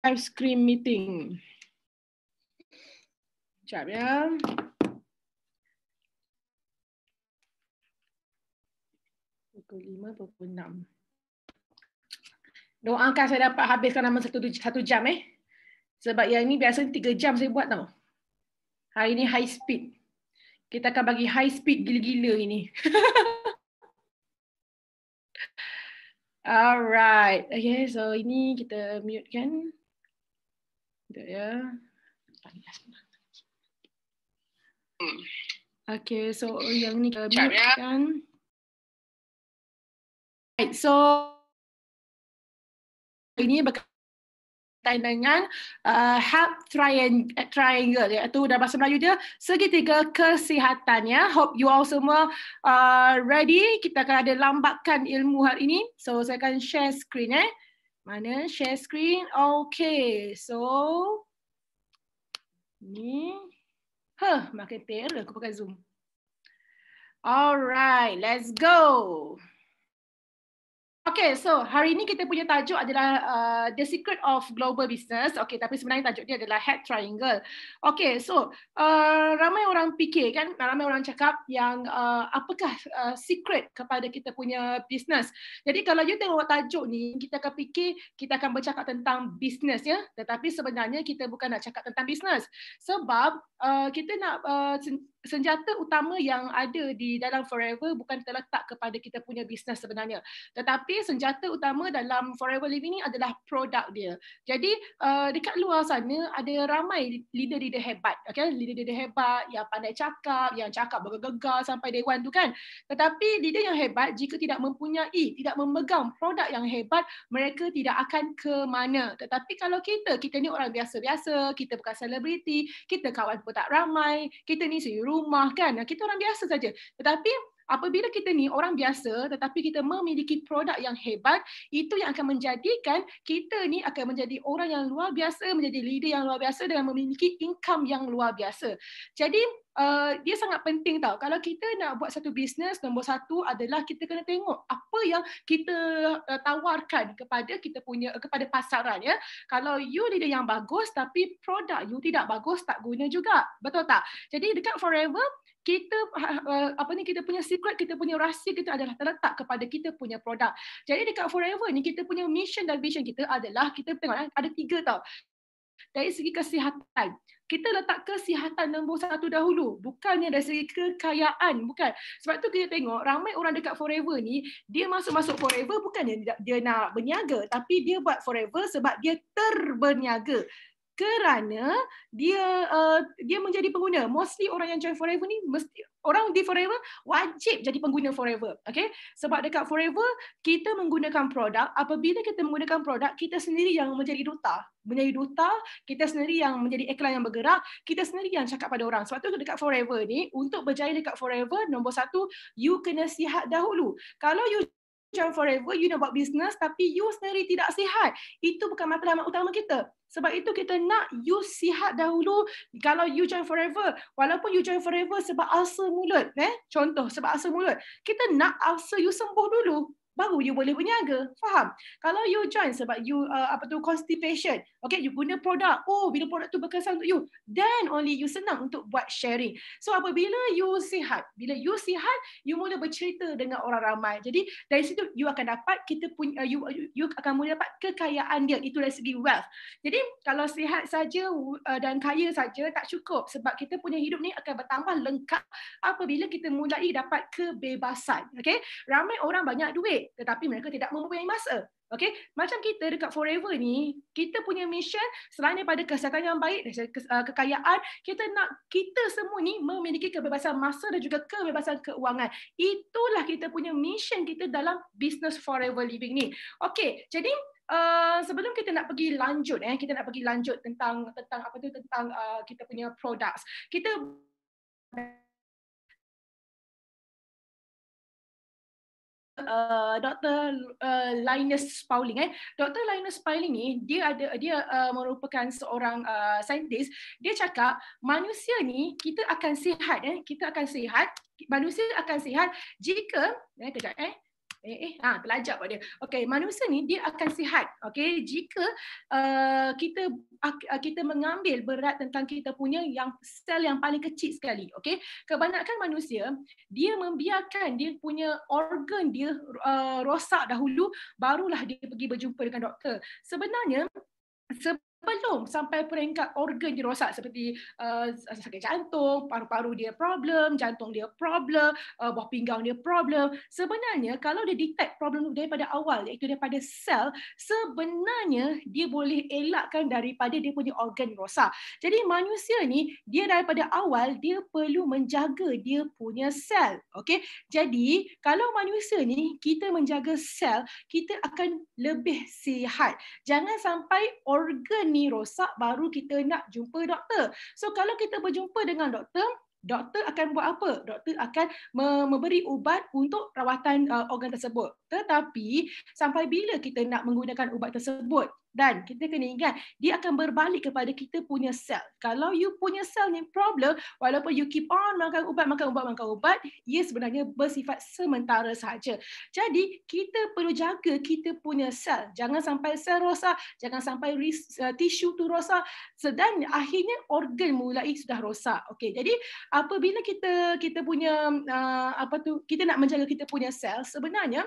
live screen meeting. Sekejap ya. Pukul 5, pukul 6. Doakan saya dapat habiskan dalam satu, satu jam eh. Sebab yang ini biasanya tiga jam saya buat tau. Hari ini high speed. Kita akan bagi high speed gila-gila ini. Alright. Okay, so ini kita mute kan. Tidak ya. Hmm. Okay, so oh, yang ni kita ya. mute Right, so ini berkaitan dengan uh, help triangle, eh, triangle iaitu dalam bahasa Melayu dia segitiga kesihatan ya. Hope you all semua uh, ready. Kita akan ada lambatkan ilmu hari ini. So saya akan share screen eh. Ya. Mana share screen? Okay, so ni, huh, makin teruk aku pakai Zoom. Alright, let's go. Okay, so hari ini kita punya tajuk adalah uh, The Secret of Global Business. Okay, tapi sebenarnya tajuk dia adalah Head Triangle. Okay, so uh, ramai orang fikir kan, ramai orang cakap yang uh, apakah uh, secret kepada kita punya business. Jadi kalau you tengok tajuk ni, kita akan fikir kita akan bercakap tentang business ya. Tetapi sebenarnya kita bukan nak cakap tentang business. Sebab uh, kita nak uh, senjata utama yang ada di dalam Forever bukan terletak kepada kita punya bisnes sebenarnya. Tetapi senjata utama dalam Forever Living ni adalah produk dia. Jadi uh, dekat luar sana ada ramai leader-leader hebat. Okay? Leader-leader hebat yang pandai cakap, yang cakap bergegar sampai dewan tu kan. Tetapi leader yang hebat jika tidak mempunyai, tidak memegang produk yang hebat, mereka tidak akan ke mana. Tetapi kalau kita, kita ni orang biasa-biasa, kita bukan selebriti, kita kawan pun tak ramai, kita ni seyuruh rumah kan. Kita orang biasa saja. Tetapi apabila kita ni orang biasa tetapi kita memiliki produk yang hebat itu yang akan menjadikan kita ni akan menjadi orang yang luar biasa menjadi leader yang luar biasa dengan memiliki income yang luar biasa jadi uh, dia sangat penting tau kalau kita nak buat satu bisnes nombor satu adalah kita kena tengok apa yang kita uh, tawarkan kepada kita punya uh, kepada pasaran ya kalau you leader yang bagus tapi produk you tidak bagus tak guna juga betul tak jadi dekat forever kita eh, apa ni kita punya secret kita punya rahsia kita adalah terletak kepada kita punya produk. Jadi dekat forever ni kita punya mission dan vision kita adalah kita tengok eh, ada tiga tau. Dari segi kesihatan, kita letak kesihatan nombor satu dahulu. Bukannya dari segi kekayaan, bukan. Sebab tu kita tengok ramai orang dekat Forever ni, dia masuk-masuk Forever bukannya dia nak berniaga. Tapi dia buat Forever sebab dia terberniaga kerana dia uh, dia menjadi pengguna mostly orang yang join forever ni mesti orang di forever wajib jadi pengguna forever okey sebab dekat forever kita menggunakan produk apabila kita menggunakan produk kita sendiri yang menjadi duta menjadi duta kita sendiri yang menjadi iklan yang bergerak kita sendiri yang cakap pada orang sebab tu dekat forever ni untuk berjaya dekat forever nombor satu you kena sihat dahulu kalau you macam forever, you nak buat business tapi you sendiri tidak sihat. Itu bukan matlamat utama kita. Sebab itu kita nak you sihat dahulu kalau you join forever. Walaupun you join forever sebab ulcer mulut. Eh? Contoh, sebab ulcer mulut. Kita nak ulcer you sembuh dulu baru you boleh berniaga. Faham? Kalau you join sebab you uh, apa tu constipation, okay, you guna produk. Oh, bila produk tu berkesan untuk you, then only you senang untuk buat sharing. So apabila you sihat, bila you sihat, you mula bercerita dengan orang ramai. Jadi dari situ you akan dapat kita punya uh, you, you akan mula dapat kekayaan dia. Itu dari segi wealth. Jadi kalau sihat saja uh, dan kaya saja tak cukup sebab kita punya hidup ni akan bertambah lengkap apabila kita mulai dapat kebebasan. Okay? Ramai orang banyak duit tetapi mereka tidak mempunyai masa. okay? macam kita dekat Forever ni, kita punya mission selain daripada kesihatan yang baik, eh, kekayaan, kita nak kita semua ni memiliki kebebasan masa dan juga kebebasan keuangan. Itulah kita punya mission kita dalam Business Forever Living ni. Okay, jadi Uh, sebelum kita nak pergi lanjut eh kita nak pergi lanjut tentang tentang apa tu tentang uh, kita punya products kita Uh, Dr uh, Linus Pauling eh Dr Linus Pauling ni dia ada dia uh, merupakan seorang uh, saintis dia cakap manusia ni kita akan sihat eh kita akan sihat manusia akan sihat jika eh kejap eh eh, eh ha, ah, pelajar pada dia. Okey, manusia ni dia akan sihat. Okey, jika uh, kita uh, kita mengambil berat tentang kita punya yang sel yang paling kecil sekali. Okey, kebanyakan manusia dia membiarkan dia punya organ dia uh, rosak dahulu, barulah dia pergi berjumpa dengan doktor. Sebenarnya sebab belum sampai peringkat organ dia rosak seperti uh, sakit jantung, paru-paru dia problem, jantung dia problem, uh, buah pinggang dia problem. Sebenarnya kalau dia detect problem daripada awal iaitu daripada sel, sebenarnya dia boleh elakkan daripada dia punya organ rosak. Jadi manusia ni dia daripada awal dia perlu menjaga dia punya sel. okay Jadi kalau manusia ni kita menjaga sel, kita akan lebih sihat. Jangan sampai organ ni rosak baru kita nak jumpa doktor. So kalau kita berjumpa dengan doktor, doktor akan buat apa? Doktor akan memberi ubat untuk rawatan uh, organ tersebut. Tetapi sampai bila kita nak menggunakan ubat tersebut? dan kita kena ingat dia akan berbalik kepada kita punya sel. Kalau you punya sel ni problem, walaupun you keep on makan ubat, makan ubat, makan ubat, ia sebenarnya bersifat sementara saja. Jadi kita perlu jaga kita punya sel. Jangan sampai sel rosak, jangan sampai eh, tisu tu rosak, sedang akhirnya organ mulai sudah rosak. Okey, jadi apabila kita kita punya uh, apa tu kita nak menjaga kita punya sel sebenarnya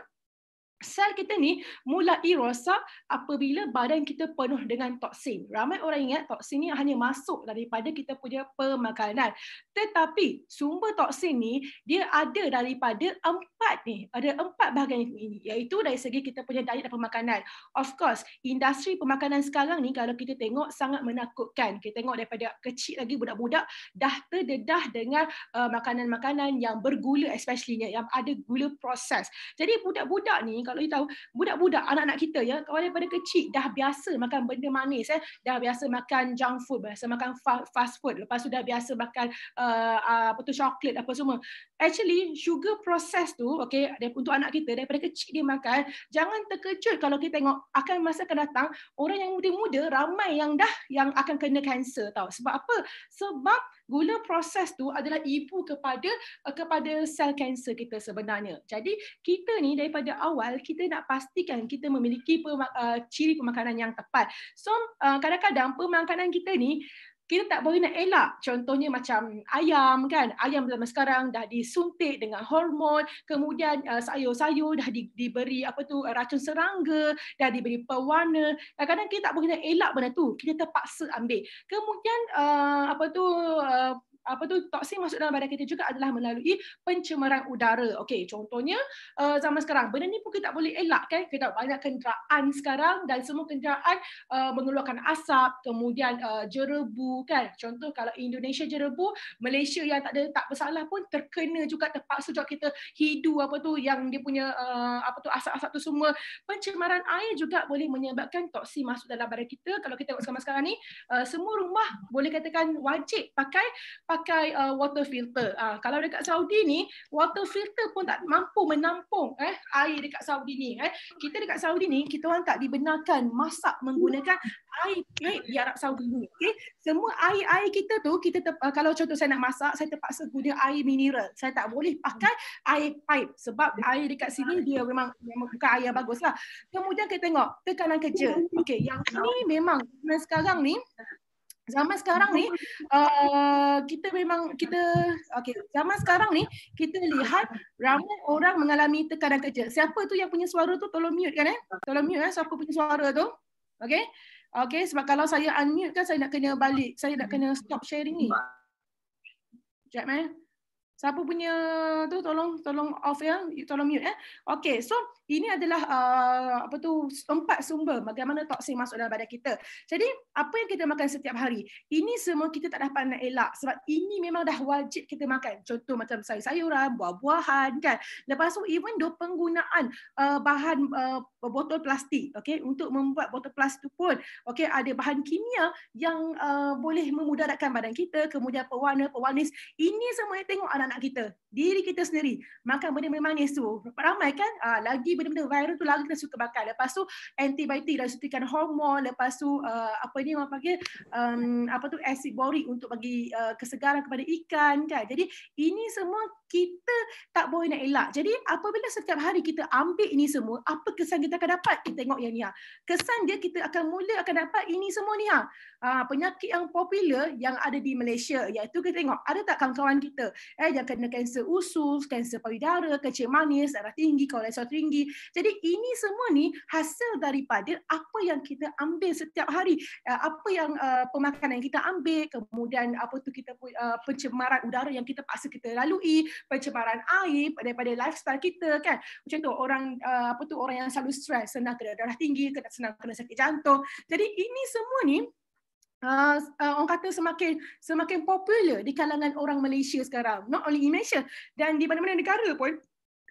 sel kita ni mulai rosak apabila badan kita penuh dengan toksin. Ramai orang ingat toksin ni hanya masuk daripada kita punya pemakanan. Tetapi sumber toksin ni dia ada daripada empat ni. Ada empat bahagian ini iaitu dari segi kita punya diet dan pemakanan. Of course, industri pemakanan sekarang ni kalau kita tengok sangat menakutkan. Kita tengok daripada kecil lagi budak-budak dah terdedah dengan uh, makanan-makanan yang bergula especially yang ada gula proses. Jadi budak-budak ni kalau you tahu budak-budak anak-anak kita ya kalau daripada kecil dah biasa makan benda manis ya dah biasa makan junk food biasa makan fast food lepas tu dah biasa makan uh, uh apa tu coklat apa semua actually sugar process tu okey untuk anak kita daripada kecil dia makan jangan terkejut kalau kita tengok akan masa akan datang orang yang muda-muda ramai yang dah yang akan kena kanser tau sebab apa sebab guna proses tu adalah ibu kepada eh, kepada sel kanser kita sebenarnya. Jadi kita ni daripada awal kita nak pastikan kita memiliki pemak- uh, eh, ciri pemakanan yang tepat. So uh, kadang-kadang pemakanan kita ni kita tak boleh nak elak contohnya macam ayam kan ayam zaman sekarang dah disuntik dengan hormon kemudian uh, sayur-sayur dah di, diberi apa tu uh, racun serangga dah diberi pewarna kadang-kadang kita tak boleh nak elak benda tu kita terpaksa ambil kemudian uh, apa tu uh, apa tu toksin masuk dalam badan kita juga adalah melalui pencemaran udara. Okey, contohnya uh, zaman sekarang benda ni pun kita tak boleh elak kan. Kita banyak kenderaan sekarang dan semua kenderaan uh, mengeluarkan asap, kemudian uh, jerebu kan. Contoh kalau Indonesia jerebu, Malaysia yang tak ada tak bersalah pun terkena juga terpaksa juga kita hidu apa tu yang dia punya uh, apa tu asap-asap tu semua. Pencemaran air juga boleh menyebabkan toksin masuk dalam badan kita. Kalau kita tengok sekarang ni, uh, semua rumah boleh katakan wajib pakai pakai uh, water filter. Uh, kalau dekat Saudi ni, water filter pun tak mampu menampung eh air dekat Saudi ni. Eh. Kita dekat Saudi ni, kita orang tak dibenarkan masak menggunakan air eh, di Arab Saudi ni. Okay? Semua air-air kita tu, kita uh, kalau contoh saya nak masak, saya terpaksa guna air mineral. Saya tak boleh pakai air pipe sebab air dekat sini dia memang, memang bukan air yang bagus lah. Kemudian kita tengok tekanan kerja. Okay, yang ni memang sekarang ni zaman sekarang ni uh, kita memang kita okey zaman sekarang ni kita lihat ramai orang mengalami tekanan kerja siapa tu yang punya suara tu tolong mute kan eh tolong mute eh siapa punya suara tu okey okey sebab kalau saya unmute kan saya nak kena balik saya nak kena stop sharing ni jap eh Siapa punya tu tolong tolong off ya, tolong mute ya. Okey, so ini adalah uh, apa tu empat sumber bagaimana toksin masuk dalam badan kita. Jadi, apa yang kita makan setiap hari? Ini semua kita tak dapat nak elak sebab ini memang dah wajib kita makan. Contoh macam sayur-sayuran, buah-buahan kan. Lepas tu even do penggunaan uh, bahan uh, botol plastik okey untuk membuat botol plastik tu pun okey ada bahan kimia yang uh, boleh memudaratkan badan kita kemudian pewarna pewarnis ini semua yang tengok anak-anak kita diri kita sendiri makan benda-benda manis tu ramai kan uh, lagi benda-benda viral tu lagi kita suka makan lepas tu antibiotik dan suntikan hormon lepas tu uh, apa ni orang panggil um, apa tu asid borik untuk bagi uh, kesegaran kepada ikan kan jadi ini semua kita tak boleh nak elak. Jadi apabila setiap hari kita ambil ini semua, apa kesan kita akan dapat? Kita tengok yang ni ha. Kesan dia kita akan mula akan dapat ini semua ni ha. ha ah, penyakit yang popular yang ada di Malaysia iaitu kita tengok ada tak kawan-kawan kita eh yang kena kanser usus, kanser payudara, kencing manis, darah tinggi, kolesterol tinggi. Jadi ini semua ni hasil daripada apa yang kita ambil setiap hari. Ah, apa yang uh, pemakanan kita ambil, kemudian apa tu kita uh, pencemaran udara yang kita paksa kita lalui, pencemaran air daripada lifestyle kita kan macam tu orang uh, apa tu orang yang selalu stres senang kena darah tinggi kena senang kena sakit jantung jadi ini semua ni Uh, uh, orang kata semakin semakin popular di kalangan orang Malaysia sekarang not only in Malaysia dan di mana-mana negara pun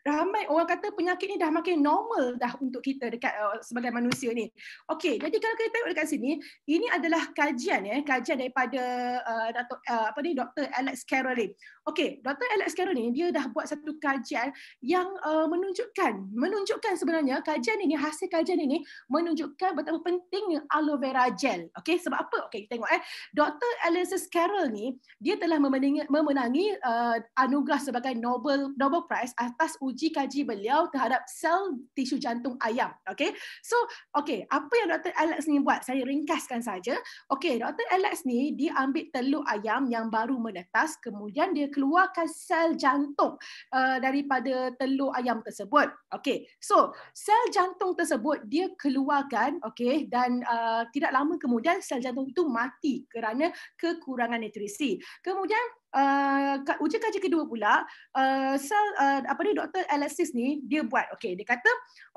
ramai orang kata penyakit ni dah makin normal dah untuk kita dekat uh, sebagai manusia ni. Okey, jadi kalau kita tengok dekat sini, ini adalah kajian ya, eh, kajian daripada uh, Dato, uh, apa ni Dr. Alex Carolin. Okey, Dr. Alex Carroll ni dia dah buat satu kajian yang uh, menunjukkan menunjukkan sebenarnya kajian ini hasil kajian ini menunjukkan betapa pentingnya aloe vera gel. Okey, sebab apa? Okey, kita tengok eh. Dr. Alex Carroll ni dia telah memenangi, memenangi uh, anugerah sebagai Nobel Nobel Prize atas uji kaji beliau terhadap sel tisu jantung ayam. Okey. So, okey, apa yang Dr. Alex ni buat? Saya ringkaskan saja. Okey, Dr. Alex ni dia ambil telur ayam yang baru menetas kemudian dia keluarkan sel jantung uh, daripada telur ayam tersebut. Okey. So, sel jantung tersebut dia keluarkan, okey, dan uh, tidak lama kemudian sel jantung itu mati kerana kekurangan nutrisi. Kemudian uh, uji kaji kedua pula, uh, sel uh, apa ni Dr. Alexis ni dia buat. Okey, dia kata,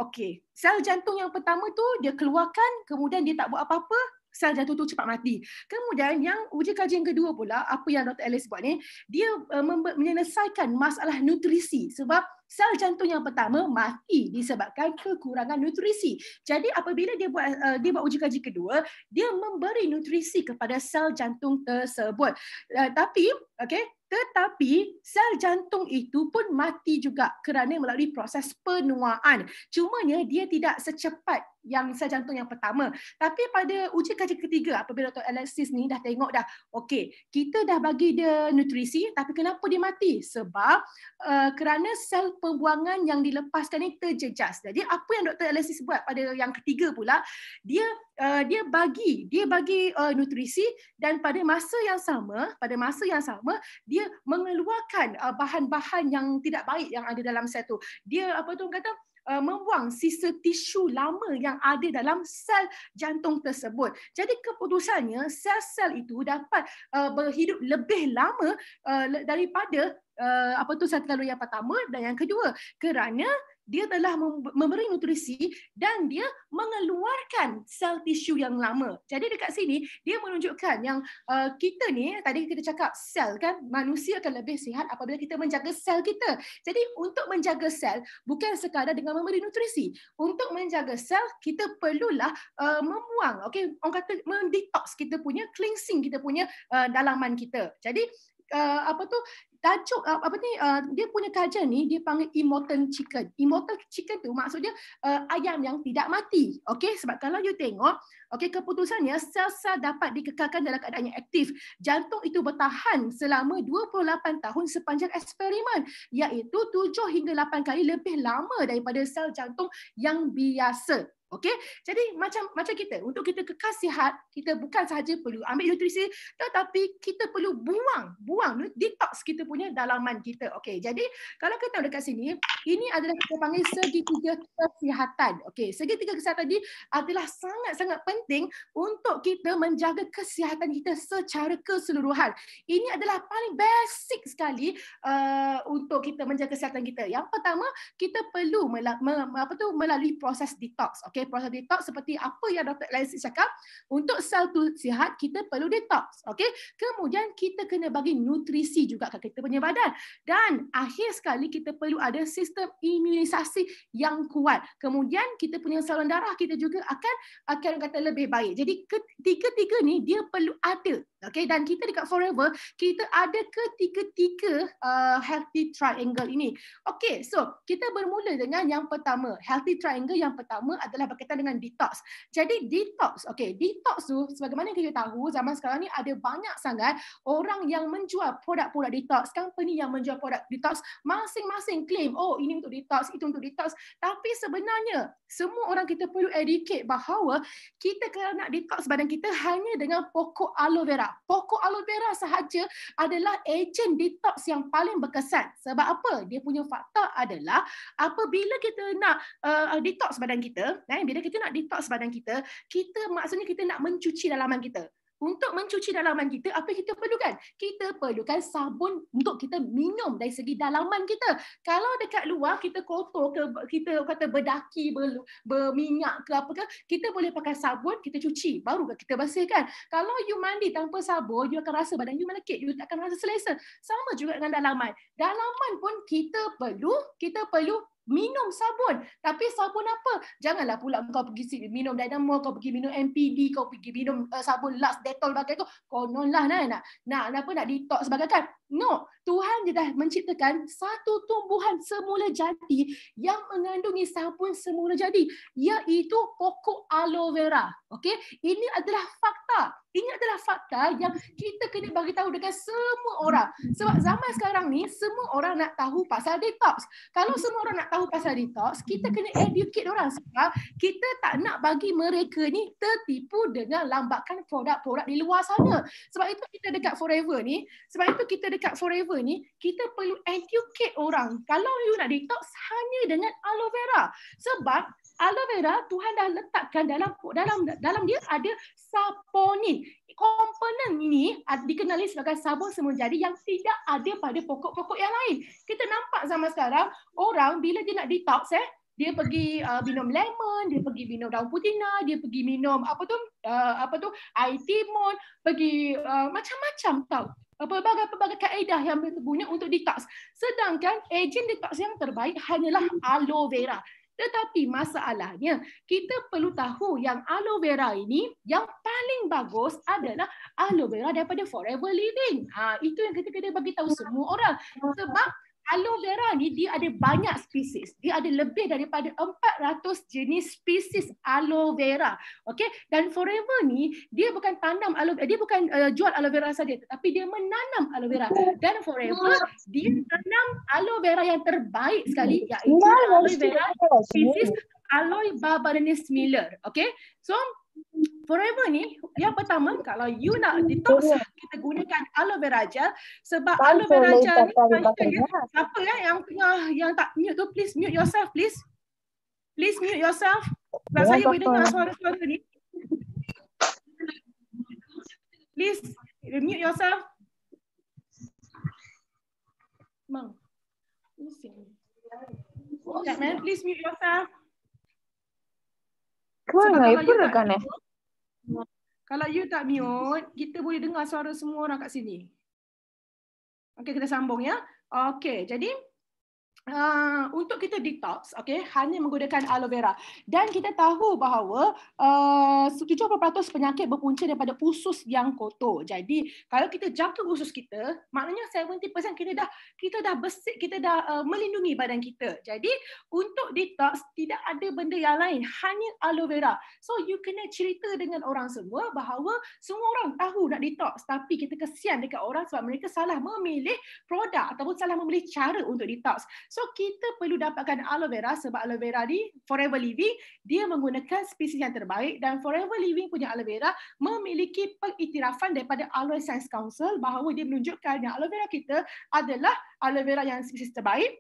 okey, sel jantung yang pertama tu dia keluarkan kemudian dia tak buat apa-apa sel jantung tu cepat mati. Kemudian yang uji kaji yang kedua pula apa yang Dr. Ellis buat ni, dia eh, menyelesaikan masalah nutrisi sebab sel jantung yang pertama mati disebabkan kekurangan nutrisi. Jadi apabila dia buat eh, dia buat uji kaji kedua, dia memberi nutrisi kepada sel jantung tersebut. Eh, tapi okey, tetapi sel jantung itu pun mati juga kerana melalui proses penuaan. Cumanya dia tidak secepat yang sel jantung yang pertama. Tapi pada uji kaji ketiga apabila Dr. Alexis ni dah tengok dah, okey, kita dah bagi dia nutrisi tapi kenapa dia mati? Sebab uh, kerana sel pembuangan yang dilepaskan ni terjejas. Jadi apa yang Dr. Alexis buat pada yang ketiga pula, dia Uh, dia bagi dia bagi uh, nutrisi dan pada masa yang sama pada masa yang sama dia mengeluarkan uh, bahan-bahan yang tidak baik yang ada dalam sel tu dia apa tu kata uh, membuang sisa tisu lama yang ada dalam sel jantung tersebut jadi keputusannya sel-sel itu dapat uh, berhidup lebih lama uh, daripada uh, apa tu satu telur yang pertama dan yang kedua kerana dia telah memberi nutrisi dan dia mengeluarkan sel tisu yang lama. Jadi dekat sini dia menunjukkan yang uh, kita ni tadi kita cakap sel kan manusia akan lebih sihat apabila kita menjaga sel kita. Jadi untuk menjaga sel bukan sekadar dengan memberi nutrisi. Untuk menjaga sel kita perlulah uh, membuang okey orang kata mendetox kita punya cleansing kita punya uh, dalaman kita. Jadi Uh, apa tu tajuk uh, apa ni uh, dia punya kajian ni dia panggil immortal chicken immortal chicken tu maksudnya uh, ayam yang tidak mati okey sebab kalau you tengok okey keputusannya sel-sel dapat dikekalkan dalam keadaan yang aktif jantung itu bertahan selama 28 tahun sepanjang eksperimen iaitu 7 hingga 8 kali lebih lama daripada sel jantung yang biasa Okey. Jadi macam macam kita untuk kita kekal sihat, kita bukan sahaja perlu ambil nutrisi tetapi kita perlu buang, buang detox kita punya dalaman kita. Okey. Jadi kalau kita dekat sini, ini adalah kita panggil segitiga kesihatan. Okey. Segitiga kesihatan ini adalah sangat-sangat penting untuk kita menjaga kesihatan kita secara keseluruhan. Ini adalah paling basic sekali uh, untuk kita menjaga kesihatan kita. Yang pertama, kita perlu mel- apa tu melalui proses detox. Okey boleh proses detox seperti apa yang Dr. Lansik cakap. Untuk sel tu sihat, kita perlu detox. Okay? Kemudian kita kena bagi nutrisi juga ke kita punya badan. Dan akhir sekali, kita perlu ada sistem imunisasi yang kuat. Kemudian kita punya saluran darah, kita juga akan akan kata lebih baik. Jadi ketiga-tiga ni, dia perlu ada Okay, dan kita dekat Forever, kita ada ketiga-tiga uh, healthy triangle ini. Okay, so kita bermula dengan yang pertama. Healthy triangle yang pertama adalah berkaitan dengan detox. Jadi detox, okay, detox tu sebagaimana kita tahu zaman sekarang ni ada banyak sangat orang yang menjual produk-produk detox. Company yang menjual produk detox masing-masing claim, oh ini untuk detox, itu untuk detox. Tapi sebenarnya semua orang kita perlu educate bahawa kita kalau nak detox badan kita hanya dengan pokok aloe vera. Pokok aloe vera sahaja adalah agent detox yang paling berkesan. Sebab apa? Dia punya fakta adalah apabila kita nak uh, detox badan kita, eh, bila kita nak detox badan kita, kita maksudnya kita nak mencuci dalaman kita untuk mencuci dalaman kita apa kita perlukan kita perlukan sabun untuk kita minum dari segi dalaman kita kalau dekat luar kita kotor ke kita kata berdaki berminyak ke apa ke kita boleh pakai sabun kita cuci baru kita bersihkan kalau you mandi tanpa sabun you akan rasa badan you melekit you tak akan rasa selesa sama juga dengan dalaman dalaman pun kita perlu kita perlu minum sabun. Tapi sabun apa? Janganlah pula kau pergi minum Dynamo, kau pergi minum MPD, kau pergi minum eh, sabun Lux, Dettol bagai tu. Kononlah kan? nah, nak nak apa nak detox sebagai kan? No, Tuhan dia dah menciptakan satu tumbuhan semula jadi yang mengandungi sabun semula jadi, iaitu pokok aloe vera. Okey, ini adalah fakta. Ini adalah fakta yang kita kena bagi tahu dengan semua orang. Sebab zaman sekarang ni semua orang nak tahu pasal detox. Kalau semua orang nak tahu pasal detox, kita kena educate orang sebab kita tak nak bagi mereka ni tertipu dengan lambakan produk-produk di luar sana. Sebab itu kita dekat Forever ni, sebab itu kita dekat Forever ni, kita perlu educate orang. Kalau you nak detox, hanya dengan aloe vera. Sebab aloe vera, Tuhan dah letakkan dalam dalam dalam dia ada saponin. Komponen ini dikenali sebagai sabun semula jadi yang tidak ada pada pokok-pokok yang lain. Kita nampak zaman sekarang, orang bila dia nak detox, eh, dia pergi uh, minum lemon, dia pergi minum daun putina, dia pergi minum apa tu uh, apa tu air timun, pergi uh, macam-macam tau pelbagai-pelbagai kaedah yang berguna untuk detox. Sedangkan ejen detox yang terbaik hanyalah aloe vera. Tetapi masalahnya, kita perlu tahu yang aloe vera ini yang paling bagus adalah aloe vera daripada Forever Living. Ha, itu yang kita kena bagi tahu semua orang. Sebab aloe vera ni dia ada banyak spesies. Dia ada lebih daripada 400 jenis spesies aloe vera. Okey, dan forever ni dia bukan tanam aloe vera, eh, dia bukan uh, jual aloe vera saja tetapi dia menanam aloe vera. Dan forever dia tanam aloe vera yang terbaik sekali iaitu aloe vera spesies Aloe Barbarinus Miller. Okay. So forever ni yang hmm. pertama kalau you nak hmm. detox kita gunakan aloe vera gel sebab Bantu aloe vera gel ni ya. siapa ya yang tengah yang tak mute tu please mute yourself please please mute yourself sebab ya, saya boleh dengar suara-suara ni please mute yourself mang Yeah, man, please mute yourself. Kau nak ikut kan? Eh? Kalau you tak mute, kita boleh dengar suara semua orang kat sini. Okay, kita sambung ya. Okay, jadi Uh, untuk kita detox, okay, hanya menggunakan aloe vera. Dan kita tahu bahawa ah, uh, 70% penyakit berpunca daripada usus yang kotor. Jadi kalau kita jaga usus kita, maknanya 70% kita dah kita dah bersih, kita dah uh, melindungi badan kita. Jadi untuk detox tidak ada benda yang lain, hanya aloe vera. So you kena cerita dengan orang semua bahawa semua orang tahu nak detox, tapi kita kesian dekat orang sebab mereka salah memilih produk ataupun salah memilih cara untuk detox. So kita perlu dapatkan aloe vera sebab aloe vera ni forever living, dia menggunakan spesies yang terbaik dan forever living punya aloe vera memiliki pengiktirafan daripada Aloe Science Council bahawa dia menunjukkan yang aloe vera kita adalah aloe vera yang spesies terbaik.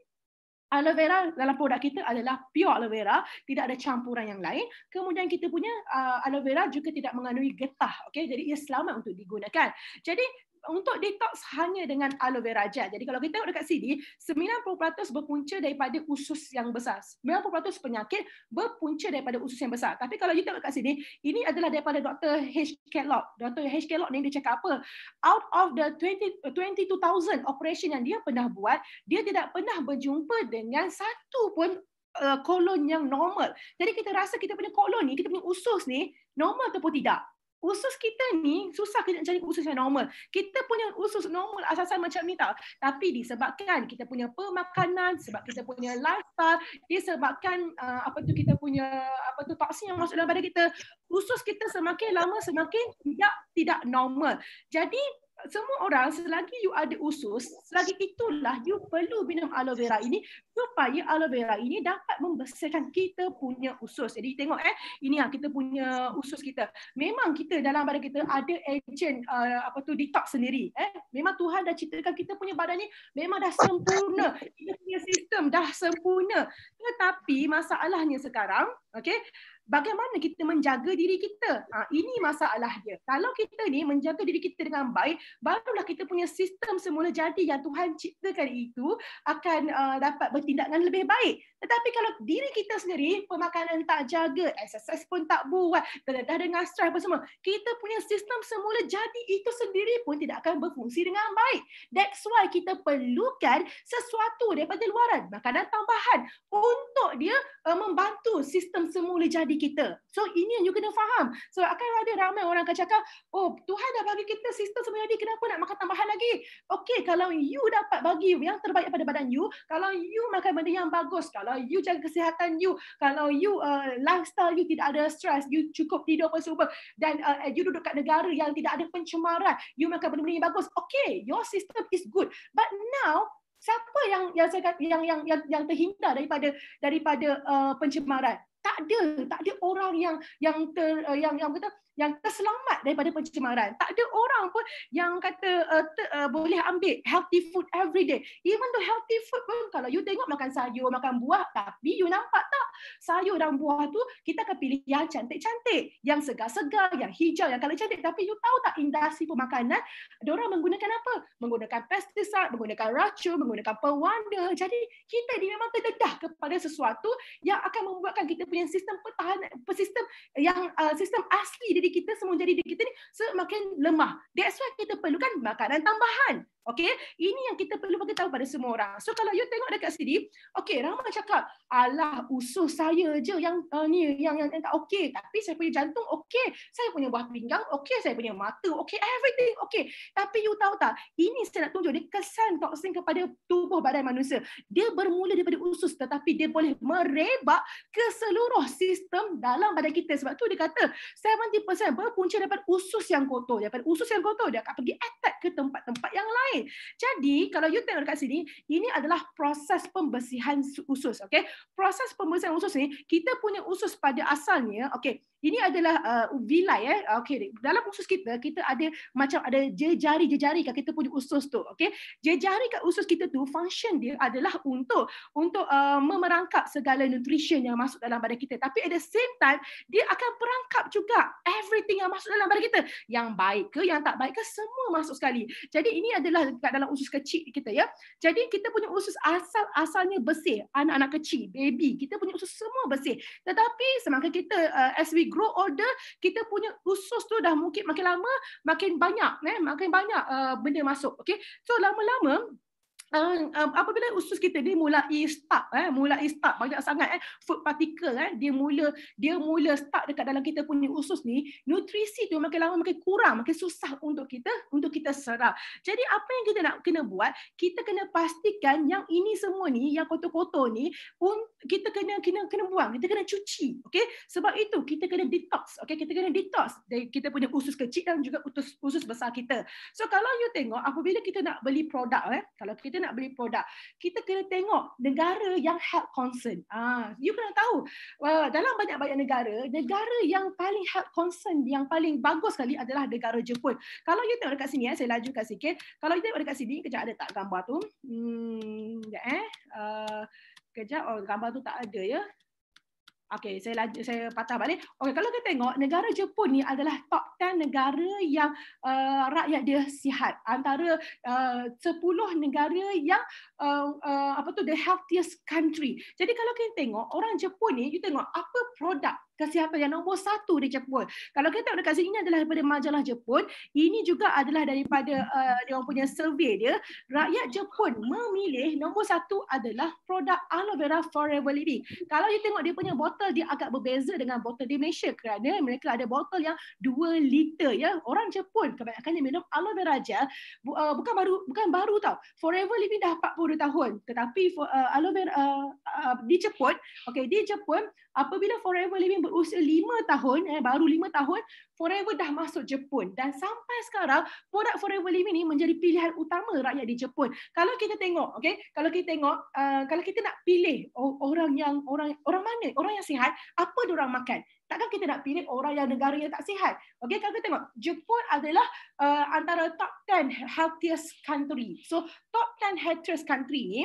Aloe vera dalam produk kita adalah pure aloe vera, tidak ada campuran yang lain. Kemudian kita punya uh, aloe vera juga tidak mengandungi getah, okay? Jadi ia selamat untuk digunakan. Jadi untuk detox hanya dengan aloe vera gel. Jadi kalau kita tengok dekat sini, 90% berpunca daripada usus yang besar. 90% penyakit berpunca daripada usus yang besar. Tapi kalau kita tengok dekat sini, ini adalah daripada Dr. H. Kellogg. Dr. H. Kellogg ni dia cakap apa? Out of the 20, 22,000 uh, operation yang dia pernah buat, dia tidak pernah berjumpa dengan satu pun uh, kolon yang normal. Jadi kita rasa kita punya kolon ni, kita punya usus ni normal ataupun tidak? usus kita ni susah kita nak cari usus yang normal. Kita punya usus normal asasan macam ni tau. Tapi disebabkan kita punya pemakanan, sebab kita punya lifestyle, disebabkan uh, apa tu kita punya apa tu toksin yang masuk dalam badan kita, usus kita semakin lama semakin tidak tidak normal. Jadi semua orang selagi you ada usus, selagi itulah you perlu minum aloe vera ini supaya aloe vera ini dapat membesarkan kita punya usus. Jadi tengok eh, ini yang lah kita punya usus kita. Memang kita dalam badan kita ada agent uh, apa tu detox sendiri. Eh, memang Tuhan dah ciptakan kita punya badan ni memang dah sempurna. Kita punya sistem dah sempurna. Tetapi masalahnya sekarang, okay, bagaimana kita menjaga diri kita. Ha, ini masalah dia. Kalau kita ni menjaga diri kita dengan baik, barulah kita punya sistem semula jadi yang Tuhan ciptakan itu akan uh, dapat bertindak dengan lebih baik. Tetapi kalau diri kita sendiri, pemakanan tak jaga, SSS pun tak buat, terdedah dengan stress apa semua, kita punya sistem semula jadi itu sendiri pun tidak akan berfungsi dengan baik. That's why kita perlukan sesuatu daripada luaran, makanan tambahan untuk dia uh, membantu sistem semula jadi kita. So ini yang you kena faham. So akan ada ramai orang akan cakap, oh Tuhan dah bagi kita sistem semula jadi, kenapa nak makan tambahan lagi? Okay, kalau you dapat bagi yang terbaik pada badan you, kalau you makan benda yang bagus, kalau uh, you jaga kesihatan you kalau you uh, lifestyle you tidak ada stress you cukup tidur pun super dan uh, you duduk kat negara yang tidak ada pencemaran you makan benda-benda yang bagus okay your system is good but now siapa yang yang saya yang yang yang, yang terhindar daripada daripada uh, pencemaran tak ada tak ada orang yang yang ter, uh, yang yang kata yang terselamat daripada pencemaran. Tak ada orang pun yang kata uh, ter, uh, boleh ambil healthy food every day. Even though healthy food pun kalau you tengok makan sayur, makan buah, tapi you nampak tak sayur dan buah tu kita akan pilih yang cantik-cantik, yang segar-segar, yang hijau, yang kalau cantik. Tapi you tahu tak industri pemakanan, orang menggunakan apa? Menggunakan pestisida, menggunakan racun, menggunakan pewarna. Jadi kita ni memang terdedah kepada sesuatu yang akan membuatkan kita punya sistem pertahanan, sistem yang uh, sistem asli diri kita semua jadi diri kita ni semakin lemah. That's why kita perlukan makanan tambahan. Okay, ini yang kita perlu bagi tahu pada semua orang. So kalau you tengok dekat sini, okay, ramai cakap, alah usus saya je yang uh, ni yang yang, yang tak okay. Tapi saya punya jantung okay, saya punya buah pinggang okay, saya punya mata okay, everything okay. Tapi you tahu tak, ini saya nak tunjuk dia kesan toksin kepada tubuh badan manusia. Dia bermula daripada usus tetapi dia boleh merebak ke seluruh sistem dalam badan kita. Sebab tu dia kata pasal apa? Punca daripada usus yang kotor. Daripada usus yang kotor, dia akan pergi attack ke tempat-tempat yang lain. Jadi, kalau you tengok dekat sini, ini adalah proses pembersihan usus. Okay? Proses pembersihan usus ni, kita punya usus pada asalnya, okay, ini adalah uh, villi eh ya. uh, okey dalam usus kita kita ada macam ada jejari-jejari kat kita punya usus tu okey jejari kat usus kita tu function dia adalah untuk untuk uh, memerangkap segala nutrition yang masuk dalam badan kita tapi at the same time dia akan perangkap juga everything yang masuk dalam badan kita yang baik ke yang tak baik ke semua masuk sekali jadi ini adalah kat dalam usus kecil kita ya jadi kita punya usus asal-asalnya bersih anak-anak kecil baby kita punya usus semua bersih tetapi semangka kita uh, as we grow older kita punya usus tu dah mungkin makin lama makin banyak eh makin banyak uh, benda masuk okay? so lama-lama Um, apabila usus kita dia mulai stuck eh mulai stuck banyak sangat eh food particle eh dia mula dia mula stuck dekat dalam kita punya usus ni nutrisi tu makin lama makin kurang makin susah untuk kita untuk kita serap jadi apa yang kita nak kena buat kita kena pastikan yang ini semua ni yang kotor-kotor ni pun kita kena kena kena buang kita kena cuci okey sebab itu kita kena detox okey kita kena detox dari kita punya usus kecil dan juga usus usus besar kita so kalau you tengok apabila kita nak beli produk eh kalau kita nak beli produk kita kena tengok negara yang health concern ah you kena tahu uh, dalam banyak-banyak negara negara yang paling health concern yang paling bagus sekali adalah negara Jepun kalau you tengok dekat sini eh, saya laju lajukan sikit kalau you tengok dekat sini kejap ada tak gambar tu hmm ya eh uh, kejap oh gambar tu tak ada ya Okey, saya saya patah balik. Okey, kalau kita tengok negara Jepun ni adalah top 10 negara yang uh, rakyat dia sihat antara eh, uh, 10 negara yang uh, uh, apa tu the healthiest country. Jadi kalau kita tengok orang Jepun ni, kita tengok apa produk Kasih apa yang nombor satu di Jepun. Kalau kita tengok dekat sini, ini adalah daripada majalah Jepun. Ini juga adalah daripada uh, dia orang punya survey dia. Rakyat Jepun memilih nombor satu adalah produk aloe vera forever living. Kalau kita tengok dia punya botol, dia agak berbeza dengan botol di Malaysia kerana mereka ada botol yang 2 liter. Ya. Orang Jepun kebanyakan yang minum aloe vera gel bu, uh, bukan baru bukan baru tau. Forever living dah 40 tahun. Tetapi uh, aloe vera uh, uh, di Jepun, okay, di Jepun apabila forever living berusia lima tahun, eh, baru lima tahun, Forever dah masuk Jepun. Dan sampai sekarang, produk Forever Lim ini menjadi pilihan utama rakyat di Jepun. Kalau kita tengok, okay, kalau kita tengok, uh, kalau kita nak pilih orang yang orang orang mana, orang yang sihat, apa orang makan? Takkan kita nak pilih orang yang negara yang tak sihat? Okay, kalau kita tengok, Jepun adalah uh, antara top 10 healthiest country. So, top 10 healthiest country ni,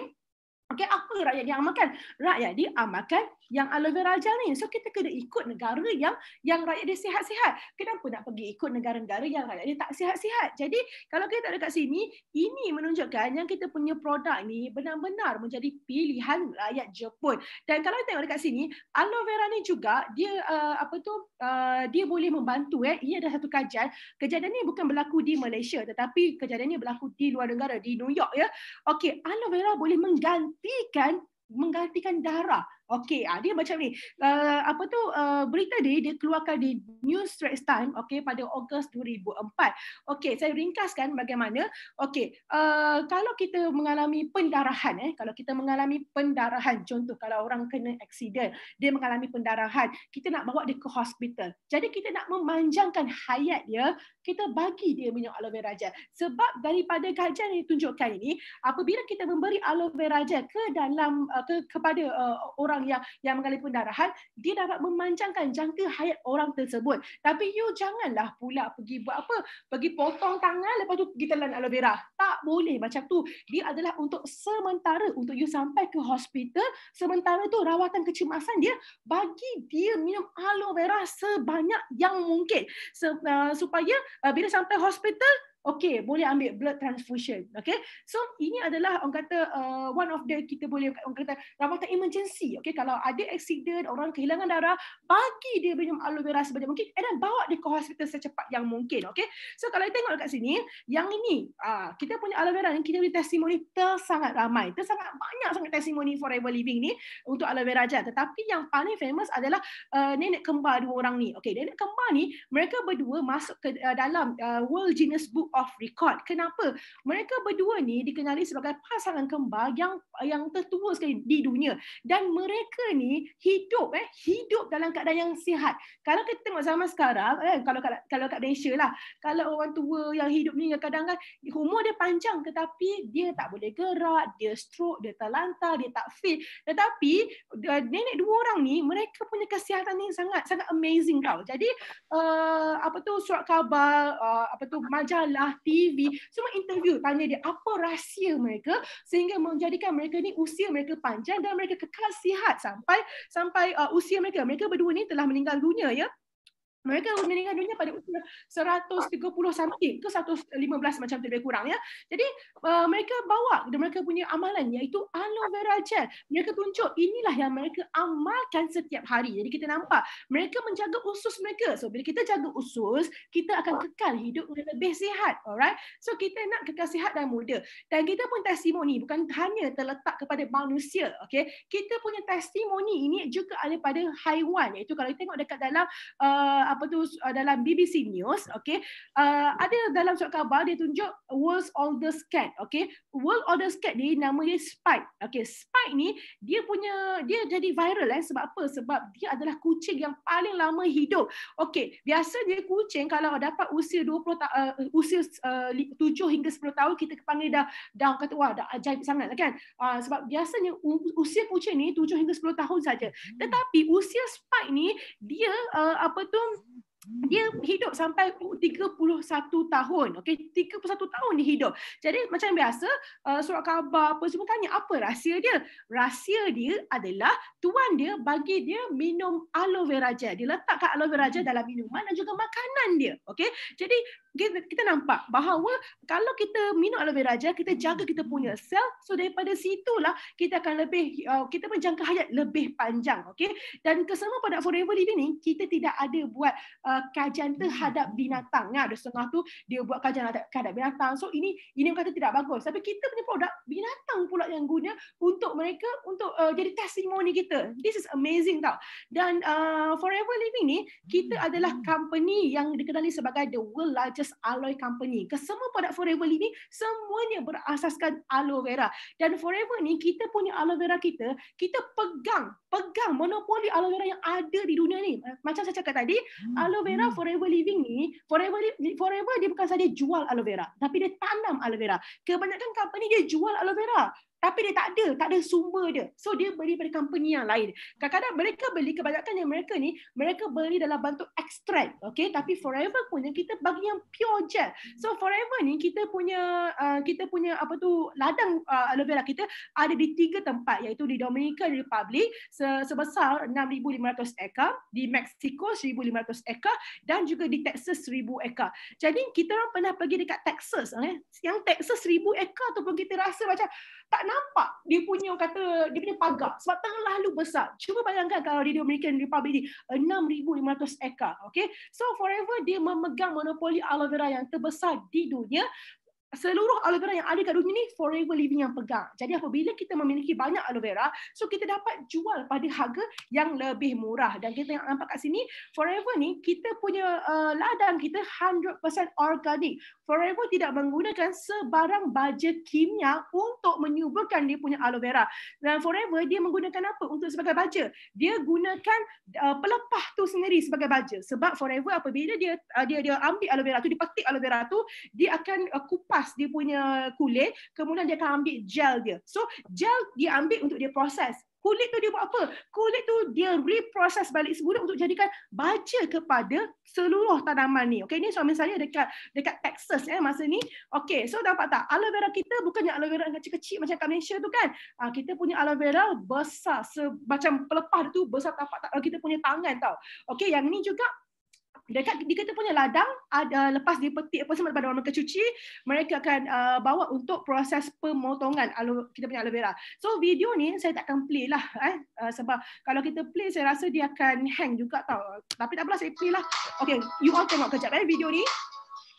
Okay, apa rakyat diamalkan? Rakyat dia diamalkan yang aloe vera gel ni. So kita kena ikut negara yang yang rakyat dia sihat-sihat. Kenapa nak pergi ikut negara-negara yang rakyat dia tak sihat-sihat? Jadi kalau kita tak dekat sini, ini menunjukkan yang kita punya produk ni benar-benar menjadi pilihan rakyat Jepun. Dan kalau kita tengok dekat sini, aloe vera ni juga dia uh, apa tu uh, dia boleh membantu eh. Ini ada satu kajian. Kejadian ni bukan berlaku di Malaysia tetapi kejadian ni berlaku di luar negara di New York ya. Okey, aloe vera boleh menggantikan menggantikan darah Okey, ah dia macam ni. Uh, apa tu uh, berita dia dia keluarkan di New Straits Time okey pada Ogos 2004. Okey, saya ringkaskan bagaimana. Okey, uh, kalau kita mengalami pendarahan eh, kalau kita mengalami pendarahan contoh kalau orang kena accident, dia mengalami pendarahan, kita nak bawa dia ke hospital. Jadi kita nak memanjangkan hayat dia, kita bagi dia minyak aloe vera gel. Sebab daripada kajian yang ditunjukkan ini, apabila kita memberi aloe vera gel ke dalam uh, ke, kepada uh, orang orang yang yang mengalami pendarahan dia dapat memanjangkan jangka hayat orang tersebut tapi you janganlah pula pergi buat apa pergi potong tangan lepas tu kita telan aloe vera tak boleh macam tu dia adalah untuk sementara untuk you sampai ke hospital sementara tu rawatan kecemasan dia bagi dia minum aloe vera sebanyak yang mungkin uh, supaya uh, bila sampai hospital Okay, boleh ambil blood transfusion Okay, so ini adalah orang kata uh, one of the kita boleh orang kata rawatan emergency Okay, kalau ada accident orang kehilangan darah bagi dia minum aloe vera sebanyak mungkin dan bawa dia ke hospital secepat yang mungkin Okay, so kalau kita tengok kat sini yang ini uh, kita punya aloe vera yang kita punya testimoni tersangat ramai tersangat banyak sangat testimoni forever living ni untuk aloe vera je tetapi yang paling famous adalah uh, nenek kembar dua orang ni Okay, nenek kembar ni mereka berdua masuk ke uh, dalam uh, world genius book Of record. Kenapa? Mereka berdua ni dikenali sebagai pasangan kembar yang yang tertua sekali di dunia dan mereka ni hidup eh hidup dalam keadaan yang sihat. Kalau kita tengok zaman sekarang eh kalau kalau kat Malaysia lah, kalau orang tua yang hidup ni kadang-kadang kan, umur dia panjang tetapi dia tak boleh gerak, dia stroke, dia terlantar, dia tak fit. Tetapi eh, nenek dua orang ni mereka punya kesihatan ni sangat sangat amazing tau. Jadi uh, apa tu surat khabar uh, apa tu majalah majalah, TV, semua interview tanya dia apa rahsia mereka sehingga menjadikan mereka ni usia mereka panjang dan mereka kekal sihat sampai sampai uh, usia mereka. Mereka berdua ni telah meninggal dunia ya mereka meninggal dunia pada usia 130 something ke 115 macam lebih kurang ya. Jadi uh, mereka bawa dan mereka punya amalan iaitu aloe vera gel. Mereka tunjuk inilah yang mereka amalkan setiap hari. Jadi kita nampak mereka menjaga usus mereka. So bila kita jaga usus, kita akan kekal hidup lebih sihat. Alright. So kita nak kekal sihat dan muda. Dan kita pun testimoni bukan hanya terletak kepada manusia. Okay. Kita punya testimoni ini juga ada pada haiwan iaitu kalau kita tengok dekat dalam uh, apa tu uh, dalam BBC News, ya. okay, uh, ada dalam surat khabar dia tunjuk world's oldest cat, okay, world oldest cat ni nama dia Spike, okay, Spike ni dia punya dia jadi viral eh sebab apa? Sebab dia adalah kucing yang paling lama hidup, okay, biasa dia kucing kalau dapat usia 20 uh, usia uh, 7 hingga 10 tahun kita panggil dah dah kata wah dah ajaib sangat kan uh, sebab biasanya usia kucing ni 7 hingga 10 tahun saja hmm. tetapi usia spike ni dia uh, apa tu uh, dia hidup sampai 31 tahun. Okey, 31 tahun dia hidup. Jadi macam biasa, uh, surat khabar apa semua tanya apa rahsia dia? Rahsia dia adalah tuan dia bagi dia minum aloe vera gel. Dia letakkan aloe vera gel dalam minuman dan juga makanan dia. Okey. Jadi kita, kita nampak bahawa kalau kita minum aloe vera gel kita jaga kita punya sel so daripada situlah kita akan lebih uh, kita menjangka hayat lebih panjang okay? dan kesemua pada forever living ni kita tidak ada buat uh, kajian terhadap binatang ada setengah tu dia buat kajian terhadap binatang so ini ini kata tidak bagus tapi kita punya produk binatang pula yang guna untuk mereka untuk uh, jadi testimoni kita this is amazing tau dan uh, forever living ni kita adalah company yang dikenali sebagai the world largest largest alloy company. Kesemua produk Forever ini semuanya berasaskan aloe vera. Dan Forever ni kita punya aloe vera kita, kita pegang, pegang monopoli aloe vera yang ada di dunia ni. Eh, macam saya cakap tadi, hmm. aloe vera hmm. Forever Living ni, Forever Forever dia bukan saja jual aloe vera, tapi dia tanam aloe vera. Kebanyakan company dia jual aloe vera tapi dia tak ada, tak ada sumber dia. So dia beli pada company yang lain. Kadang-kadang mereka beli kebanyakan yang mereka ni, mereka beli dalam bentuk extract, Okay? Tapi forever punya kita bagi yang pure gel. So forever ni kita punya uh, kita punya apa tu ladang uh, aloe vera kita ada di tiga tempat iaitu di Dominican Republic se- sebesar 6500 ekar, di Mexico 1500 ekar dan juga di Texas 1000 ekar. Jadi kita orang pernah pergi dekat Texas eh? Yang Texas 1000 ekar tu pun kita rasa macam tak nampak dia punya kata dia punya pagar sebab terlalu besar. Cuba bayangkan kalau di Amerika Dominican Republic ni 6500 ekar, okey. So forever dia memegang monopoli aloe vera yang terbesar di dunia seluruh aloe vera yang ada kat dunia ni forever living yang pegang. Jadi apabila kita memiliki banyak aloe vera, so kita dapat jual pada harga yang lebih murah. Dan kita yang nampak kat sini, forever ni kita punya uh, ladang kita 100% organik. Forever tidak menggunakan sebarang baja kimia untuk menyuburkan dia punya aloe vera. Dan forever dia menggunakan apa untuk sebagai baja? Dia gunakan uh, pelepah tu sendiri sebagai baja. Sebab forever apabila dia uh, dia dia ambil aloe vera tu, dia petik aloe vera tu, dia akan uh, kupas kuras dia punya kulit kemudian dia akan ambil gel dia so gel dia ambil untuk dia proses kulit tu dia buat apa kulit tu dia reproses balik semula untuk jadikan baja kepada seluruh tanaman ni okey ni suami saya dekat dekat Texas eh masa ni okey so dapat tak aloe vera kita bukannya aloe vera yang kecil-kecil macam kat Malaysia tu kan ha, kita punya aloe vera besar se- macam pelepah tu besar tapak tak kita punya tangan tau okey yang ni juga dekat dia kata punya ladang ada uh, lepas dia petik apa semua daripada orang mereka cuci mereka akan uh, bawa untuk proses pemotongan aloe kita punya aloe vera. So video ni saya takkan play lah eh uh, sebab kalau kita play saya rasa dia akan hang juga tau. Tapi tak apalah saya play lah. Okay, you all tengok kejap eh video ni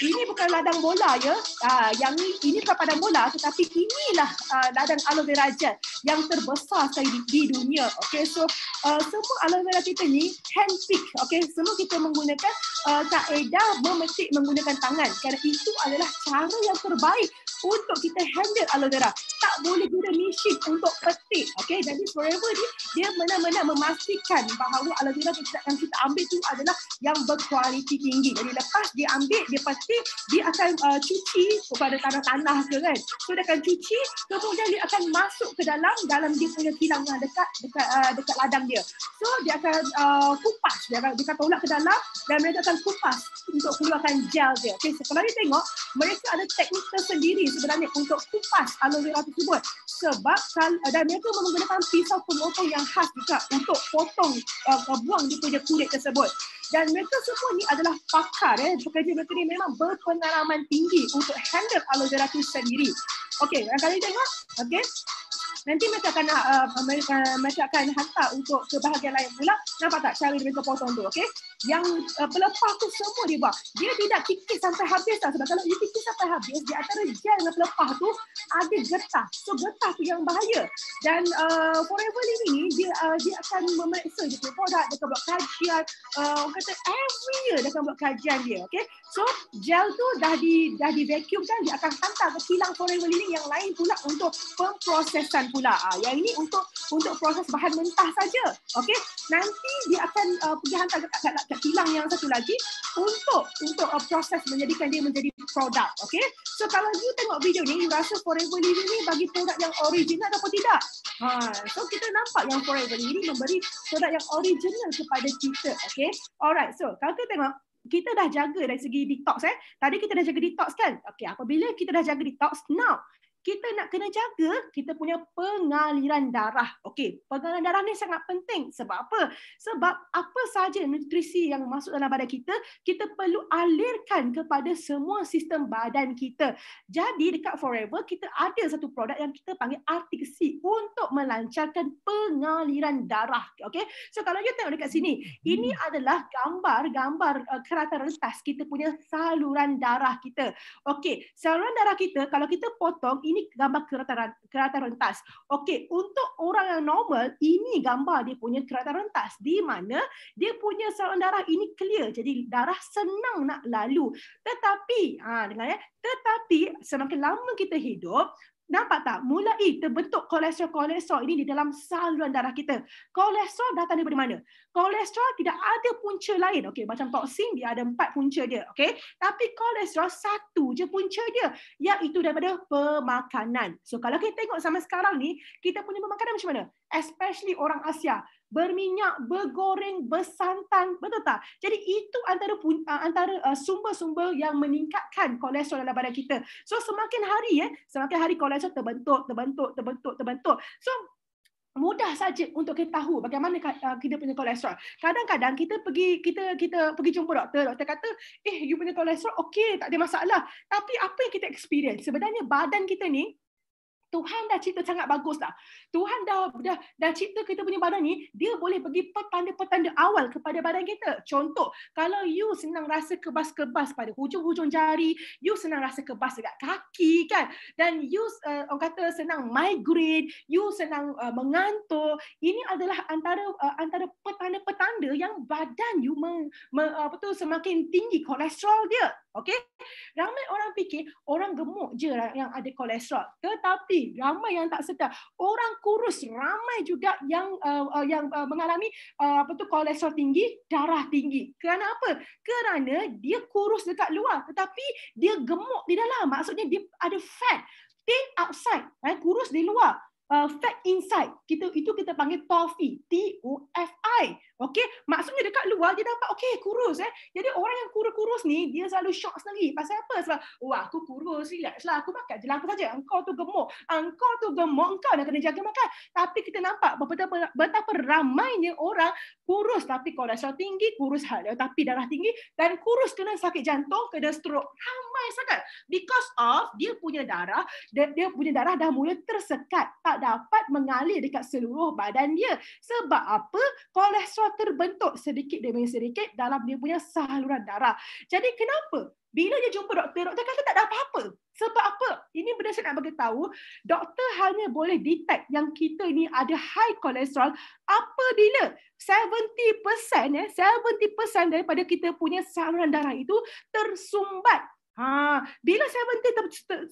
ini bukan ladang bola ya. Ah, yang ini, ini bukan padang bola tetapi inilah ah, ladang aloe vera gel yang terbesar sekali di, di dunia. Okey, so uh, semua aloe vera kita ni hand pick. Okey, semua kita menggunakan uh, ah, kaedah memetik menggunakan tangan kerana itu adalah cara yang terbaik untuk kita handle aloe vera. Tak boleh guna mesin untuk petik. Okey, jadi forever ni dia benar-benar memastikan bahawa aloe vera yang kita ambil tu adalah yang berkualiti tinggi. Jadi lepas dia ambil dia pasti okay, dia akan uh, cuci kepada tanah-tanah ke kan. So dia akan cuci, kemudian dia akan masuk ke dalam dalam dia punya kilang yang dekat dekat uh, dekat ladang dia. So dia akan uh, kupas dia akan dia akan ke dalam dan mereka akan kupas untuk keluarkan gel dia. Okey, so, kalau kita tengok, mereka ada teknik tersendiri sebenarnya untuk kupas aloe vera tersebut. Sebab uh, dan mereka menggunakan pisau pemotong yang khas juga untuk potong uh, buang dia punya kulit tersebut dan mereka semua ni adalah pakar eh pekerja mereka ni memang berpengalaman tinggi untuk handle aloe vera tu sendiri okey kali tengok okey nanti mereka akan uh, mereka, uh, akan hantar untuk ke bahagian lain pula nampak tak cara mereka potong tu okey yang uh, pelepah tu semua dia buat dia tidak kikis sampai habis tak sebab kalau dia kikis sampai habis di antara gel dengan pelepah tu ada getah so getah tu yang bahaya dan uh, forever ini dia uh, dia akan memeriksa dia punya produk dia akan buat kajian uh, orang kata every year dia akan buat kajian dia okey so gel tu dah di dah di vacuum kan dia akan hantar ke kilang forever living yang lain pula untuk pemprosesan pula. Ha, yang ini untuk untuk proses bahan mentah saja. Okey, nanti dia akan uh, pergi hantar ke kat, kat, kilang yang satu lagi untuk untuk uh, proses menjadikan dia menjadi produk. Okey, so kalau you tengok video ni, you rasa Forever Living ni bagi produk yang original atau tidak? Ha, so kita nampak yang Forever Living memberi produk yang original kepada kita. Okey, alright. So kalau kita tengok kita dah jaga dari segi detox eh. Tadi kita dah jaga detox kan? Okey, apabila kita dah jaga detox, now kita nak kena jaga kita punya pengaliran darah. Okey, pengaliran darah ni sangat penting. Sebab apa? Sebab apa sahaja nutrisi yang masuk dalam badan kita, kita perlu alirkan kepada semua sistem badan kita. Jadi dekat Forever kita ada satu produk yang kita panggil Arctic untuk melancarkan pengaliran darah. Okey. So kalau you tengok dekat sini, ini hmm. adalah gambar-gambar eh, kereta rentas kita punya saluran darah kita. Okey, saluran darah kita kalau kita potong ini gambar kereta kereta rentas. Okey, untuk orang yang normal, ini gambar dia punya kereta rentas di mana dia punya saluran darah ini clear. Jadi darah senang nak lalu. Tetapi, ha dengar ya, tetapi semakin lama kita hidup, Nampak tak? Mulai terbentuk kolesterol-kolesterol ini di dalam saluran darah kita. Kolesterol datang daripada mana? Kolesterol tidak ada punca lain. okay? macam toksin dia ada empat punca dia. okay? tapi kolesterol satu je punca dia. Iaitu daripada pemakanan. So kalau kita tengok sama sekarang ni, kita punya pemakanan macam mana? Especially orang Asia berminyak, bergoreng, bersantan, betul tak? Jadi itu antara ah, antara ah, sumber-sumber yang meningkatkan kolesterol dalam badan kita. So semakin hari ya, semakin hari kolesterol terbentuk, terbentuk, terbentuk, terbentuk. So mudah saja untuk kita tahu bagaimana ah, kita punya kolesterol. Kadang-kadang kita pergi kita kita pergi jumpa doktor, doktor kata, "Eh, you punya kolesterol okey, tak ada masalah." Tapi apa yang kita experience? Sebenarnya badan kita ni Tuhan dah cipta sangat bagus dah. Tuhan dah, dah, dah cipta kita punya badan ni, dia boleh bagi petanda-petanda awal kepada badan kita. Contoh, kalau you senang rasa kebas-kebas pada hujung-hujung jari, you senang rasa kebas dekat kaki kan, dan you uh, orang kata senang migrate, you senang uh, mengantuk, ini adalah antara uh, antara petanda-petanda yang badan you meng, meng, apa tu, semakin tinggi kolesterol dia. Okay? Ramai orang fikir orang gemuk je yang ada kolesterol. Tetapi ramai yang tak sedar, orang kurus ramai juga yang uh, uh, yang uh, mengalami uh, apa tu kolesterol tinggi, darah tinggi. Kerana apa? Kerana dia kurus dekat luar tetapi dia gemuk di dalam. Maksudnya dia ada fat thin outside, eh, kurus di luar. Uh, fat inside. Kita itu kita panggil TOFI, T O F I. Okey, maksudnya dekat luar dia dapat okey kurus eh. Jadi orang yang kurus-kurus ni dia selalu shock sendiri. Pasal apa? Sebab wah aku kurus, relax lah. Aku makan je lah apa saja. Engkau tu gemuk. Engkau tu gemuk, engkau nak kena jaga makan. Tapi kita nampak betapa betapa ramainya orang kurus tapi kolesterol tinggi, kurus hal eh, tapi darah tinggi dan kurus kena sakit jantung, kena strok. Ramai sangat. Because of dia punya darah, dia, dia punya darah dah mula tersekat, tak dapat mengalir dekat seluruh badan dia. Sebab apa? Kolesterol terbentuk sedikit demi sedikit dalam dia punya saluran darah. Jadi kenapa? Bila dia jumpa doktor, doktor kata tak ada apa-apa. Sebab apa? Ini benda saya nak bagi tahu, doktor hanya boleh detect yang kita ni ada high cholesterol apabila 70% ya, 70% daripada kita punya saluran darah itu tersumbat. Ha, bila 70 70%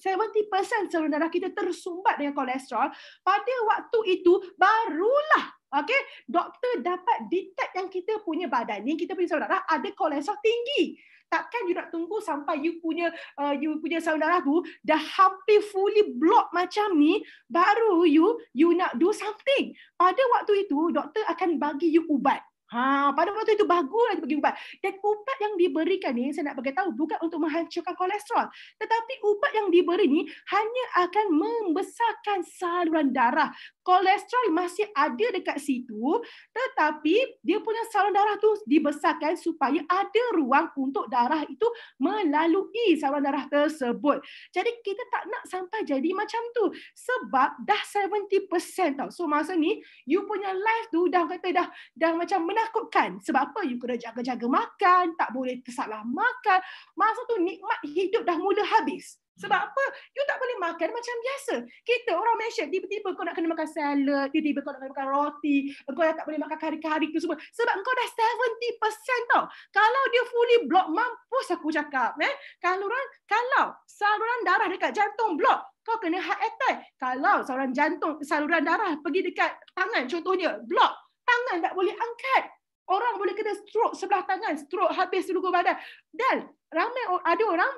saluran darah kita tersumbat dengan kolesterol, pada waktu itu barulah Okey, doktor dapat detect yang kita punya badan ni, kita punya saudara darah ada kolesterol tinggi. Takkan you nak tunggu sampai you punya uh, you punya saluran darah tu dah hampir fully block macam ni baru you you nak do something. Pada waktu itu doktor akan bagi you ubat. Ha, pada waktu itu baguslah dia bagi ubat. Dan ubat yang diberikan ni saya nak bagi tahu bukan untuk menghancurkan kolesterol, tetapi ubat yang diberi ni hanya akan membesarkan saluran darah. Kolesterol masih ada dekat situ, tetapi dia punya saluran darah tu dibesarkan supaya ada ruang untuk darah itu melalui saluran darah tersebut. Jadi kita tak nak sampai jadi macam tu sebab dah 70% tau. So masa ni you punya life tu dah kata dah dah macam menakutkan. Sebab apa? You kena jaga-jaga makan, tak boleh tersalah makan. Masa tu nikmat hidup dah mula habis. Sebab apa? You tak boleh makan macam biasa. Kita orang Malaysia, tiba-tiba kau nak kena makan salad, tiba-tiba kau nak kena makan roti, kau dah tak boleh makan kari-kari tu semua. Sebab kau dah 70% tau. Kalau dia fully block, mampus aku cakap. Eh? Kalau, orang, kalau saluran darah dekat jantung block, kau kena heart attack. Kalau saluran jantung, saluran darah pergi dekat tangan, contohnya, block tangan tak boleh angkat. Orang boleh kena stroke sebelah tangan, stroke habis seluruh badan. Dan ramai ada orang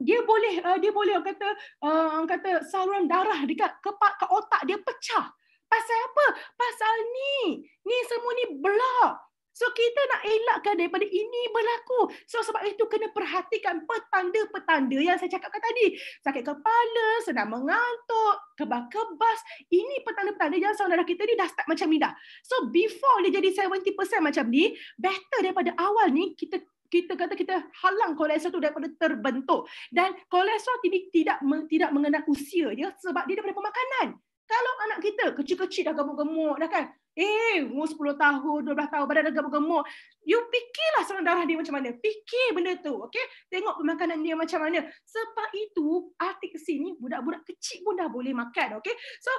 dia boleh eh, dia boleh kata uh, kata saluran darah dekat kepak ke otak dia pecah. Pasal apa? Pasal ni. Ni semua ni block. So kita nak elakkan daripada ini berlaku. So sebab itu kena perhatikan petanda-petanda yang saya cakapkan tadi. Sakit kepala, sedang mengantuk, kebas-kebas. Ini petanda-petanda yang saudara kita ni dah start macam ni dah. So before dia jadi 70% macam ni, better daripada awal ni kita kita kata kita halang kolesterol tu daripada terbentuk. Dan kolesterol ini tidak tidak mengenai usia dia sebab dia daripada pemakanan. Kalau anak kita kecil-kecil dah gemuk-gemuk dah kan, Eh, umur 10 tahun, 12 tahun, badan dah gemuk You fikirlah serang darah dia macam mana. Fikir benda tu, okay? Tengok pemakanan dia macam mana. Sebab itu, artik sini, budak-budak kecil pun dah boleh makan, okay? So,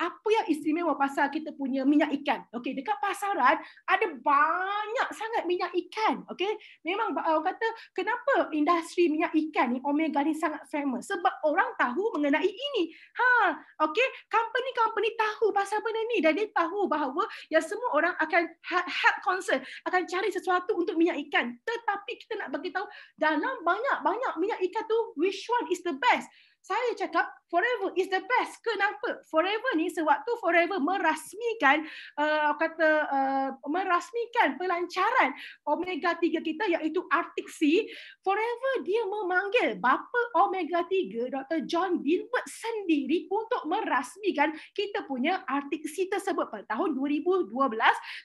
apa yang istimewa pasal kita punya minyak ikan? Okay, dekat pasaran, ada banyak sangat minyak ikan, okay? Memang orang kata, kenapa industri minyak ikan ni, Omega ni sangat famous? Sebab orang tahu mengenai ini. Ha, okay? Company-company tahu pasal benda ni. Dan dia tahu bahawa bahawa yang semua orang akan help ha-, concern akan cari sesuatu untuk minyak ikan tetapi kita nak bagi tahu dalam banyak-banyak minyak ikan tu which one is the best saya cakap forever is the best kenapa forever ni sewaktu forever merasmikan uh, kata uh, merasmikan pelancaran omega 3 kita iaitu arctic sea forever dia memanggil bapa omega 3 Dr John Dilbert sendiri untuk merasmikan kita punya arctic sea tersebut pada tahun 2012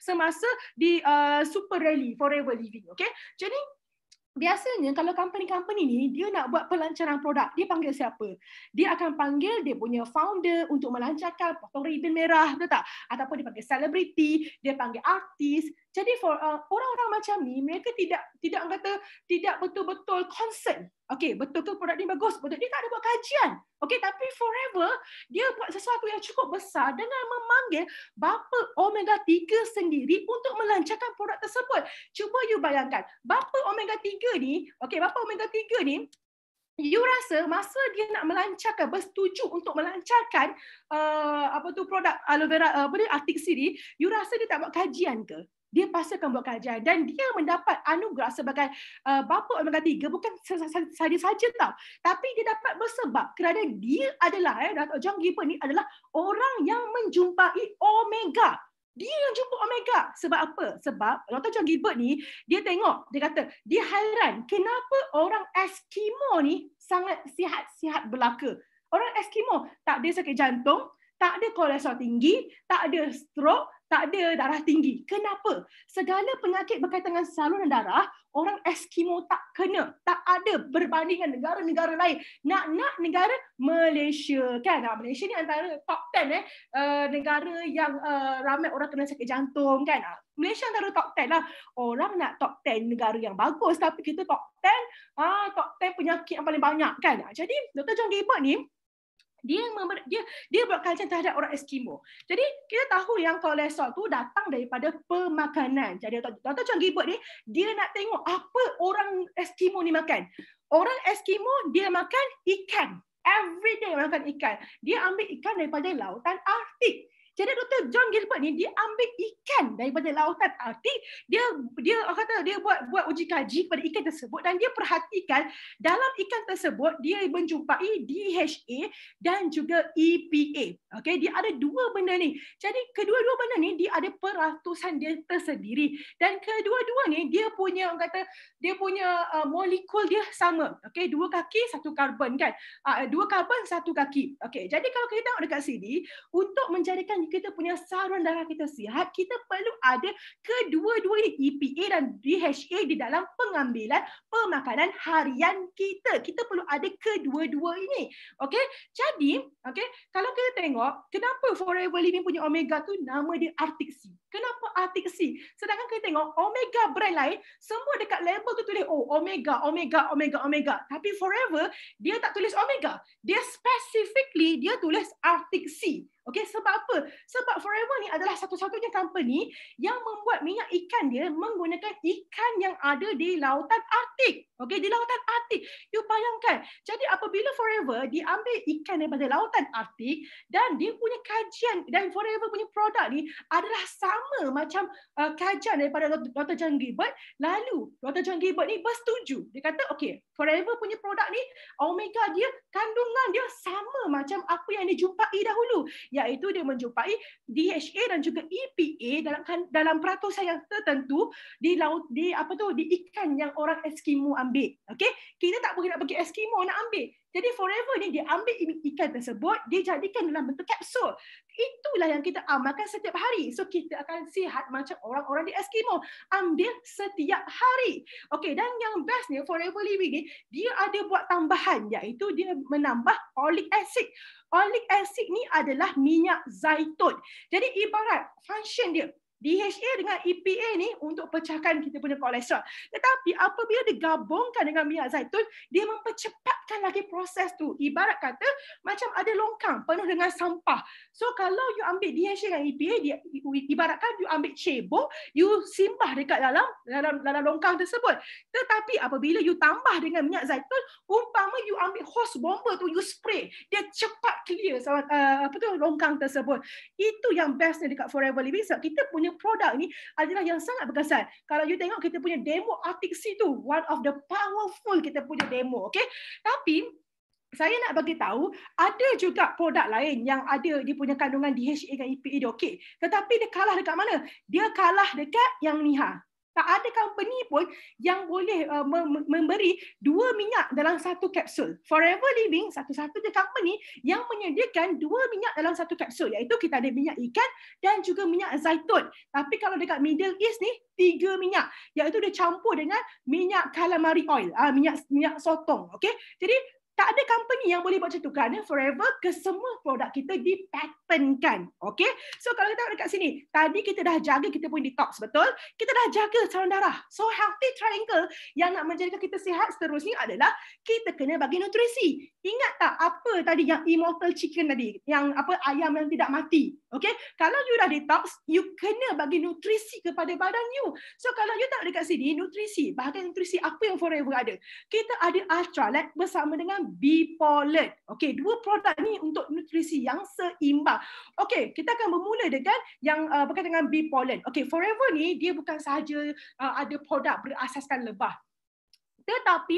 semasa di uh, super rally forever living Okay, jadi Biasanya kalau company-company ni dia nak buat pelancaran produk, dia panggil siapa? Dia akan panggil dia punya founder untuk melancarkan potong ribbon merah, betul tak? Ataupun dia panggil selebriti, dia panggil artis, jadi for uh, orang-orang macam ni mereka tidak tidak kata tidak betul-betul concern. Okey, betul ke produk ni bagus? Betul dia tak ada buat kajian. Okey, tapi forever dia buat sesuatu yang cukup besar dengan memanggil bapa omega 3 sendiri untuk melancarkan produk tersebut. Cuba you bayangkan, bapa omega 3 ni, okey, bapa omega 3 ni You rasa masa dia nak melancarkan, bersetuju untuk melancarkan uh, apa tu produk aloe vera, uh, apa ni, Arctic City, you rasa dia tak buat kajian ke? dia pasti akan buat kajian dan dia mendapat anugerah sebagai uh, bapa orang ketiga bukan saja saja tau tapi dia dapat bersebab kerana dia adalah eh Dato John Gipper ni adalah orang yang menjumpai omega dia yang jumpa omega sebab apa sebab Dr. John Gilbert ni dia tengok dia kata dia hairan kenapa orang Eskimo ni sangat sihat-sihat belaka orang Eskimo tak ada sakit jantung tak ada kolesterol tinggi tak ada stroke tak ada darah tinggi. Kenapa? Segala penyakit berkaitan dengan saluran darah, orang Eskimo tak kena. Tak ada berbandingan negara-negara lain. Nak-nak negara Malaysia. Kan? Ha, Malaysia ni antara top 10 eh. Uh, negara yang uh, ramai orang kena sakit jantung. Kan? Ha, Malaysia antara top 10 lah. Orang nak top 10 negara yang bagus. Tapi kita top 10, uh, ah, top 10 penyakit yang paling banyak. kan? Ha, jadi, Dr. John Gilbert ni, dia memer- dia dia buat terhadap orang Eskimo. Jadi kita tahu yang kolesterol tu datang daripada pemakanan. Jadi Dr. John Gilbert ni dia nak tengok apa orang Eskimo ni makan. Orang Eskimo dia makan ikan. Every day makan ikan. Dia ambil ikan daripada lautan Arktik. Jadi Dr. John Gilbert ni dia ambil ikan daripada lautan. Arti dia dia orang kata dia buat buat uji kaji pada ikan tersebut dan dia perhatikan dalam ikan tersebut dia menjumpai DHA dan juga EPA. Okey, dia ada dua benda ni. Jadi kedua-dua benda ni dia ada peratusan dia tersendiri dan kedua-dua ni dia punya orang kata dia punya uh, molekul dia sama. Okey, dua kaki satu karbon kan. Uh, dua karbon satu kaki. Okey, jadi kalau kita tengok dekat sini untuk menjadikan kita punya saluran darah kita sihat, kita perlu ada kedua-dua EPA dan DHA di dalam pengambilan pemakanan harian kita. Kita perlu ada kedua-dua ini. Okey? Jadi, okey, kalau kita tengok kenapa Forever Living punya omega tu nama dia Arctic C. Kenapa Arctic C? Sedangkan kita tengok omega brand lain semua dekat label tu tulis oh omega, omega, omega, omega. Tapi Forever dia tak tulis omega. Dia specifically dia tulis Arctic C. Okey, sebab apa? Sebab Forever ni adalah satu-satunya company yang membuat minyak ikan dia menggunakan ikan yang ada di lautan Arktik. Okey, di lautan Arktik. You bayangkan. Jadi apabila Forever diambil ikan daripada lautan Arktik dan dia punya kajian dan Forever punya produk ni adalah sama macam uh, kajian daripada Dr. John Gilbert. Lalu Dr. John Gilbert ni bersetuju. Dia kata, okey, Forever punya produk ni omega dia kandungan dia sama macam apa yang dia dijumpai dahulu iaitu dia menjumpai DHA dan juga EPA dalam kan, dalam peratusan yang tertentu di laut di apa tu di ikan yang orang Eskimo ambil. Okey, kita tak boleh nak pergi Eskimo nak ambil. Jadi forever ni dia ambil ikan tersebut, dia jadikan dalam bentuk kapsul. Itulah yang kita amalkan setiap hari. So kita akan sihat macam orang-orang di Eskimo. Ambil setiap hari. Okay dan yang best ni forever living ni dia ada buat tambahan iaitu dia menambah oleic acid. Oleic acid ni adalah minyak zaitun. Jadi ibarat function dia DHA dengan EPA ni untuk pecahkan kita punya kolesterol. Tetapi apabila digabungkan dengan minyak zaitun, dia mempercepatkan lagi proses tu. Ibarat kata macam ada longkang penuh dengan sampah. So kalau you ambil DHA dengan EPA, dia, ibaratkan you ambil cebo, you simbah dekat dalam, dalam dalam longkang tersebut. Tetapi apabila you tambah dengan minyak zaitun, umpama you ambil hose bomber tu, you spray, dia cepat clear sama, uh, apa tu longkang tersebut. Itu yang bestnya dekat Forever Living sebab kita punya punya produk ni adalah yang sangat berkesan. Kalau you tengok kita punya demo Arctic Sea tu, one of the powerful kita punya demo, okay? Tapi saya nak bagi tahu ada juga produk lain yang ada dia punya kandungan DHA dan EPA dia okey. Tetapi dia kalah dekat mana? Dia kalah dekat yang ni ha tak ada company pun yang boleh uh, memberi dua minyak dalam satu kapsul. Forever Living satu-satu je company yang menyediakan dua minyak dalam satu kapsul iaitu kita ada minyak ikan dan juga minyak zaitun. Tapi kalau dekat Middle East ni tiga minyak iaitu dia campur dengan minyak calamari oil, uh, minyak minyak sotong, okey. Jadi tak ada company yang boleh buat macam tu kerana forever ke semua produk kita dipatenkan, Okay? So kalau kita dekat sini, tadi kita dah jaga kita pun detox, betul? Kita dah jaga saluran darah. So healthy triangle yang nak menjadikan kita sihat seterusnya adalah kita kena bagi nutrisi. Ingat tak apa tadi yang immortal chicken tadi? Yang apa ayam yang tidak mati? Okay? Kalau you dah detox, you kena bagi nutrisi kepada badan you. So kalau you tak dekat sini, nutrisi. Bahagian nutrisi apa yang forever ada? Kita ada Ultralight bersama dengan Bipolar. Okay, dua produk ni untuk nutrisi yang seimbang. Okay, kita akan bermula dengan yang uh, berkaitan dengan Bipolar. Okay, forever ni dia bukan sahaja uh, ada produk berasaskan lebah tetapi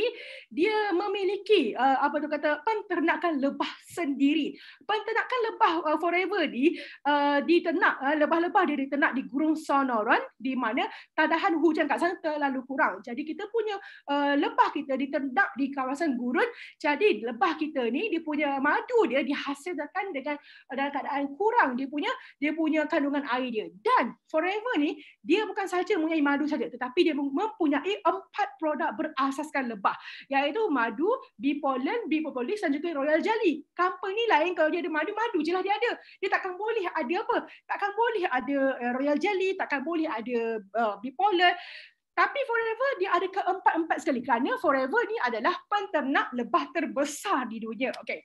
dia memiliki uh, apa tu kata penternakan lebah sendiri. Penternakan lebah uh, forever di uh, ternak uh, lebah-lebah dia diternak di Gurun Sonoran di mana tadahan hujan kat sana terlalu kurang. Jadi kita punya uh, lebah kita diternak di kawasan gurun. Jadi lebah kita ni dia punya madu dia dihasilkan dengan dalam keadaan kurang dia punya dia punya kandungan air dia. Dan forever ni dia bukan sahaja mempunyai madu saja tetapi dia mempunyai empat produk beras asaskan lebah iaitu madu, bee pollen, bee propolis dan juga royal jelly. Company lain kalau dia ada madu, madu jelah dia ada. Dia takkan boleh ada apa? Takkan boleh ada eh, royal jelly, takkan boleh ada uh, eh, bee pollen. Tapi Forever dia ada keempat-empat sekali kerana Forever ni adalah penternak lebah terbesar di dunia. Okay.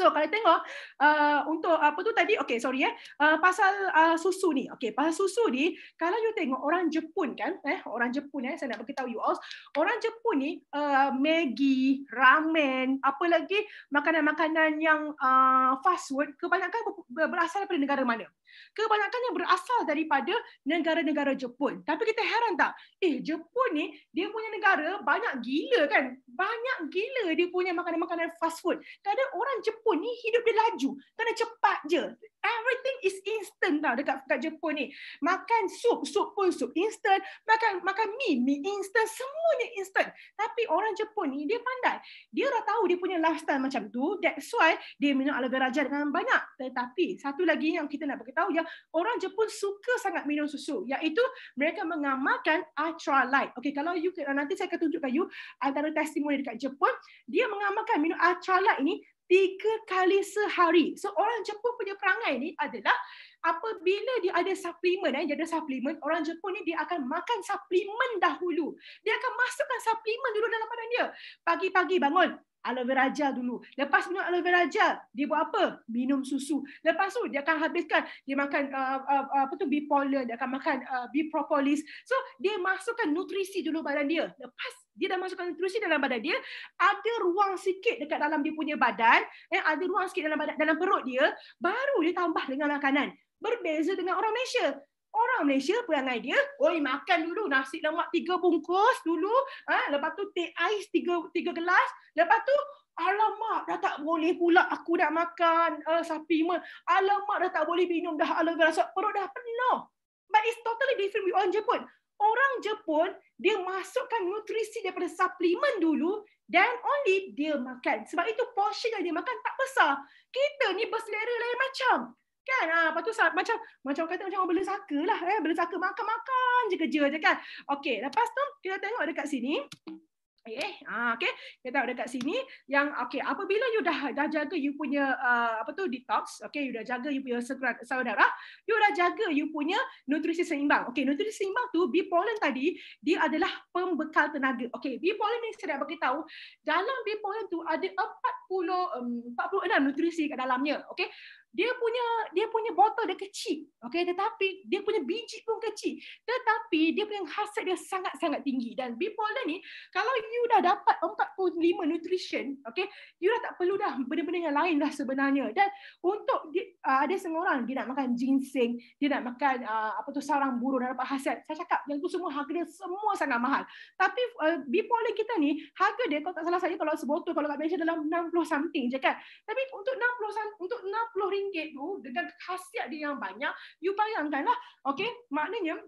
So kalau tengok uh, untuk apa tu tadi, okay sorry ya, eh, uh, pasal uh, susu ni, okay pasal susu ni, kalau you tengok orang Jepun kan, eh orang Jepun eh, saya nak beritahu you all, orang Jepun ni uh, Maggi, ramen, apa lagi makanan-makanan yang uh, fast food, kebanyakan berasal dari negara mana? Kebanyakan yang berasal daripada negara-negara Jepun. Tapi kita heran tak? Eh, Jepun ni dia punya negara banyak gila kan? Banyak gila dia punya makanan-makanan fast food. Kadang kadang orang Jepun ni hidup dia laju. Kadang cepat je. Everything is instant tau dekat, dekat Jepun ni. Makan sup, sup pun sup instant. Makan makan mie, mie instant. Semuanya instant. Tapi orang Jepun ni dia pandai. Dia dah tahu dia punya lifestyle macam tu. That's why dia minum aloe vera gel dengan banyak. Tetapi satu lagi yang kita nak beritahu yang orang Jepun suka sangat minum susu iaitu mereka mengamalkan ultra light. Okey kalau you nanti saya akan tunjukkan you antara testimoni dekat Jepun dia mengamalkan minum ultra light ini tiga kali sehari. So orang Jepun punya perangai ini adalah apabila dia ada suplemen eh, dia ada suplemen, orang Jepun ni dia akan makan suplemen dahulu. Dia akan masukkan suplemen dulu dalam badan dia. Pagi-pagi bangun, aloe vera gel dulu. Lepas minum aloe vera gel, dia buat apa? Minum susu. Lepas tu dia akan habiskan dia makan uh, uh, uh apa tu bipolar, dia akan makan uh, B propolis. So dia masukkan nutrisi dulu badan dia. Lepas dia dah masukkan nutrisi dalam badan dia, ada ruang sikit dekat dalam dia punya badan, eh ada ruang sikit dalam badan, dalam perut dia, baru dia tambah dengan makanan. Berbeza dengan orang Malaysia. Orang Malaysia perangai dia, oi makan dulu nasi lemak tiga bungkus dulu, ha? lepas tu teh ais tiga, tiga gelas, lepas tu alamak dah tak boleh pula aku dah makan uh, sapi ma. Alamak dah tak boleh minum dah alamak rasa perut dah penuh. But it's totally different with orang Jepun. Orang Jepun, dia masukkan nutrisi daripada suplemen dulu, dan only dia makan. Sebab itu portion yang dia makan tak besar. Kita ni berselera lain macam. Kan? Ha, lepas tu macam macam kata macam bela saka lah. Eh? Bela saka makan-makan je kerja je kan. Okay, lepas tu kita tengok dekat sini. Eh, ah, okay. Kita tengok dekat sini yang okay. Apabila you dah dah jaga you punya uh, apa tu detox, okay. You dah jaga you punya segera sel darah, you dah jaga you punya nutrisi seimbang. Okay, nutrisi seimbang tu B pollen tadi dia adalah pembekal tenaga. Okay, B pollen ni saya dah bagi tahu dalam B pollen tu ada 40 um, 46 nutrisi kat dalamnya. Okay, dia punya dia punya botol dia kecil okey tetapi dia punya biji pun kecil tetapi dia punya hasrat dia sangat-sangat tinggi dan bipolar ni kalau you dah dapat 45 nutrition okey you dah tak perlu dah benda-benda yang lain dah sebenarnya dan untuk dia, ah, ada seorang dia nak makan ginseng dia nak makan ah, apa tu sarang burung dan dapat hasrat saya cakap yang tu semua harga dia semua sangat mahal tapi uh, ah, bipolar kita ni harga dia kalau tak salah saya kalau sebotol kalau kat Malaysia dalam 60 something je kan tapi untuk 60 untuk 60 ringgit tu dengan khasiat dia yang banyak, you bayangkanlah, okay, maknanya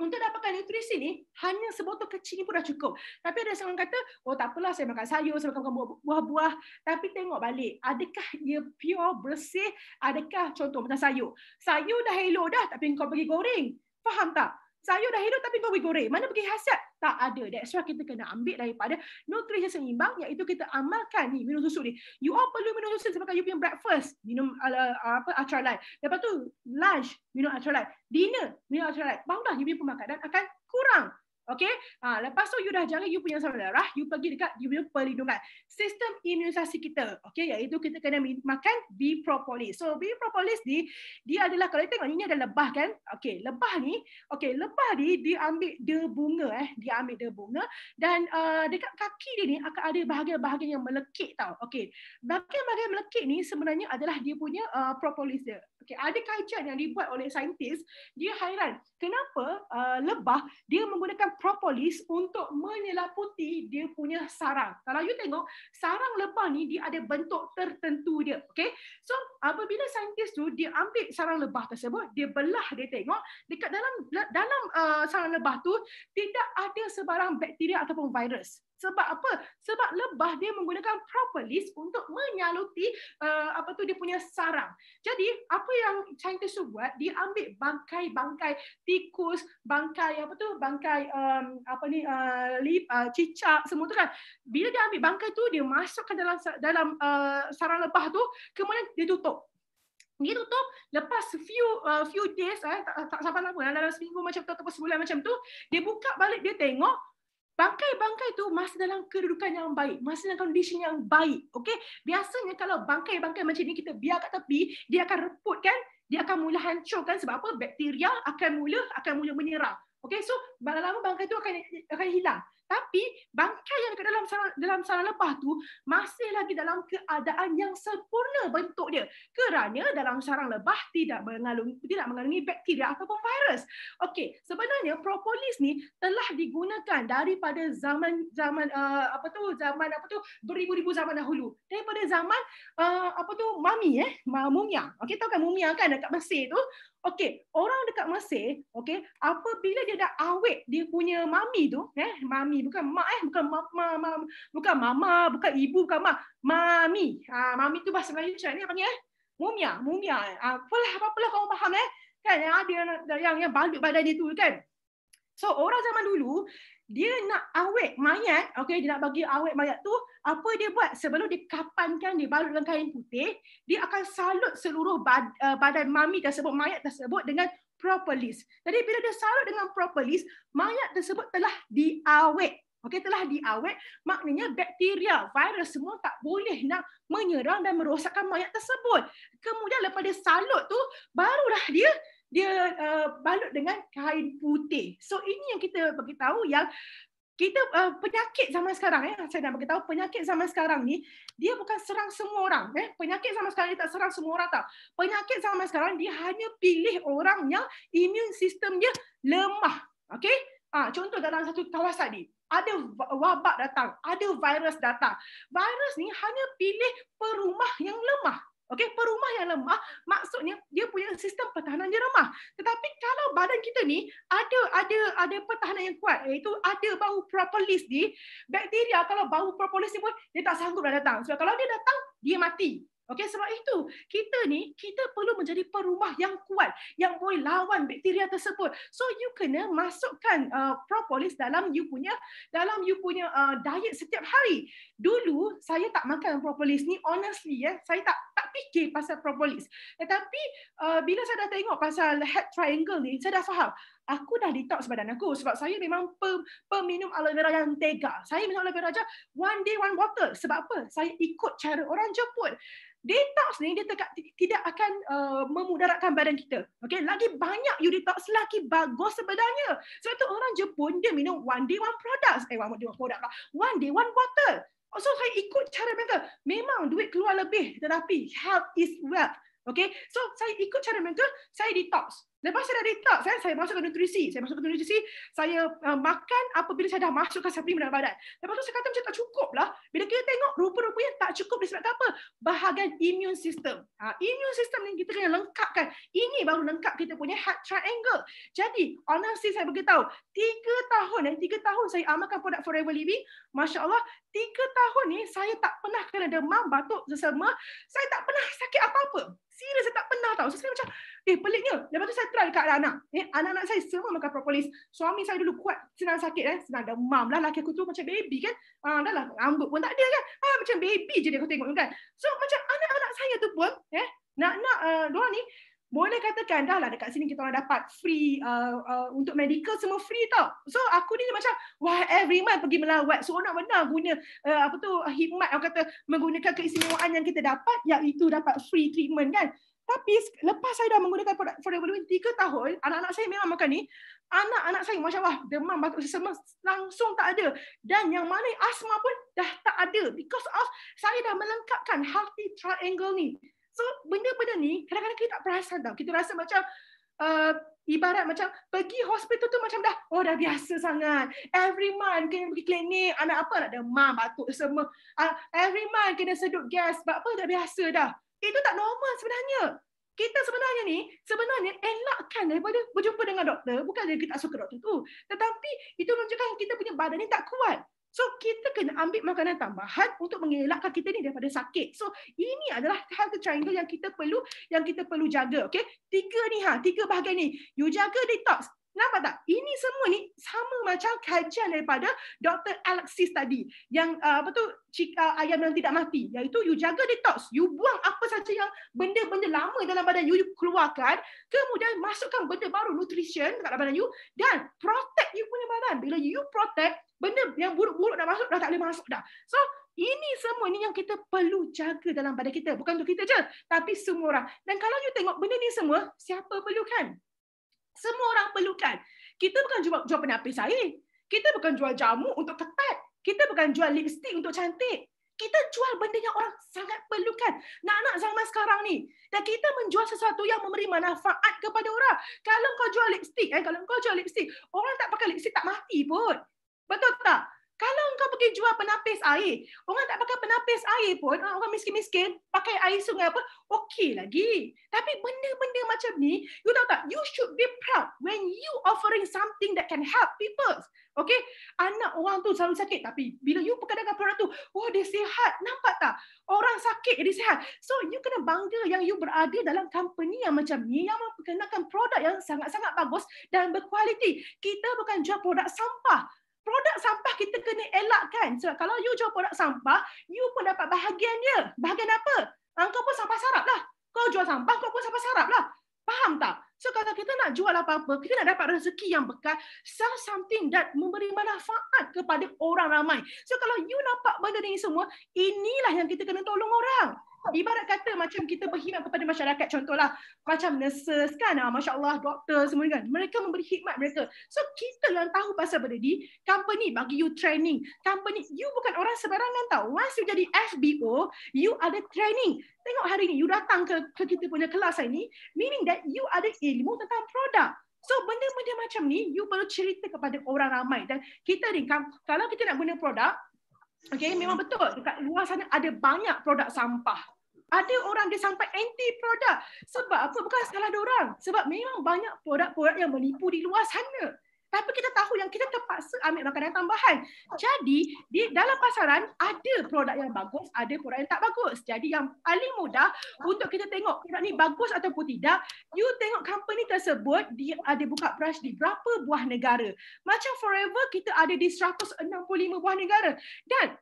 untuk dapatkan nutrisi ni, hanya sebotol kecil ni pun dah cukup. Tapi ada seorang kata, oh tak apalah saya makan sayur, saya makan buah-buah. Tapi tengok balik, adakah dia pure, bersih, adakah contoh macam sayur. Sayur dah elok dah, tapi kau pergi goreng. Faham tak? sayur dah hidup tapi kau pergi goreng. Mana pergi hasil? Tak ada. That's why kita kena ambil daripada nutrisi seimbang iaitu kita amalkan ni minum susu ni. You all perlu minum susu sebab you punya breakfast, minum uh, uh apa ultralight. Lepas tu lunch minum ultralight. Dinner minum ultralight. Bang dah you punya pemakanan akan kurang. Okay? Ha, lepas tu you dah jaga you punya asam darah, you pergi dekat you punya perlindungan. Sistem imunisasi kita. Okay? Iaitu kita kena makan B propolis. So B propolis ni, dia adalah kalau tengok ini ada lebah kan? Okay, lebah ni, okay, lebah ni dia ambil dia bunga eh. Dia ambil dia bunga dan uh, dekat kaki dia ni akan ada bahagian-bahagian yang melekit tau. Okay, bahagian-bahagian melekit ni sebenarnya adalah dia punya uh, propolis dia. Okay, ada kajian yang dibuat oleh saintis, dia hairan kenapa uh, lebah dia menggunakan propolis untuk menyelaputi dia punya sarang. Kalau you tengok, sarang lebah ni dia ada bentuk tertentu dia. Okay? So, apabila saintis tu dia ambil sarang lebah tersebut, dia belah dia tengok, dekat dalam dalam uh, sarang lebah tu tidak ada sebarang bakteria ataupun virus. Sebab apa? Sebab lebah dia menggunakan propolis untuk menyaluti uh, apa tu dia punya sarang. Jadi apa yang scientist tu buat? Dia ambil bangkai-bangkai tikus, bangkai apa tu? Bangkai um, apa ni? Uh, lip, uh, cicak semua tu kan. Bila dia ambil bangkai tu dia masukkan dalam dalam uh, sarang lebah tu, kemudian dia tutup. Dia tutup lepas few uh, few days eh, tak, tak sampai lama dalam seminggu macam tu ataupun sebulan macam tu dia buka balik dia tengok bangkai-bangkai tu masih dalam kedudukan yang baik, masih dalam condition yang baik. Okey? Biasanya kalau bangkai-bangkai macam ni kita biar kat tepi, dia akan reput kan? Dia akan mula hancurkan sebab apa? Bakteria akan mula akan mula menyerang. Okay, so barang lama bangkai tu akan akan hilang. Tapi bangkai yang dekat dalam sarang, dalam sarang lebah tu masih lagi dalam keadaan yang sempurna bentuk dia. Kerana dalam sarang lebah tidak mengalung tidak mengalungi bakteria ataupun virus. Okey, sebenarnya propolis ni telah digunakan daripada zaman zaman uh, apa tu zaman apa tu beribu-ribu zaman dahulu. Daripada zaman uh, apa tu mami eh, mumia. Okey, tahu kan mumia kan dekat Mesir tu? Okey, orang dekat Mesir, okey, apabila dia dah awet dia punya mami tu, eh, mami bukan mak eh, bukan mama, ma, bukan mama, bukan ibu, bukan mak, mami. Ha, mami tu bahasa Melayu macam ni panggil eh? Mumia, mumia. Ha, apalah apalah kau faham eh? Kan ada yang yang, yang balut badan dia tu kan. So orang zaman dulu dia nak awet mayat, okay, dia nak bagi awet mayat tu, apa dia buat? Sebelum dikapankan, dibalut dengan kain putih, dia akan salut seluruh eh, badan mami tersebut, mayat tersebut dengan propolis. Jadi bila dia salut dengan propolis, mayat tersebut telah diawet. Okey telah diawet, maknanya bakteria, virus semua tak boleh nak menyerang dan merosakkan mayat tersebut. Kemudian lepas dia salut tu, barulah dia dia uh, balut dengan kain putih. So ini yang kita bagi tahu yang kita uh, penyakit zaman sekarang ya saya nak bagi tahu penyakit zaman sekarang ni dia bukan serang semua orang eh penyakit zaman sekarang ni tak serang semua orang tau. Penyakit zaman sekarang dia hanya pilih orang yang imun system dia lemah. Okey? Ah ha, contoh dalam satu kawasan ni ada wabak datang, ada virus datang. Virus ni hanya pilih perumah yang lemah. Okey, perumah yang lemah maksudnya dia punya sistem pertahanan dia lemah. Tetapi kalau badan kita ni ada ada ada pertahanan yang kuat iaitu ada bau propolis di bakteria kalau bau propolis ni pun dia tak sanggup dah datang. Sebab kalau dia datang dia mati. Okey sebab itu kita ni kita perlu menjadi perumah yang kuat yang boleh lawan bakteria tersebut. So you kena masukkan uh, propolis dalam you punya dalam you punya uh, diet setiap hari. Dulu saya tak makan propolis ni honestly ya. Eh, saya tak tak fikir pasal propolis. Tetapi uh, bila saya dah tengok pasal head triangle ni saya dah faham. Aku dah detox badan aku sebab saya memang peminum aloe vera yang tega. Saya minum aloe vera je one day one bottle. Sebab apa? Saya ikut cara orang Jepun detox ni dia tegak, tidak akan uh, memudaratkan badan kita. Okay, lagi banyak you detox lagi bagus sebenarnya. Sebab tu orang Jepun dia minum one day one product, eh one day one product lah, one day one water. Oh, so saya ikut cara mereka. Memang duit keluar lebih tetapi health is wealth. Okay, so saya ikut cara mereka, saya detox. Lepas saya dah detox, kan? saya masukkan nutrisi. Saya masukkan nutrisi, saya uh, makan apabila saya dah masukkan suplemen dalam badan. Lepas tu saya kata macam tak cukup lah. Bila kita tengok, rupa-rupanya tak cukup disebabkan apa? Bahagian immune system. Ha, immune system ni kita kena lengkapkan. Ini baru lengkap kita punya heart triangle. Jadi, honestly saya beritahu, tiga tahun, eh, tiga tahun saya amalkan produk Forever Living, Masya Allah, tiga tahun ni saya tak pernah kena demam, batuk, sesama. Saya tak pernah sakit apa-apa serius saya tak pernah tahu. So saya macam eh peliknya. Lepas tu saya try dekat anak-anak. Eh anak-anak saya semua makan propolis. Suami saya dulu kuat senang sakit eh. Senang demam lah laki aku tu macam baby kan. Ah uh, dahlah rambut pun tak ada kan. Ah macam baby je dia aku tengok kan. So macam anak-anak saya tu pun eh nak nak uh, dua ni boleh katakan dah lah dekat sini kita orang dapat free uh, uh, untuk medical semua free tau. So aku ni macam wah every month pergi melawat so oh, nak benar guna uh, apa tu hikmat aku kata menggunakan keistimewaan yang kita dapat iaitu dapat free treatment kan. Tapi lepas saya dah menggunakan produk Forever 3 tahun, anak-anak saya memang makan ni. Anak-anak saya macam wah demam batuk sesama langsung tak ada. Dan yang mana asma pun dah tak ada because of saya dah melengkapkan healthy triangle ni. So benda-benda ni kadang-kadang kita tak perasan tau. Kita rasa macam uh, ibarat macam pergi hospital tu macam dah oh dah biasa sangat. Every month kena pergi klinik, anak apa nak demam, batuk semua. Uh, every month kena sedut gas, sebab apa dah biasa dah. Itu tak normal sebenarnya. Kita sebenarnya ni sebenarnya elakkan daripada berjumpa dengan doktor bukan dia kita tak suka doktor tu tetapi itu menunjukkan kita punya badan ni tak kuat So kita kena ambil makanan tambahan untuk mengelakkan kita ni daripada sakit. So ini adalah health triangle yang kita perlu yang kita perlu jaga, okey? Tiga ni ha, tiga bahagian ni. You jaga detox, Nampak tak? Ini semua ni sama macam kajian daripada Dr. Alexis tadi yang uh, apa tu cika, uh, ayam yang tidak mati iaitu you jaga detox, you buang apa saja yang benda-benda lama dalam badan you, you keluarkan, kemudian masukkan benda baru nutrition dekat dalam badan you dan protect you punya badan. Bila you protect benda yang buruk-buruk dah masuk dah tak boleh masuk dah. So ini semua ni yang kita perlu jaga dalam badan kita. Bukan untuk kita je, tapi semua orang. Dan kalau you tengok benda ni semua, siapa perlukan? Semua orang perlukan. Kita bukan jual, jual penapis air. Kita bukan jual jamu untuk ketat. Kita bukan jual lipstick untuk cantik. Kita jual benda yang orang sangat perlukan. Nak-nak zaman sekarang ni. Dan kita menjual sesuatu yang memberi manfaat kepada orang. Kalau kau jual lipstick, eh, kalau kau jual lipstick, orang tak pakai lipstick tak mati pun. Betul tak? Kalau engkau pergi jual penapis air, orang tak pakai penapis air pun, ah, orang miskin-miskin, pakai air sungai pun, okey lagi. Tapi benda-benda macam ni, you tahu tak, you should be proud when you offering something that can help people. Okay? Anak orang tu selalu sakit, tapi bila you pakai dengan produk tu, wah oh, dia sihat, nampak tak? Orang sakit dia sihat. So, you kena bangga yang you berada dalam company yang macam ni, yang memperkenalkan produk yang sangat-sangat bagus dan berkualiti. Kita bukan jual produk sampah produk sampah kita kena elakkan. Sebab kalau you jual produk sampah, you pun dapat bahagian dia. Bahagian apa? Ah, kau pun sampah sarap lah. Kau jual sampah, kau pun sampah sarap lah. Faham tak? So kalau kita nak jual apa-apa, kita nak dapat rezeki yang bekal, sell something that memberi manfaat kepada orang ramai. So kalau you nampak benda ni semua, inilah yang kita kena tolong orang ibarat kata macam kita berkhidmat kepada masyarakat contohlah macam nurses kan ah Masya Allah doktor semua kan mereka memberi khidmat mereka so kita yang tahu pasal benda ni company bagi you training company you bukan orang sembarangan tau once you jadi FBO you ada training tengok hari ni you datang ke, ke kita punya kelas hari ni meaning that you ada ilmu tentang produk So benda-benda macam ni, you perlu cerita kepada orang ramai. Dan kita ni, kalau kita nak guna produk, Okay, hmm. memang betul. Dekat luar sana ada banyak produk sampah. Ada orang dia sampai anti produk. Sebab apa? Bukan salah orang. Sebab memang banyak produk-produk yang menipu di luar sana. Tapi kita tahu yang kita terpaksa ambil makanan tambahan. Jadi, di dalam pasaran ada produk yang bagus, ada produk yang tak bagus. Jadi, yang paling mudah untuk kita tengok produk ni bagus ataupun tidak, you tengok company tersebut dia ada buka branch di berapa buah negara. Macam Forever, kita ada di 165 buah negara. Dan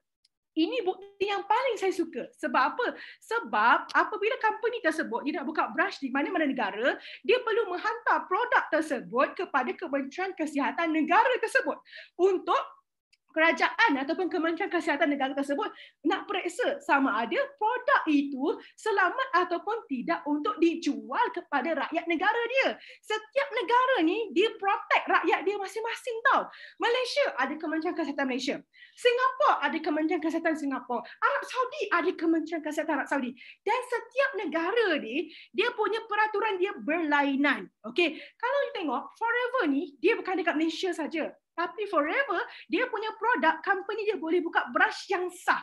ini bukti yang paling saya suka. Sebab apa? Sebab apabila company tersebut dia nak buka branch di mana-mana negara, dia perlu menghantar produk tersebut kepada Kementerian Kesihatan negara tersebut untuk kerajaan ataupun kementerian kesihatan negara tersebut nak periksa sama ada produk itu selamat ataupun tidak untuk dijual kepada rakyat negara dia. Setiap negara ni dia protect rakyat dia masing-masing tau. Malaysia ada kementerian kesihatan Malaysia. Singapura ada kementerian kesihatan Singapura. Arab Saudi ada kementerian kesihatan Arab Saudi. Dan setiap negara ni dia punya peraturan dia berlainan. Okey. Kalau you tengok Forever ni dia bukan dekat Malaysia saja. Tapi forever, dia punya produk, company dia boleh buka brush yang sah.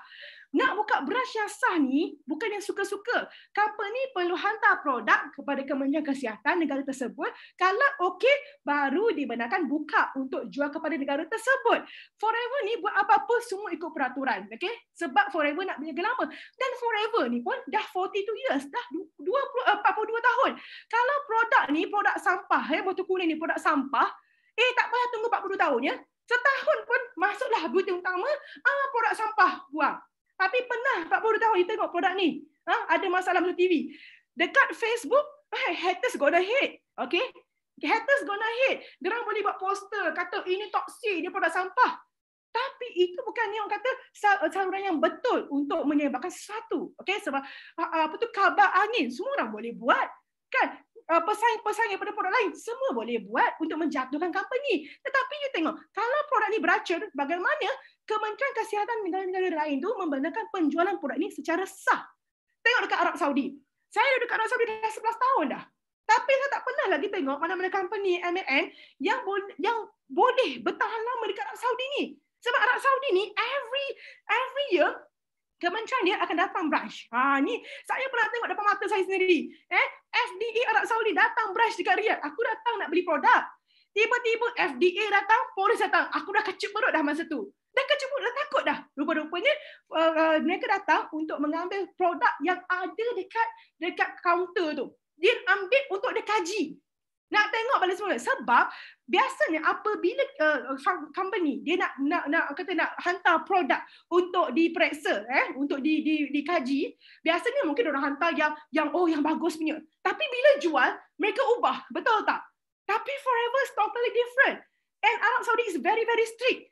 Nak buka brush yang sah ni, bukan yang suka-suka. Company perlu hantar produk kepada Kementerian Kesihatan negara tersebut. Kalau okey, baru dibenarkan buka untuk jual kepada negara tersebut. Forever ni buat apa-apa semua ikut peraturan. Okay? Sebab Forever nak menjaga lama. Dan Forever ni pun dah 42 years, dah 20, 42 eh, tahun. Kalau produk ni, produk sampah, eh, botol kuning ni produk sampah, Eh tak payah tunggu 40 tahun ya. Setahun pun masuklah budi utama ah produk sampah buang. Tapi pernah 40 tahun kita tengok produk ni. Ha, ada masalah dalam TV. Dekat Facebook, hey, ah, haters gonna hate. Okay? Haters gonna hate. Diorang boleh buat poster, kata ini eh, toksi, ini produk sampah. Tapi itu bukan yang kata saluran yang betul untuk menyebabkan sesuatu. Okay? Sebab ha, ha, apa tu kabar angin, semua orang boleh buat kan ah, pesaing-pesaing daripada produk lain semua boleh buat untuk menjatuhkan company tetapi you tengok kalau produk ni beracun bagaimana Kementerian Kesihatan negara-negara lain tu membenarkan penjualan produk ni secara sah tengok dekat Arab Saudi saya dah dekat Arab Saudi dah 11 tahun dah tapi saya tak pernah lagi tengok mana-mana company MLM yang bo- yang boleh bertahan lama dekat Arab Saudi ni sebab Arab Saudi ni every every year kementerian dia akan datang brush. Ha, ni saya pernah tengok depan mata saya sendiri. Eh, FDA Arab Saudi datang brush dekat Riyadh. Aku datang nak beli produk. Tiba-tiba FDA datang, polis datang. Aku dah kecup perut dah masa tu. Dah kecup perut, dah takut dah. Rupa-rupanya uh, uh, mereka datang untuk mengambil produk yang ada dekat dekat kaunter tu. Dia ambil untuk dia Nak tengok balik semula. Sebab biasanya apabila uh, eh, eh, company dia nak nak nak kata nak hantar produk untuk diperiksa eh untuk di, di dikaji biasanya mungkin orang hantar yang yang oh yang bagus punya tapi bila jual mereka ubah betul tak tapi forever is totally different and Arab Saudi is very very strict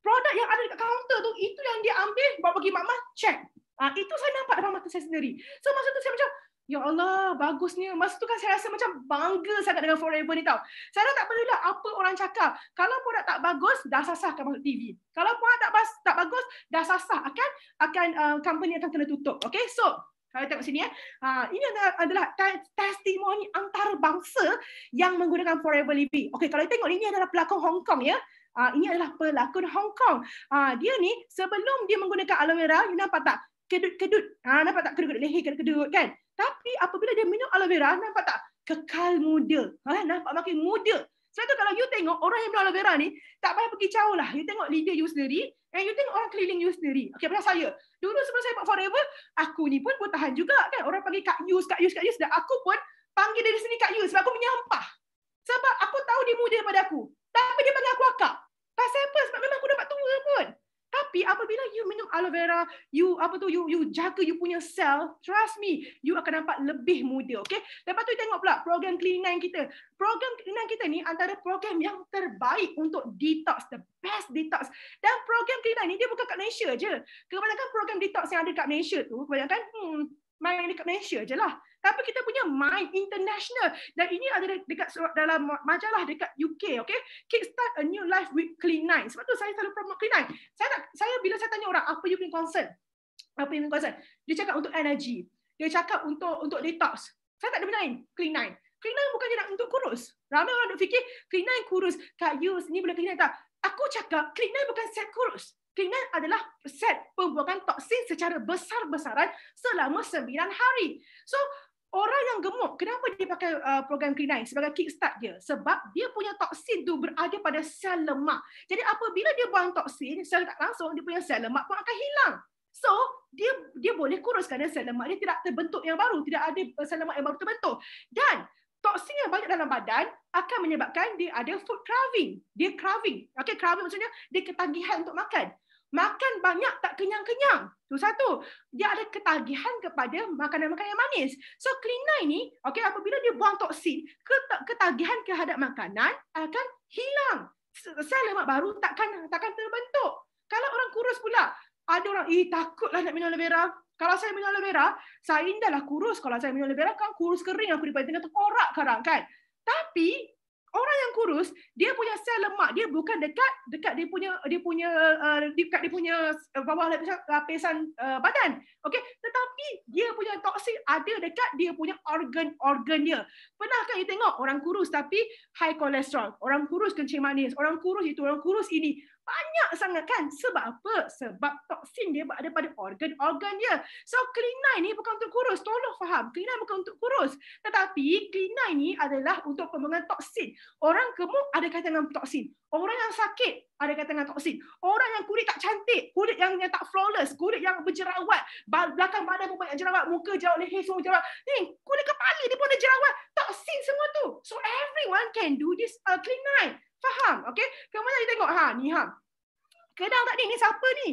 produk yang ada dekat kaunter tu itu yang dia ambil bawa pergi mak mak check uh, itu saya nampak dalam mata saya sendiri so masa tu saya macam Ya Allah, bagusnya. Masa tu kan saya rasa macam bangga sangat dengan Forever ni tau. Saya dah tak perlu lah apa orang cakap. Kalau produk tak bagus, dah sasah akan masuk TV. Kalau produk tak, bas- tak bagus, dah sasah akan akan uh, company akan kena tutup. Okay, so kalau tengok sini, ya. Ha, ini adalah, adalah te- testimoni antarabangsa yang menggunakan Forever Libby. Okay, kalau tengok ini adalah pelakon Hong Kong, ya. Ha, ini adalah pelakon Hong Kong. Ha, dia ni, sebelum dia menggunakan aloe vera, you nampak tak? Kedut-kedut. Ha, nampak tak? Kedut-kedut leher, kedut-kedut, kan? Tapi apabila dia minum aloe vera, nampak tak? Kekal muda. Ha? Nampak makin muda. Sebab tu kalau you tengok orang yang minum aloe vera ni, tak payah pergi jauh lah. You tengok leader you sendiri, and you tengok orang keliling you sendiri. Okay, pernah saya. Dulu sebelum saya buat forever, aku ni pun tahan juga kan. Orang panggil Kak Yus, Kak Yus, Kak Yus. Dan aku pun panggil dari sini Kak Yus. Sebab aku menyampah. Sebab aku tahu dia muda daripada aku. Tapi dia panggil aku akak. Pasal apa? Sebab memang aku dapat tua pun. Tapi apabila you minum aloe vera, you apa tu you you jaga you punya sel, trust me, you akan nampak lebih muda, okey? Lepas tu tengok pula program cleaning kita. Program cleaning kita ni antara program yang terbaik untuk detox, the best detox. Dan program cleaning ni dia bukan kat Malaysia je. Kebanyakan program detox yang ada kat Malaysia tu, kebanyakan hmm main dekat Malaysia je lah tapi kita punya mind international dan ini ada dekat dalam majalah dekat UK okey start a new life with clean nine sebab tu saya selalu promote clean nine saya tak, saya bila saya tanya orang apa you punya concern apa you punya concern dia cakap untuk energy dia cakap untuk untuk detox saya tak ada lain clean nine clean nine bukan nak untuk kurus ramai orang nak fikir clean nine kurus kat you ni boleh clean nine tak aku cakap clean nine bukan set kurus Keinginan adalah set pembuangan toksin secara besar-besaran selama sembilan hari. So, orang yang gemuk kenapa dia pakai uh, program program Clinine sebagai kickstart dia sebab dia punya toksin tu berada pada sel lemak jadi apabila dia buang toksin sel tak langsung dia punya sel lemak pun akan hilang so dia dia boleh kurus kerana sel lemak dia tidak terbentuk yang baru tidak ada uh, sel lemak yang baru terbentuk dan toksin yang banyak dalam badan akan menyebabkan dia ada food craving dia craving okay craving maksudnya dia ketagihan untuk makan makan banyak tak kenyang-kenyang. Itu satu. Dia ada ketagihan kepada makanan-makanan yang manis. So klinai ini okey apabila dia buang toksin, ketagihan terhadap makanan akan hilang. Sel lemak baru takkan takkan terbentuk. Kalau orang kurus pula, ada orang, eh takutlah nak minum lebera Kalau saya minum lebera vera, saya indahlah kurus. Kalau saya minum lebera kan kurus kering. Aku di tengah terkorak sekarang kan. Tapi orang yang kurus dia punya sel lemak dia bukan dekat dekat dia punya dia punya uh, dekat dia punya uh, bawah uh, lapisan badan okey tetapi dia punya toksin ada dekat dia punya organ-organ dia pernahkah you tengok orang kurus tapi high kolesterol orang kurus kencing manis orang kurus itu orang kurus ini banyak sangat kan sebab apa sebab toksin dia berada pada organ-organ dia so klinai ni bukan untuk kurus tolong faham klinai bukan untuk kurus tetapi klinai ni adalah untuk pembuangan toksin orang gemuk ada kaitan dengan toksin orang yang sakit ada kaitan dengan toksin orang yang kulit tak cantik kulit yang, tak flawless kulit yang berjerawat belakang badan pun banyak jerawat muka jerawat leher semua jerawat ni kulit kepala dia pun ada jerawat toksin semua tu so everyone can do this uh, clean Faham, okey? Kemudian kita tengok ha ni ha. Kenal tak ni? Ni siapa ni?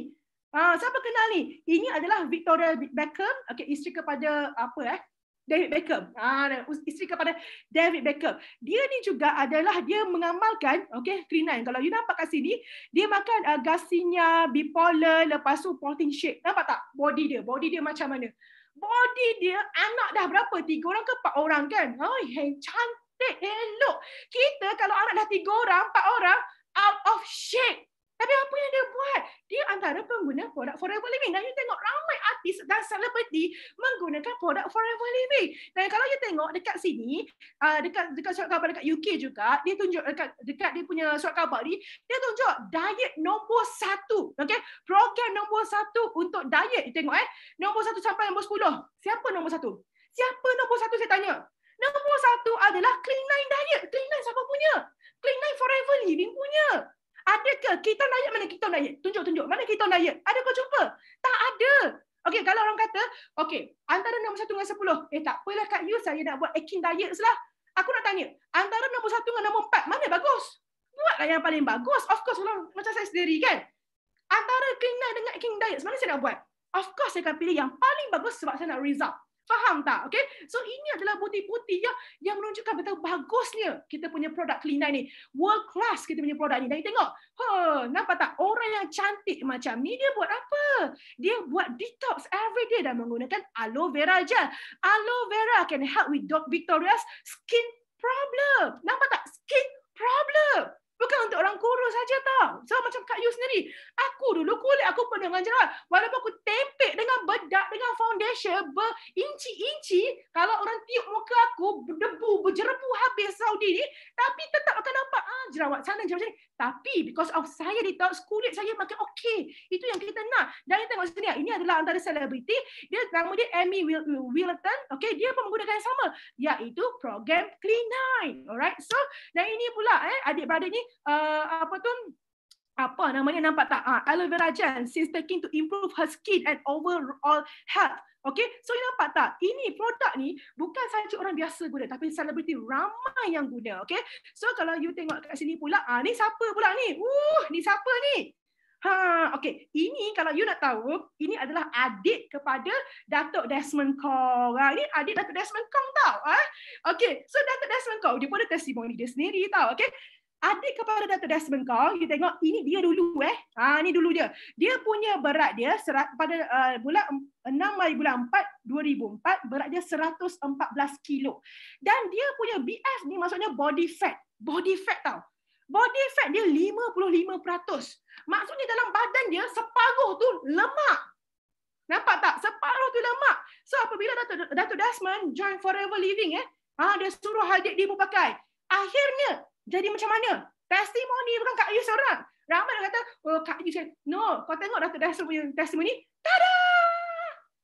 Ha, siapa kenal ni? Ini adalah Victoria Beckham, okey isteri kepada apa eh? David Beckham. Ha, isteri kepada David Beckham. Dia ni juga adalah dia mengamalkan okey kerinan. Kalau you nampak kat sini, dia makan uh, gasinya bipolar lepas tu protein shake. Nampak tak body dia? Body dia macam mana? Body dia anak dah berapa? Tiga orang ke empat orang kan? Oh, hey, cantik Hey, hello. Kita kalau anak dah tiga orang, empat orang, out of shape. Tapi apa yang dia buat? Dia antara pengguna produk Forever Living. Dan you tengok ramai artis dan selebriti menggunakan produk Forever Living. Dan kalau you tengok dekat sini, uh, dekat dekat surat khabar dekat UK juga, dia tunjuk dekat dekat dia punya surat khabar ni, dia tunjuk diet nombor satu. Okay? Program nombor satu untuk diet. You tengok eh. Nombor satu sampai nombor sepuluh. Siapa nombor satu? Siapa nombor satu saya tanya? Nombor satu adalah clean line diet. Clean line siapa punya? Clean line forever living punya. Adakah kita diet mana kita diet? Tunjuk-tunjuk mana kita diet? Ada kau jumpa? Tak ada. Okey, kalau orang kata, okey, antara nombor satu dengan sepuluh, eh tak apalah Kak Yu, saya nak buat Akin Diet lah. Aku nak tanya, antara nombor satu dengan nombor empat, mana bagus? Buatlah yang paling bagus. Of course, orang macam saya sendiri kan. Antara Clean Night dengan Akin Diet, mana saya nak buat? Of course, saya akan pilih yang paling bagus sebab saya nak result. Faham tak? Okay. So ini adalah butir-butir yang, yang menunjukkan betapa bagusnya kita punya produk kelinai ni. World class kita punya produk ni. Dan tengok. Ha, nampak tak? Orang yang cantik macam ni dia buat apa? Dia buat detox every day dan menggunakan aloe vera gel. Aloe vera can help with Victoria's skin problem. Nampak tak? Skin problem. Bukan untuk orang kurus saja tau. So macam Kak Yu sendiri. Aku dulu kulit aku penuh dengan jerawat. Walaupun aku tempek dengan bedak, dengan foundation, berinci-inci. Kalau orang tiup muka aku, berdebu, berjerebu habis Saudi ni. Tapi tetap akan nampak ah, jerawat sana, jerawat sini. Tapi because of saya detox, kulit saya makin okey. Itu yang kita nak. Dan yang tengok sini, ini adalah antara selebriti. Dia nama dia Amy Wilton. Okay, dia pun menggunakan yang sama. Iaitu program Clean Nine. Alright. So, dan ini pula eh, adik-beradik ni uh, apa tu apa namanya nampak tak uh, aloe vera gel she's taking to improve her skin and overall health Okay, so you nampak tak? Ini produk ni bukan sahaja orang biasa guna tapi selebriti ramai yang guna. Okay, so kalau you tengok kat sini pula, ah, ni siapa pula ni? Uh, ni siapa ni? Ha, okay, ini kalau you nak tahu, ini adalah adik kepada Datuk Desmond Kong. Ha, ini adik Datuk Desmond Kong tau. Ha? Okay, so Datuk Desmond Kong, dia pun ada testimoni dia sendiri tau. Okay, ada kepada Dr. Desmond kau, you tengok ini dia dulu eh. Ha, ini dulu dia. Dia punya berat dia serat, pada uh, bulan 6 Mei bulan 4, 2004, berat dia 114 kilo. Dan dia punya BF ni maksudnya body fat. Body fat tau. Body fat dia 55%. Maksudnya dalam badan dia separuh tu lemak. Nampak tak? Separuh tu lemak. So apabila Dato Dato Desmond join Forever Living eh, ha, dia suruh adik dia pun pakai. Akhirnya jadi macam mana? Testimoni bukan Kak Yus seorang. Ramai orang kata, oh, Kak Yus kan. No, kau tengok Datuk Desmond punya testimoni. Tada!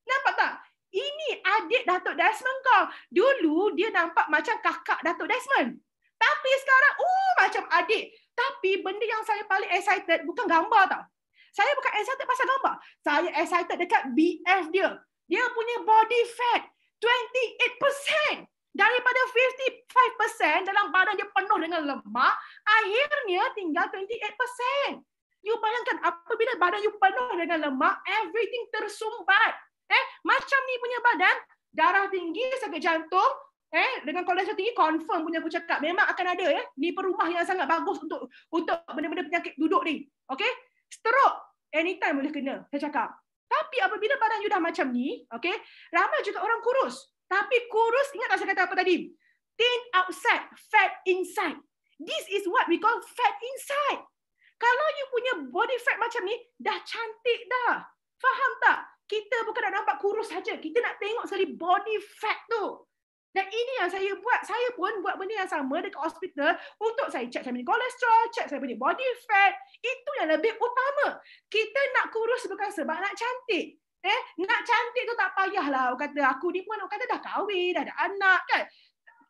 Nampak tak? Ini adik Datuk Desmond kau. Dulu dia nampak macam kakak Datuk Desmond. Tapi sekarang, oh macam adik. Tapi benda yang saya paling excited bukan gambar tau. Saya bukan excited pasal gambar. Saya excited dekat BF dia. Dia punya body fat 28% daripada 55% dalam badan dia penuh dengan lemak, akhirnya tinggal 28%. You bayangkan apabila badan you penuh dengan lemak, everything tersumbat. Eh, macam ni punya badan, darah tinggi, sakit jantung, eh dengan kolesterol tinggi confirm punya aku cakap memang akan ada ya. Eh? Ni perumah yang sangat bagus untuk untuk benda-benda penyakit duduk ni. Okey? Stroke anytime boleh kena, saya cakap. Tapi apabila badan you dah macam ni, okey, ramai juga orang kurus. Tapi kurus, ingat tak saya kata apa tadi? Thin outside, fat inside. This is what we call fat inside. Kalau you punya body fat macam ni, dah cantik dah. Faham tak? Kita bukan nak nampak kurus saja. Kita nak tengok sekali body fat tu. Dan ini yang saya buat. Saya pun buat benda yang sama dekat hospital untuk saya check saya punya kolesterol, check saya punya body fat. Itu yang lebih utama. Kita nak kurus bukan sebab nak cantik. Eh, nak cantik tu tak payahlah. Orang kata aku ni pun orang kata dah kahwin, dah ada anak kan.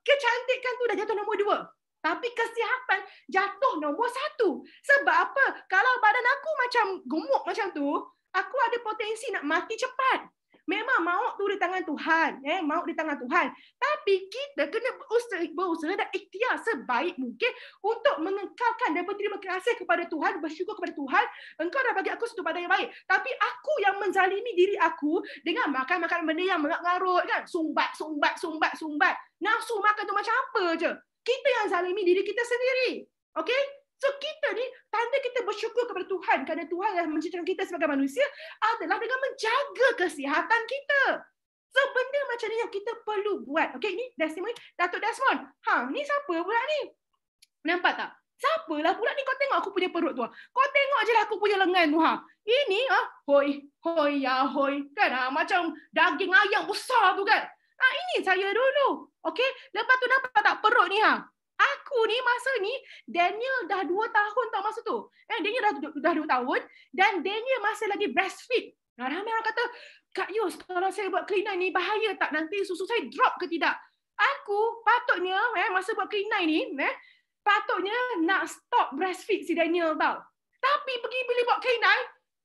Kecantikan tu dah jatuh nombor dua. Tapi kesihatan jatuh nombor satu. Sebab apa? Kalau badan aku macam gemuk macam tu, aku ada potensi nak mati cepat. Memang mau tu di tangan Tuhan. Eh? mau di tangan Tuhan. Tapi kita kena berusaha, berusaha dan ikhtiar sebaik mungkin untuk mengekalkan dan berterima kasih kepada Tuhan, bersyukur kepada Tuhan. Engkau dah bagi aku satu badan yang baik. Tapi aku yang menzalimi diri aku dengan makan-makan benda yang mengarut kan. Sumbat, sumbat, sumbat, sumbat. Nafsu makan tu macam apa je. Kita yang zalimi diri kita sendiri. Okay? So kita ni tanda kita bersyukur kepada Tuhan kerana Tuhan yang menciptakan kita sebagai manusia adalah dengan menjaga kesihatan kita. So benda macam ni yang kita perlu buat. Okay, ni Desmond, Datuk Desmond. Ha, ni siapa pula ni? Nampak tak? Siapalah pula ni kau tengok aku punya perut tu. Ah. Kau tengok je lah aku punya lengan tu. Ha. Ini, ha, hoi, hoi ya hoi. Kan, ha, macam daging ayam besar tu kan. Ha, ini saya dulu. Okay, lepas tu nampak tak perut ni? Ha? aku ni masa ni Daniel dah 2 tahun tau masa tu. Eh, Daniel dah dah 2 tahun dan Daniel masih lagi breastfeed. Nah, ramai orang kata, Kak Yus, kalau saya buat cleaner ni bahaya tak nanti susu saya drop ke tidak? Aku patutnya eh, masa buat cleaner ni, eh, patutnya nak stop breastfeed si Daniel tau. Tapi pergi beli buat cleaner,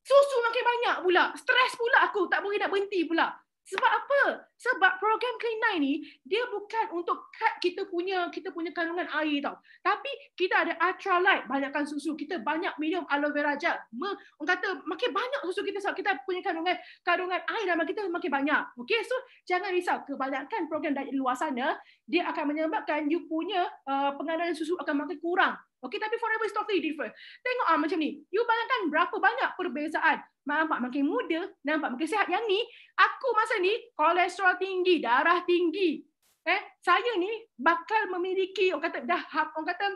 susu makin banyak pula. Stres pula aku, tak boleh nak berhenti pula. Sebab apa? Sebab program Clean 9 ni dia bukan untuk cut kita punya kita punya kandungan air tau. Tapi kita ada ultralight, banyakkan susu, kita banyak minum aloe vera gel. Me, orang kata makin banyak susu kita sebab kita punya kandungan kandungan air dalam kita makin banyak. Okey, so jangan risau kebanyakan program dari luar sana dia akan menyebabkan you punya uh, pengandungan susu akan makin kurang. Okey, tapi forever is totally different. Tengok ah macam ni. You bayangkan berapa banyak perbezaan nampak makin muda, nampak makin sihat. Yang ni, aku masa ni kolesterol tinggi, darah tinggi. Eh, saya ni bakal memiliki orang kata dah ha- orang kata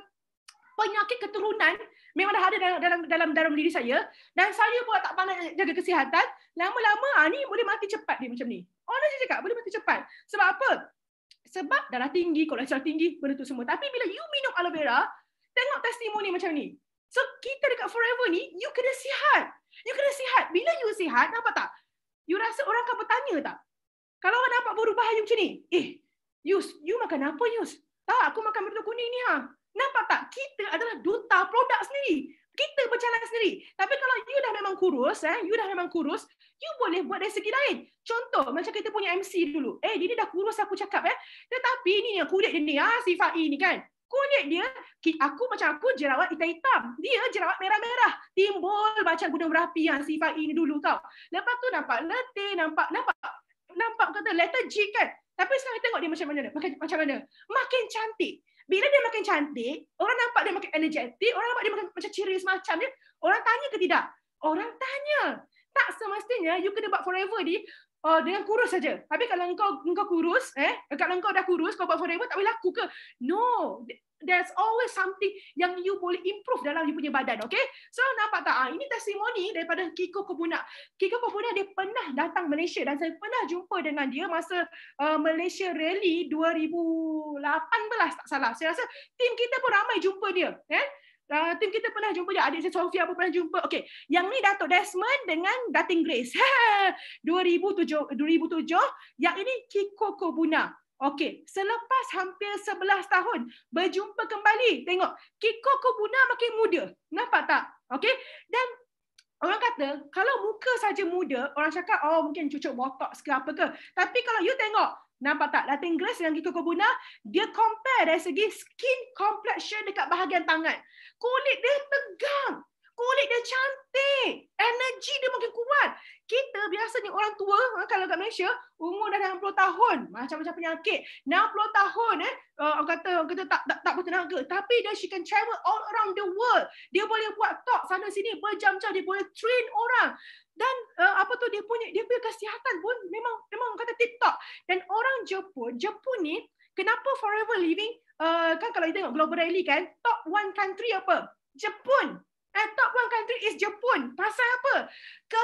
penyakit keturunan memang dah ada dalam dalam dalam, dalam diri saya dan saya pun tak pandai jaga kesihatan, lama-lama ah, ni boleh mati cepat dia macam ni. Orang oh, saja cakap boleh mati cepat. Sebab apa? Sebab darah tinggi, kolesterol tinggi, benda tu semua. Tapi bila you minum aloe vera, tengok testimoni macam ni. So kita dekat forever ni, you kena sihat. You kena sihat. Bila you sihat, nampak tak? You rasa orang akan bertanya tak? Kalau orang nampak berubah you macam ni. Eh, you, you makan apa you? Tak, aku makan bentuk kuning ni ha. Nampak tak? Kita adalah duta produk sendiri. Kita berjalan sendiri. Tapi kalau you dah memang kurus, eh, you dah memang kurus, you boleh buat dari segi lain. Contoh, macam kita punya MC dulu. Eh, dia ni dah kurus aku cakap. Eh. Tetapi ni yang kulit dia ni, ah, si Fai ni kan. Kunyit dia aku macam aku jerawat hitam-hitam dia jerawat merah-merah timbul macam gunung berapi yang sifat ini dulu tau lepas tu nampak letih nampak nampak nampak kata letter G kan tapi sekarang kita tengok dia macam mana makin, macam mana makin cantik bila dia makin cantik orang nampak dia makin energetik orang nampak dia makin, macam ciri semacam dia orang tanya ke tidak orang tanya tak semestinya you kena buat forever ni Oh, dengan kurus saja. Tapi kalau engkau engkau kurus, eh, kalau engkau dah kurus, kau buat forever tak boleh laku ke? No. There's always something yang you boleh improve dalam you punya badan, okay? So nampak tak? Ah, ini testimoni daripada Kiko Kobuna. Kiko Kobuna dia pernah datang Malaysia dan saya pernah jumpa dengan dia masa uh, Malaysia Rally 2018 tak salah. Saya rasa tim kita pun ramai jumpa dia, eh? Uh, tim kita pernah jumpa je. Adik saya Sofia pun pernah jumpa. Okey, yang ni Datuk Desmond dengan Dating Grace. 2007 2007, yang ini Kiko Kobuna. Okey, selepas hampir 11 tahun berjumpa kembali. Tengok, Kiko Kobuna makin muda. Nampak tak? Okey. Dan orang kata kalau muka saja muda, orang cakap oh mungkin cucuk botox ke apa ke. Tapi kalau you tengok, Nampak tak? Latin glass yang kita guna, dia compare dari segi skin complexion dekat bahagian tangan. Kulit dia tegang kulit dia cantik, energi dia makin kuat. Kita biasanya orang tua eh, kalau kat Malaysia umur dah 60 tahun, macam-macam penyakit. 60 tahun eh, eh orang kata orang kata tak tak, tak bertenaga, tapi dia she can travel all around the world. Dia boleh buat talk sana sini berjam-jam dia boleh train orang. Dan uh, apa tu dia punya dia punya kesihatan pun memang memang orang kata tip top. Dan orang Jepun, Jepun ni kenapa forever living? Uh, kan kalau kita tengok global rally kan, top one country apa? Jepun. Eh, top one country is Jepun. Pasal apa?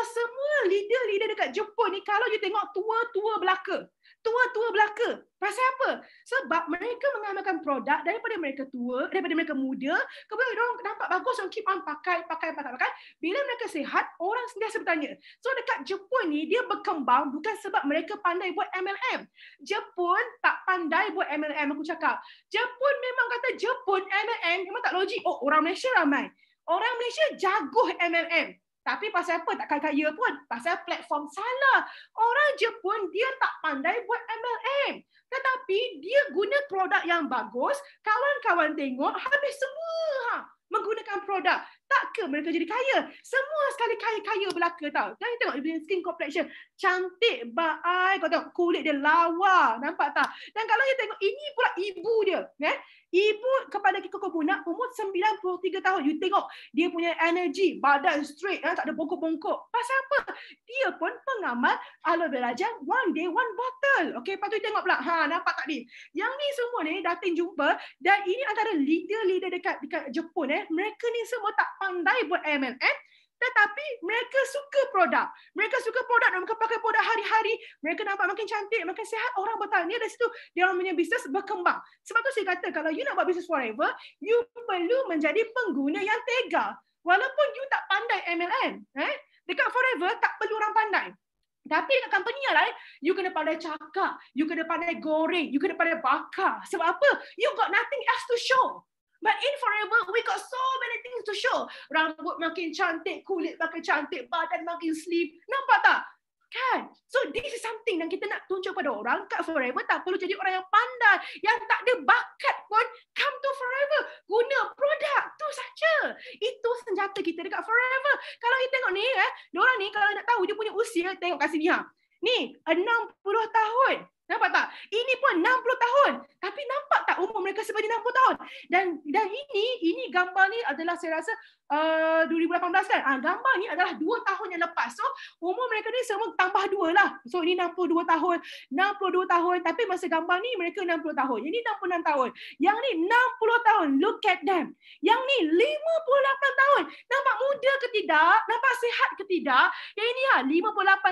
semua leader-leader dekat Jepun ni, kalau you tengok tua-tua belaka. Tua-tua belaka. Pasal apa? Sebab mereka mengamalkan produk daripada mereka tua, daripada mereka muda. Kemudian orang nampak bagus, orang keep on pakai, pakai, pakai, pakai. Bila mereka sihat, orang sentiasa bertanya. So dekat Jepun ni, dia berkembang bukan sebab mereka pandai buat MLM. Jepun tak pandai buat MLM, aku cakap. Jepun memang kata Jepun MLM memang tak logik. Oh, orang Malaysia ramai. Orang Malaysia jago MLM. Tapi pasal apa tak kaya-kaya pun? Pasal platform salah. Orang Jepun dia tak pandai buat MLM. Tetapi dia guna produk yang bagus, kawan-kawan tengok habis semua ha, menggunakan produk. Tak ke mereka jadi kaya? Semua sekali kaya-kaya belaka tau. Jangan tengok dia skin complexion. Cantik, baik. Kau tengok kulit dia lawa. Nampak tak? Dan kalau dia tengok ini pula ibu dia. Eh? ibu kepada Kiko Kobuna umur 93 tahun. You tengok dia punya energy, badan straight, ha? tak ada bongkok-bongkok. Pasal apa? Dia pun pengamal aloe vera gel one day one bottle. Okay, patut tengok pula. Ha, nampak tak ni? Yang ni semua ni datang jumpa dan ini antara leader-leader dekat dekat Jepun eh. Mereka ni semua tak pandai buat MLM. Eh? tetapi mereka suka produk. Mereka suka produk dan mereka pakai produk hari-hari. Mereka nampak makin cantik, makin sihat. Orang bertanya dari situ, dia orang punya bisnes berkembang. Sebab tu saya kata, kalau you nak buat bisnes forever, you perlu menjadi pengguna yang tega. Walaupun you tak pandai MLM. Eh? Dekat forever, tak perlu orang pandai. Tapi dekat company yang lain, you kena pandai cakap, you kena pandai goreng, you kena pandai bakar. Sebab apa? You got nothing else to show. But in forever, we got so many things to show. Rambut makin cantik, kulit makin cantik, badan makin slim. Nampak tak? Kan? So this is something yang kita nak tunjuk pada orang kat forever tak perlu jadi orang yang pandai, yang tak ada bakat pun come to forever. Guna produk tu saja. Itu senjata kita dekat forever. Kalau kita tengok ni, eh, orang ni kalau nak tahu dia punya usia, tengok kat sini ha. Ni, 60 tahun. Nampak tak? Ini pun 60 tahun. Tapi nampak tak umur mereka sebenarnya 60 tahun? Dan dan ini ini gambar ni adalah saya rasa uh, eh, 2018 kan? Ah, gambar ni adalah 2 tahun yang lepas. So umur mereka ni semua tambah 2 lah. So ini 62 tahun. 62 tahun. Tapi masa gambar ni mereka 60 tahun. Ini 66 tahun. Yang ni 60 tahun. Look at them. Yang ni 58 tahun. Nampak muda ke tidak? Nampak sihat ke tidak? Yang ini ah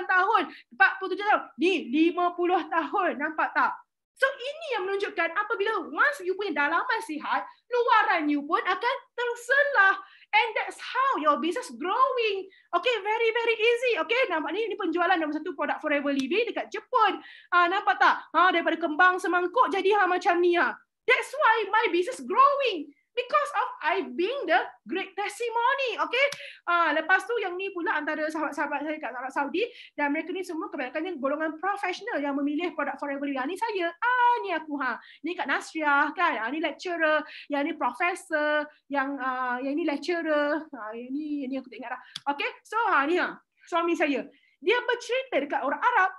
58 tahun. 47 tahun. Ni 50 tahun kot. Nampak tak? So ini yang menunjukkan apabila once you punya dalaman sihat, luaran you pun akan terselah. And that's how your business growing. Okay, very, very easy. Okay, nampak ni, ni penjualan nombor satu produk Forever Living dekat Jepun. Ah, nampak tak? Ha, daripada kembang semangkuk jadi ha, macam ni. Ha. That's why my business growing because of I being the great testimony. Okay. Ah, lepas tu yang ni pula antara sahabat-sahabat saya kat Arab Saudi dan mereka ni semua kebanyakannya golongan profesional yang memilih produk forever. Yang ah, ni saya. Ah, ni aku ha. Ni kat Nasriah kan. Ah, ni lecturer. Yang ni professor. Yang ah, yang ni lecturer. Ah, yang ni, yang ni aku tak ingat lah. Okay. So, ha, ni ha. Suami saya. Dia bercerita dekat orang Arab.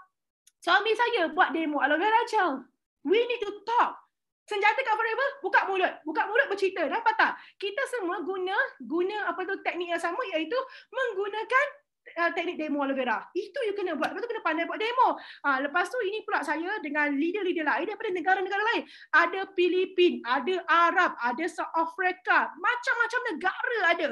Suami saya buat demo aloe vera gel. We need to talk. Senjata kat forever, buka mulut. Buka mulut bercerita, dapat tak? Kita semua guna guna apa tu teknik yang sama iaitu menggunakan uh, teknik demo aloe vera. Itu you kena buat. Lepas tu kena pandai buat demo. Uh, lepas tu ini pula saya dengan leader-leader lain daripada negara-negara lain. Ada Filipin, ada Arab, ada South Africa. Macam-macam negara ada.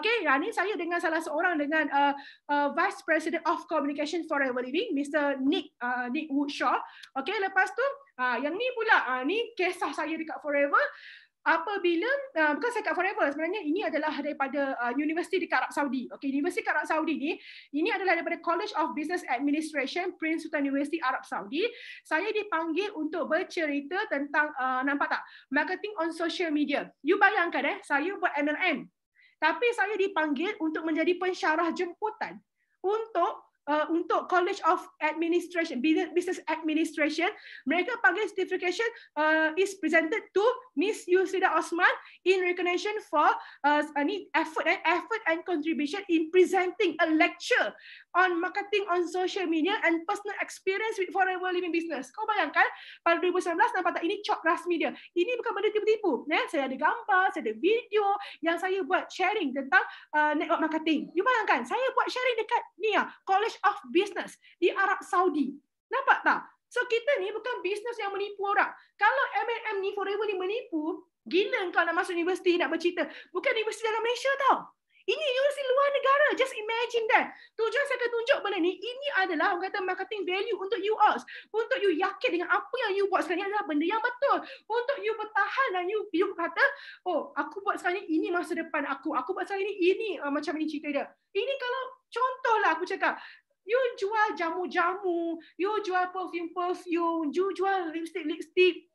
Okay, ya, ah, ini saya dengan salah seorang dengan uh, uh, Vice President of Communication for Ever Living, Mr. Nick uh, Nick Woodshaw. Okay, lepas tu Ha, yang ni pula, ha, ni kisah saya dekat Forever. Apabila, uh, bukan saya dekat Forever, sebenarnya ini adalah daripada uh, universiti dekat Arab Saudi. Okay, universiti dekat Arab Saudi ni, ini adalah daripada College of Business Administration, Prince Sultan University Arab Saudi. Saya dipanggil untuk bercerita tentang, uh, nampak tak? Marketing on social media. You bayangkan eh, saya buat MLM. Tapi saya dipanggil untuk menjadi pensyarah jemputan untuk uh, untuk College of Administration, Business Administration, mereka panggil certification uh, is presented to Miss Yusida Osman in recognition for uh, any effort and effort and contribution in presenting a lecture on marketing on social media and personal experience with forever living business. Kau bayangkan pada 2019 nampak tak ini cok rasmi dia. Ini bukan benda tipu-tipu. Ya? Saya ada gambar, saya ada video yang saya buat sharing tentang uh, network marketing. You bayangkan, saya buat sharing dekat ni ya, College branch of business di Arab Saudi. Nampak tak? So kita ni bukan bisnes yang menipu orang. Kalau MLM ni forever ni menipu, gila kau nak masuk universiti nak bercerita. Bukan universiti dalam Malaysia tau. Ini universiti luar negara. Just imagine that. Tujuan saya akan tunjuk benda ni, ini adalah orang kata marketing value untuk you all. Untuk you yakin dengan apa yang you buat sekarang ni adalah benda yang betul. Untuk you bertahan dan you, you kata, oh aku buat sekarang ni, ini masa depan aku. Aku buat sekarang ni, ini uh, macam ni cerita dia. Ini kalau contohlah aku cakap, you jual jamu-jamu, you jual perfume-perfume, you jual lipstick-lipstick.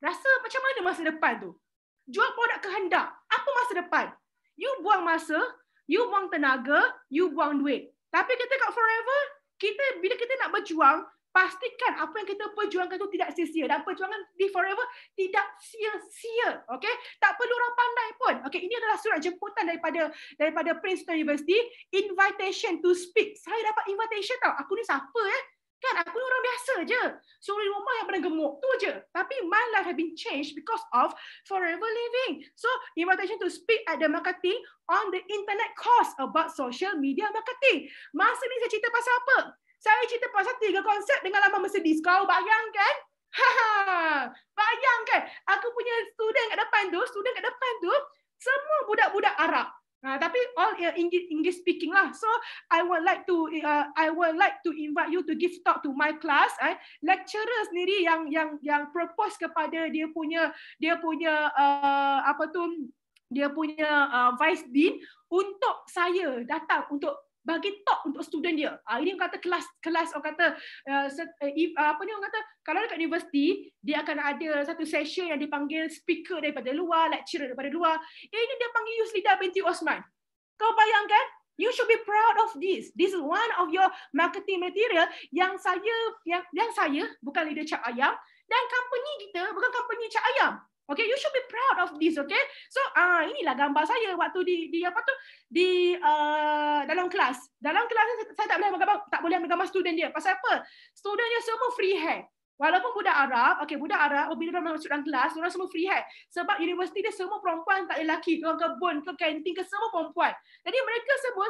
Rasa macam mana masa depan tu? Jual produk kehendak. Apa masa depan? You buang masa, you buang tenaga, you buang duit. Tapi kita kat forever, kita bila kita nak berjuang, Pastikan apa yang kita perjuangkan itu tidak sia-sia dan perjuangan di forever tidak sia-sia. okay? Tak perlu orang pandai pun. okay? ini adalah surat jemputan daripada daripada Princeton University, invitation to speak. Saya dapat invitation tau. Aku ni siapa eh? Kan aku ni orang biasa je. Suri rumah yang pernah gemuk tu je. Tapi my life have been changed because of forever living. So, invitation to speak at the marketing on the internet course about social media marketing. Masa ni saya cerita pasal apa? Saya cerita pasal tiga konsep dengan lama Mercedes. Kau bayangkan? Ha, bayangkan. Aku punya student kat depan tu, student kat depan tu, semua budak-budak Arab. Ha, tapi all English, English speaking lah. So I would like to uh, I would like to invite you to give talk to my class. Eh. Lecturer sendiri yang yang yang propose kepada dia punya dia punya uh, apa tu dia punya uh, vice dean untuk saya datang untuk bagi top untuk student dia. Ah ini orang kata kelas kelas orang kata uh, eh, ah, apa ni orang kata kalau dekat universiti dia akan ada satu session yang dipanggil speaker daripada luar, lecturer daripada luar. Eh, ini dia panggil Yuslida binti Osman. Kau bayangkan? You should be proud of this. This is one of your marketing material yang saya yang, yang saya bukan leader cap ayam dan company kita bukan company cap ayam. Okay, you should be proud of this, okay? So, ah uh, inilah gambar saya waktu di di apa tu? Di uh, dalam kelas. Dalam kelas saya tak boleh ambil tak boleh ambil gambar student dia. Pasal apa? Studentnya semua free hair. Walaupun budak Arab, okay, budak Arab, oh, bila orang masuk dalam kelas, orang semua free hair. Sebab universiti dia semua perempuan, tak ada lelaki. Orang kebun, ke kantin, ke semua perempuan. Jadi mereka semua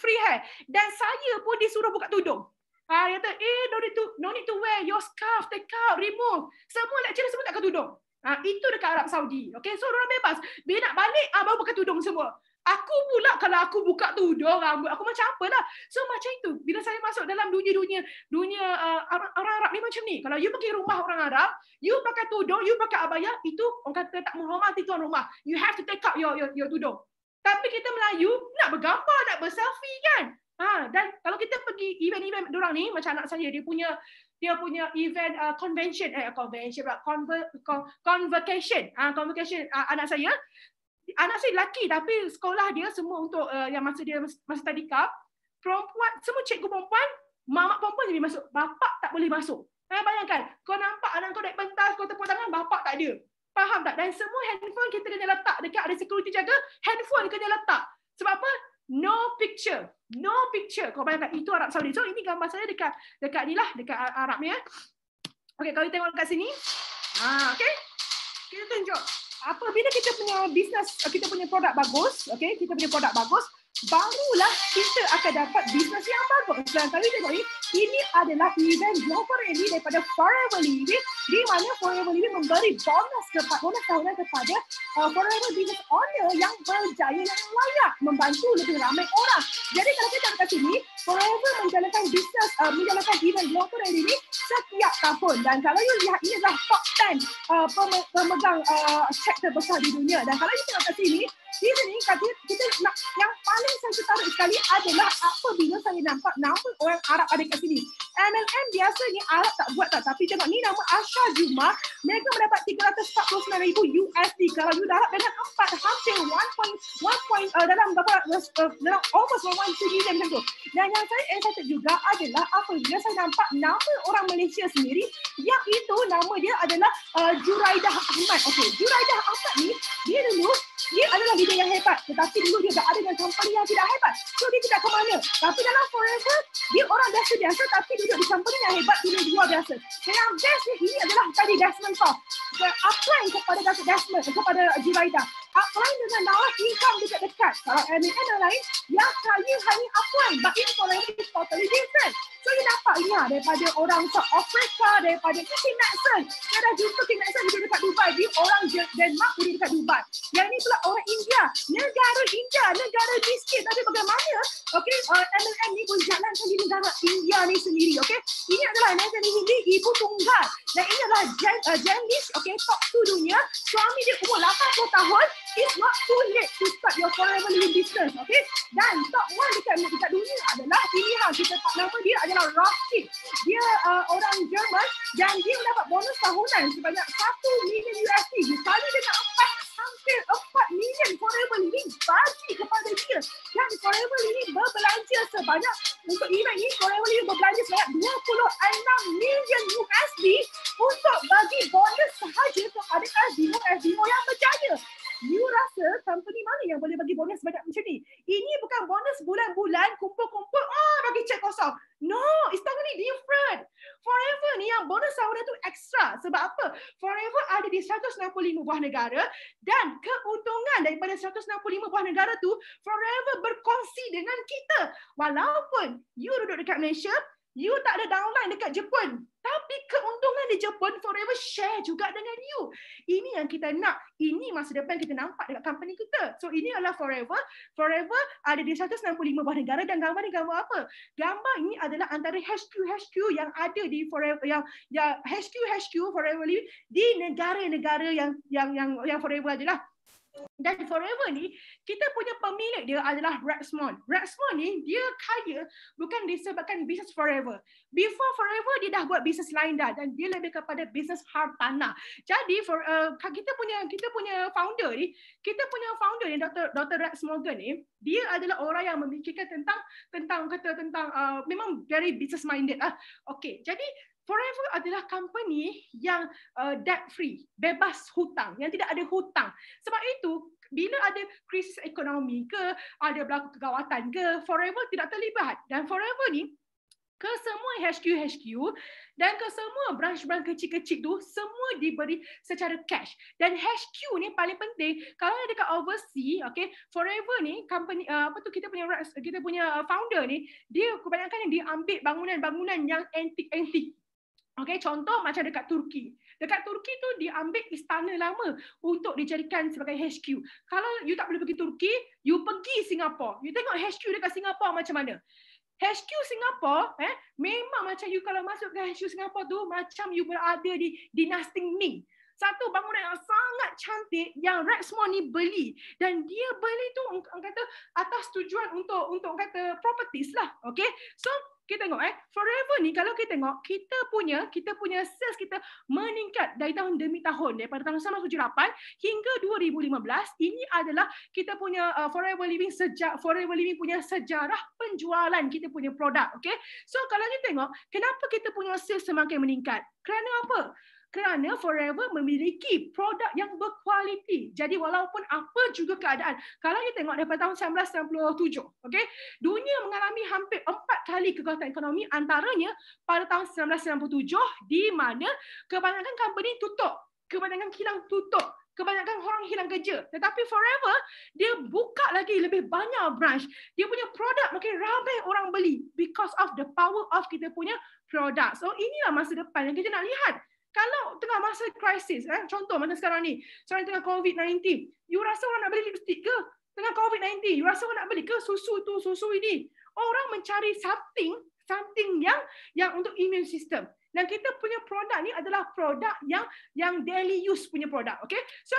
free hair. Dan saya pun disuruh buka tudung. Ha, dia kata, eh, no need to, no need to wear your scarf, take out, remove. Semua lecturer semua tak ke tudung. Ha, itu dekat Arab Saudi. Okay, so orang bebas. Bila nak balik, ha, baru pakai tudung semua. Aku pula kalau aku buka tudung rambut, aku macam apa lah? So macam itu. Bila saya masuk dalam dunia-dunia, dunia ah, orang Arab ni macam ni. Kalau you pergi rumah orang Arab, you pakai tudung, you pakai abaya, itu orang kata tak menghormati tuan rumah. You have to take out your, your, your tudung. Tapi kita Melayu nak bergambar, nak berselfie kan? Ha, dan kalau kita pergi event-event orang ni, macam anak saya, dia punya dia punya event uh, convention eh convention pula conver, con, convocation ah uh, convocation uh, anak saya anak saya lelaki tapi sekolah dia semua untuk uh, yang masa dia masa tadika perempuan semua cikgu perempuan mamak perempuan jadi masuk bapak tak boleh masuk eh, bayangkan kau nampak anak kau dekat pentas kau tepuk tangan bapak tak ada faham tak dan semua handphone kita kena letak dekat ada security jaga handphone kena letak sebab apa no picture no picture kau bayangkan itu Arab Saudi so ini gambar saya dekat dekat inilah dekat Arab ya okey kau tengok dekat sini ha okey kita tunjuk apa bila kita punya bisnes kita punya produk bagus okey kita punya produk bagus barulah kita akan dapat bisnes yang bagus. Dan kali tengok ni, ini adalah event global ini daripada Forever Living di mana Forever Living memberi bonus kepada bonus tahunan kepada uh, Forever Business Owner yang berjaya yang layak membantu lebih ramai orang. Jadi kalau kita kat sini, Forever menjalankan bisnes, uh, menjalankan event global ini setiap tahun. Dan kalau you lihat, ini adalah top 10 uh, pemegang uh, sektor besar di dunia. Dan kalau kita tengok kat sini, di sini kata kita nak yang paling saya tertarik sekali adalah apa bila saya nampak nama orang Arab ada kat sini. MLM biasanya Arab tak buat tak tapi tengok ni nama Asha Juma mereka mendapat 349,000 USD kalau you darab dengan 4 hampir 1 point 1 point uh, dalam berapa uh, dalam almost 1.2 million macam tu. Dan yang saya excited juga adalah apa bila saya nampak nama orang Malaysia sendiri yang itu nama dia adalah uh, Juraidah Ahmad. Okay, Juraidah Ahmad ni dia dulu dia adalah bidang yang hebat tetapi dulu dia tak ada dengan company yang tidak hebat so dia tidak ke mana tapi dalam forever dia orang biasa biasa tapi duduk di company yang hebat dia luar biasa dan yang bestnya ini adalah tadi Desmond Fox so, apply kepada Dato' Desmond kepada Jiraida apply dengan lawas income dekat-dekat. Kalau MAN dan lain, yang kaya hanya apply. But ini for language totally different. So, you dapat ni lah daripada orang South Africa, daripada Kim Nexon. Saya dah jumpa Kim Nexon duduk dekat Dubai. Dia orang Denmark duduk dekat Dubai. Yang ni pula orang India. Negara India, negara miskin. Tapi bagaimana okay, uh, MLM ni pun jalankan di negara India ni sendiri. Okay? Ini adalah Nathan Hindi, ibu tunggal. Dan ini adalah Jan, uh, Jan Lish, okay, top 2 dunia. Suami dia umur 80 tahun. It's not too late to start your forever living business, okay? Dan top one dekat, dekat dunia adalah pilihan. Kita tak nama dia adalah Rocky. Dia uh, orang Jerman dan dia mendapat bonus tahunan sebanyak 1 million USD. Misalnya dia nak empat, hampir 4 million forever living bagi kepada dia. Dan forever living berbelanja sebanyak, untuk event ini forever living berbelanja sebanyak 26 million USD untuk bagi bonus sahaja kepada Dino FDO yang berjaya you rasa company mana yang boleh bagi bonus sebanyak macam ni? Ini bukan bonus bulan-bulan kumpul-kumpul, Oh, bagi cek kosong. No, it's totally different. Forever ni yang bonus tahunan tu extra. Sebab apa? Forever ada di 165 buah negara dan keuntungan daripada 165 buah negara tu forever berkongsi dengan kita. Walaupun you duduk dekat Malaysia, You tak ada downline dekat Jepun. Tapi keuntungan di Jepun forever share juga dengan you. Ini yang kita nak. Ini masa depan kita nampak dekat company kita. So ini adalah forever. Forever ada di 165 buah negara dan gambar ni gambar apa? Gambar ini adalah antara HQ HQ yang ada di forever yang yang HQ HQ forever di negara-negara yang yang yang yang forever adalah. Dan forever ni, kita punya pemilik dia adalah Rexmon. Rexmon ni, dia kaya bukan disebabkan bisnes forever. Before forever, dia dah buat bisnes lain dah. Dan dia lebih kepada bisnes hartanah. Jadi, for, uh, kita punya kita punya founder ni, kita punya founder ni, Dr. Dr. Rex Morgan ni, dia adalah orang yang memikirkan tentang tentang kata tentang uh, memang very business minded ah. Okay, jadi Forever adalah company yang uh, debt free, bebas hutang, yang tidak ada hutang. Sebab itu bila ada krisis ekonomi ke, ada berlaku kegawatan ke, Forever tidak terlibat. Dan Forever ni ke semua HQ HQ dan ke semua branch-branch kecil-kecil tu semua diberi secara cash. Dan HQ ni paling penting kalau ada dekat overseas, okay, Forever ni company uh, apa tu kita punya kita punya founder ni dia kebanyakan dia ambil bangunan-bangunan yang antik-antik Okey, contoh macam dekat Turki. Dekat Turki tu diambil istana lama untuk dijadikan sebagai HQ. Kalau you tak boleh pergi Turki, you pergi Singapura. You tengok HQ dekat Singapura macam mana. HQ Singapura eh memang macam you kalau masuk ke HQ Singapura tu macam you berada di dinasti Ming. Satu bangunan yang sangat cantik yang Rexmore ni beli dan dia beli tu orang kata atas tujuan untuk untuk kata properties lah. Okey. So kita tengok eh forever ni kalau kita tengok kita punya kita punya sales kita meningkat dari tahun demi tahun daripada tahun 1978 hingga 2015 ini adalah kita punya uh, forever living sejak forever living punya sejarah penjualan kita punya produk okey so kalau kita tengok kenapa kita punya sales semakin meningkat kerana apa kerana forever memiliki produk yang berkualiti. Jadi walaupun apa juga keadaan, kalau kita tengok daripada tahun 1997, okay, dunia mengalami hampir empat kali kekuatan ekonomi antaranya pada tahun 1997 di mana kebanyakan company tutup, kebanyakan kilang tutup, kebanyakan orang hilang kerja. Tetapi forever, dia buka lagi lebih banyak branch. Dia punya produk makin ramai orang beli because of the power of kita punya produk. So inilah masa depan yang kita nak lihat. Kalau tengah masa krisis, eh, contoh macam sekarang ni, sekarang tengah COVID-19, you rasa orang nak beli lipstick ke? Tengah COVID-19, you rasa orang nak beli ke susu tu, susu ini? Orang mencari something, something yang yang untuk immune system. Dan kita punya produk ni adalah produk yang yang daily use punya produk. Okay? So,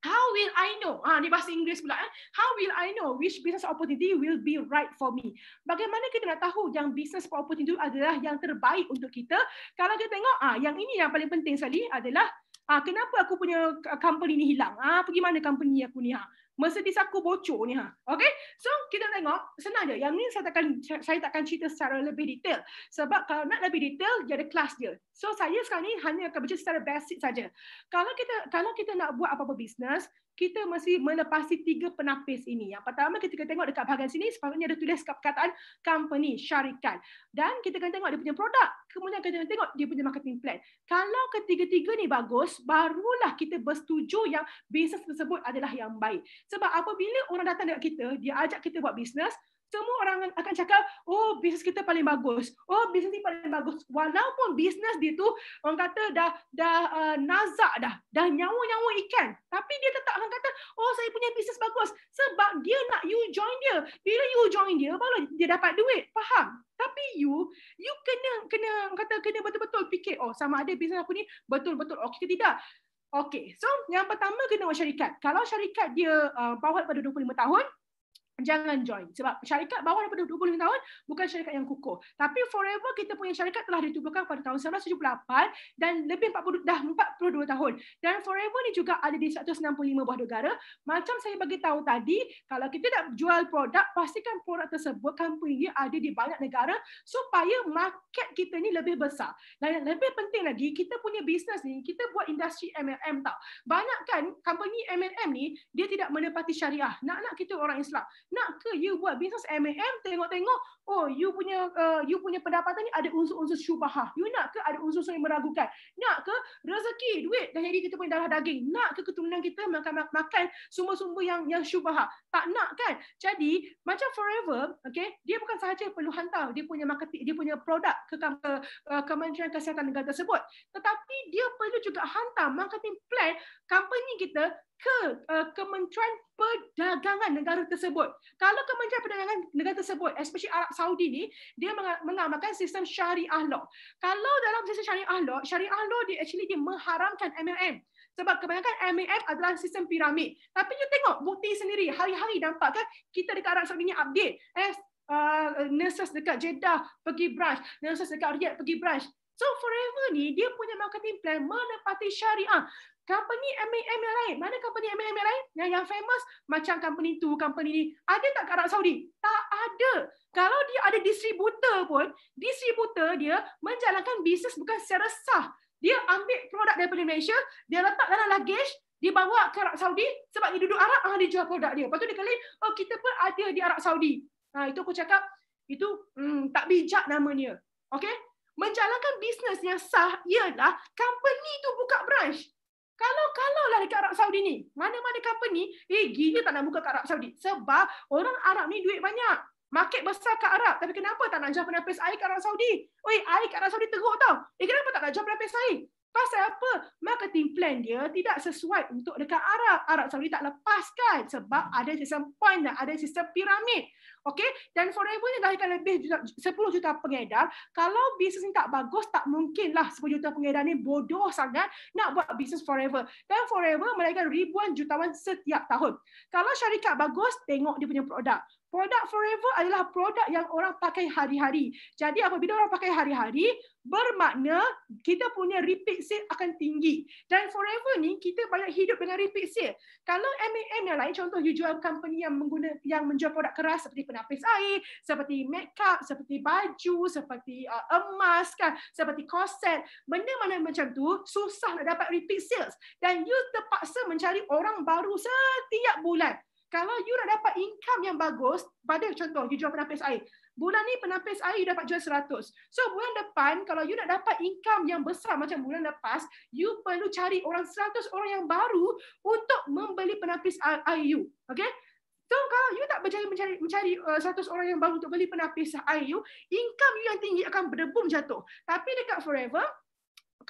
How will I know? Ah, ni bahasa Inggeris pula. Eh? How will I know which business opportunity will be right for me? Bagaimana kita nak tahu yang business opportunity adalah yang terbaik untuk kita? Kalau kita tengok, ah, yang ini yang paling penting sekali adalah ah, kenapa aku punya company ni hilang? Ah, pergi mana company aku ni? Ha? Mesti disaku bocor ni ha. okay? So kita tengok senang je. Yang ni saya takkan saya takkan cerita secara lebih detail. Sebab kalau nak lebih detail dia ada kelas dia. So saya sekarang ni hanya akan baca secara basic saja. Kalau kita kalau kita nak buat apa-apa bisnes, kita mesti melepasi tiga penapis ini. Yang pertama kita kena tengok dekat bahagian sini sepatutnya ada tulis perkataan company, syarikat. Dan kita kena tengok dia punya produk. Kemudian kita kena tengok dia punya marketing plan. Kalau ketiga-tiga ni bagus, barulah kita bersetuju yang bisnes tersebut adalah yang baik. Sebab apabila orang datang dekat kita, dia ajak kita buat bisnes, semua orang akan cakap, oh bisnes kita paling bagus. Oh bisnes ni paling bagus. Walaupun bisnes dia tu orang kata dah dah uh, nazak dah, dah nyawa-nyawa ikan. Tapi dia tetap orang kata, oh saya punya bisnes bagus. Sebab dia nak you join dia. Bila you join dia, baru dia dapat duit. Faham? Tapi you, you kena kena kata kena betul-betul fikir, oh sama ada bisnes aku ni betul-betul okey ke tidak. Okey, so yang pertama kena syarikat. Kalau syarikat dia uh, bawah pada 25 tahun, jangan join. Sebab syarikat bawah daripada 25 tahun bukan syarikat yang kukuh. Tapi forever kita punya syarikat telah ditubuhkan pada tahun 1978 dan lebih 40, dah 42 tahun. Dan forever ni juga ada di 165 buah negara. Macam saya bagi tahu tadi, kalau kita nak jual produk, pastikan produk tersebut, company ni ada di banyak negara supaya market kita ni lebih besar. Dan yang lebih penting lagi, kita punya bisnes ni, kita buat industri MLM tau. Banyak kan company MLM ni, dia tidak menepati syariah. Nak-nak kita orang Islam nak ke you buat bisnes MLM tengok-tengok oh you punya uh, you punya pendapatan ni ada unsur-unsur syubhah you nak ke ada unsur-unsur yang meragukan nak ke rezeki duit dah jadi kita punya darah daging nak ke keturunan kita makan makan sumber-sumber yang yang syubhah tak nak kan jadi macam forever okay dia bukan sahaja perlu hantar dia punya marketing dia punya produk ke ke, ke uh, kementerian kesihatan negara tersebut tetapi dia perlu juga hantar marketing plan company kita ke uh, Kementerian Perdagangan negara tersebut. Kalau Kementerian Perdagangan negara tersebut, especially Arab Saudi ni, dia mengamalkan sistem syariah law. Kalau dalam sistem syariah law, syariah law dia actually dia mengharamkan MLM. Sebab kebanyakan MLM adalah sistem piramid. Tapi you tengok bukti sendiri, hari-hari nampak kan kita dekat Arab Saudi ni update. Eh, uh, nurses dekat Jeddah pergi brush, nurses dekat Riyadh pergi brush. So forever ni dia punya marketing plan menepati syariah. Company MAM yang lain, mana company MAM yang lain yang yang famous macam company tu, company ni ada ah, tak kat Arab Saudi? Tak ada. Kalau dia ada distributor pun, distributor dia menjalankan bisnes bukan secara sah. Dia ambil produk daripada Malaysia, dia letak dalam luggage, dia bawa ke Arab Saudi sebab dia duduk Arab, ah, dia jual produk dia. Lepas tu dia kali, oh kita pun ada di Arab Saudi. Nah, itu aku cakap, itu hmm, tak bijak namanya. Okay? menjalankan bisnes yang sah ialah company itu buka branch. Kalau kalau kalaulah dekat Arab Saudi ni, mana-mana company, eh gila tak nak buka kat Arab Saudi. Sebab orang Arab ni duit banyak. Market besar kat Arab. Tapi kenapa tak nak jual penapis air kat Arab Saudi? Oi, air kat Arab Saudi teruk tau. Eh kenapa tak nak jual penapis air? Pasal apa? Marketing plan dia tidak sesuai untuk dekat Arab. Arab Saudi tak lepaskan sebab ada sistem point dan ada sistem piramid. okay dan forever ni dah ikan lebih 10 juta pengedar. Kalau bisnes ni tak bagus, tak mungkin lah 10 juta pengedar ni bodoh sangat nak buat bisnes forever. Dan forever mereka ribuan jutawan setiap tahun. Kalau syarikat bagus, tengok dia punya produk. Produk forever adalah produk yang orang pakai hari-hari. Jadi apabila orang pakai hari-hari, bermakna kita punya repeat sale akan tinggi. Dan forever ni kita banyak hidup dengan repeat sale. Kalau MAM yang lain, contoh you jual company yang mengguna yang menjual produk keras seperti penapis air, seperti makeup, seperti baju, seperti uh, emas kan, seperti korset, benda mana macam tu susah nak dapat repeat sales. Dan you terpaksa mencari orang baru setiap bulan kalau you nak dapat income yang bagus, pada contoh you jual penapis air. Bulan ni penapis air you dapat jual 100. So bulan depan kalau you nak dapat income yang besar macam bulan lepas, you perlu cari orang 100 orang yang baru untuk membeli penapis air you. Okay? So kalau you tak berjaya mencari mencari uh, 100 orang yang baru untuk beli penapis air you, income you yang tinggi akan berdebum jatuh. Tapi dekat forever,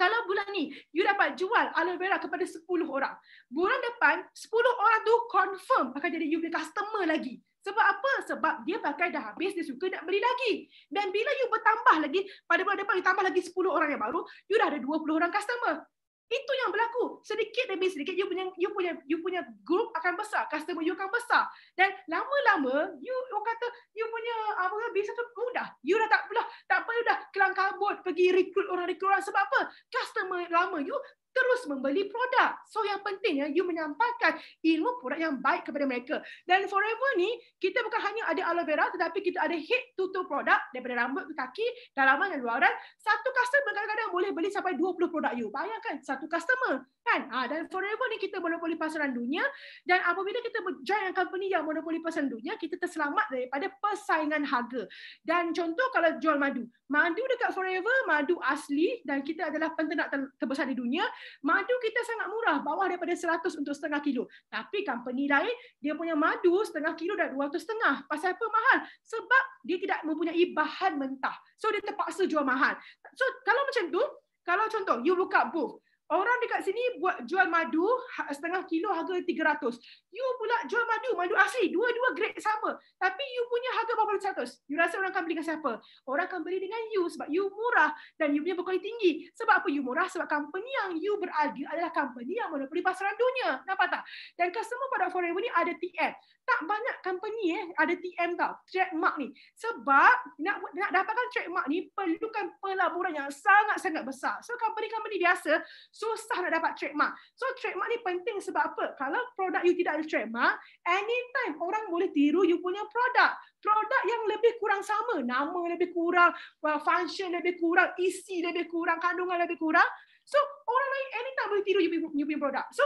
kalau bulan ni you dapat jual aloe vera kepada 10 orang, bulan depan 10 orang tu confirm akan jadi you punya customer lagi. Sebab apa? Sebab dia pakai dah habis, dia suka nak beli lagi. Dan bila you bertambah lagi, pada bulan depan you tambah lagi 10 orang yang baru, you dah ada 20 orang customer. Itu yang berlaku. Sedikit demi sedikit you punya you punya you punya group akan besar, customer you akan besar. Dan lama-lama you orang kata you punya apa uh, bisnes tu mudah. You dah tak pula tak apa you dah kelang kabut pergi recruit orang recruit orang sebab apa? Customer lama you terus membeli produk. So yang penting pentingnya you menyampaikan ilmu produk yang baik kepada mereka. Dan forever ni kita bukan hanya ada aloe vera tetapi kita ada head to toe produk daripada rambut ke kaki, dalaman dan luaran. Satu customer kadang-kadang boleh beli sampai 20 produk you. Bayangkan satu customer kan ah dan forever ni kita monopoli pasaran dunia dan apabila kita join dengan company yang monopoli pasaran dunia kita terselamat daripada persaingan harga dan contoh kalau jual madu madu dekat forever madu asli dan kita adalah penternak terbesar di dunia madu kita sangat murah bawah daripada 100 untuk setengah kilo tapi company lain dia punya madu setengah kilo dah 200 setengah pasal apa mahal sebab dia tidak mempunyai bahan mentah so dia terpaksa jual mahal so kalau macam tu kalau contoh you buka booth Orang dekat sini buat jual madu ha, setengah kilo harga 300. You pula jual madu, madu asli. Dua-dua grade sama. Tapi you punya harga berapa ratus? You rasa orang akan beli dengan siapa? Orang akan beli dengan you sebab you murah dan you punya berkualiti tinggi. Sebab apa you murah? Sebab company yang you berada adalah company yang monopoli pasaran dunia. Nampak tak? Dan customer pada Forever ni ada TM. Tak banyak company eh ada TM tau. Trademark ni. Sebab nak nak dapatkan trademark ni perlukan pelaburan yang sangat-sangat besar. So company-company biasa susah nak dapat trademark. So trademark ni penting sebab apa? Kalau produk you tidak dekat trademark, anytime orang boleh tiru you punya produk. Produk yang lebih kurang sama, nama lebih kurang, uh, function lebih kurang, isi lebih kurang, kandungan lebih kurang. So, orang lain anytime boleh tiru you punya produk. So,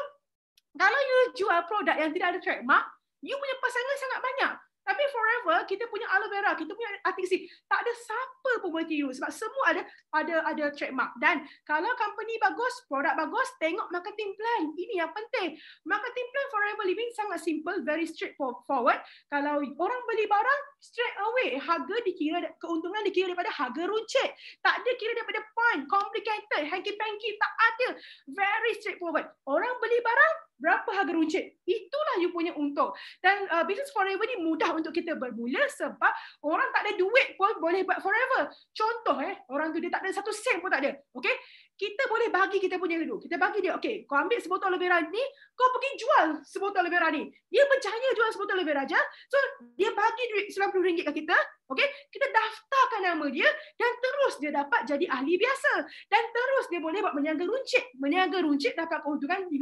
kalau you jual produk yang tidak ada trademark, you punya pasangan sangat banyak. Tapi forever kita punya aloe vera, kita punya ATC, tak ada siapa pun boleh tiru sebab semua ada ada ada trademark. Dan kalau company bagus, produk bagus, tengok marketing plan. Ini yang penting. Marketing plan forever living sangat simple, very straightforward. Kalau orang beli barang, straight away harga dikira keuntungan dikira daripada harga runcit tak ada kira daripada point complicated hanky panky tak ada very straightforward orang beli barang berapa harga runcit itulah you punya untung dan uh, business forever ni mudah untuk kita bermula sebab orang tak ada duit pun boleh buat forever contoh eh orang tu dia tak ada satu sen pun tak ada okey kita boleh bagi kita punya dulu. Kita bagi dia, okay. kau ambil sebotol aloe vera ni, kau pergi jual sebotol aloe vera ni. Dia percaya jual sebotol aloe vera je. So, dia bagi duit RM90 kat kita, Okay, kita daftarkan nama dia dan terus dia dapat jadi ahli biasa dan terus dia boleh buat meniaga runcit. Meniaga runcit dapat keuntungan 15%.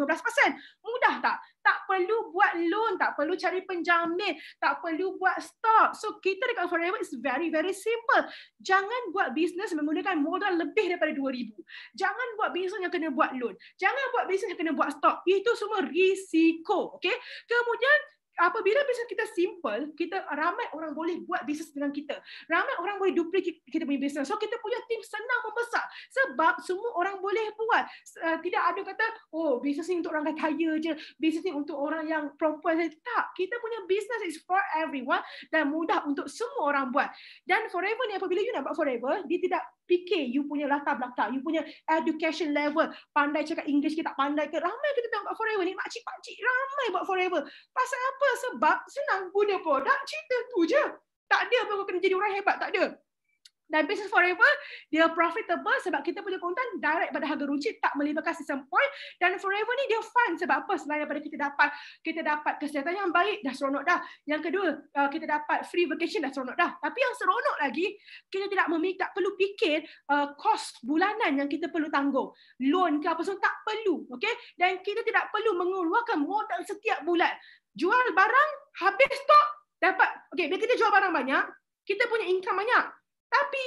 Mudah tak? Tak perlu buat loan, tak perlu cari penjamin, tak perlu buat stock. So kita dekat Forever is very very simple. Jangan buat bisnes menggunakan modal lebih daripada 2000. Jangan buat bisnes yang kena buat loan. Jangan buat bisnes yang kena buat stock. Itu semua risiko, Okay? Kemudian apabila bisnes kita simple, kita ramai orang boleh buat bisnes dengan kita. Ramai orang boleh duplicate kita punya bisnes. So kita punya tim senang membesar sebab semua orang boleh buat. Eh, tidak ada kata, oh bisnes ni untuk orang kaya je, bisnes ni untuk orang yang perempuan saja. Tak, kita punya bisnes is for everyone dan mudah untuk semua orang buat. Dan forever ni apabila you nak buat forever, dia tidak fikir you punya latar belakang, you punya education level, pandai cakap English ke tak pandai ke, ramai kita tengok buat forever ni, makcik-pakcik ramai buat forever. Pasal apa? Sebab senang guna produk, cerita tu je. Tak ada apa kau kena jadi orang hebat, tak ada. Dan Business Forever, dia profitable sebab kita punya konten direct pada harga runcit, tak melibatkan sistem point. Dan Forever ni dia fun sebab apa? Selain daripada kita dapat kita dapat kesihatan yang baik, dah seronok dah. Yang kedua, uh, kita dapat free vacation, dah seronok dah. Tapi yang seronok lagi, kita tidak, memikir tak perlu fikir uh, kos bulanan yang kita perlu tanggung. Loan ke apa semua, tak perlu. Okay? Dan kita tidak perlu mengeluarkan modal setiap bulan. Jual barang, habis stok, dapat. Okay, bila kita jual barang banyak, kita punya income banyak. Tapi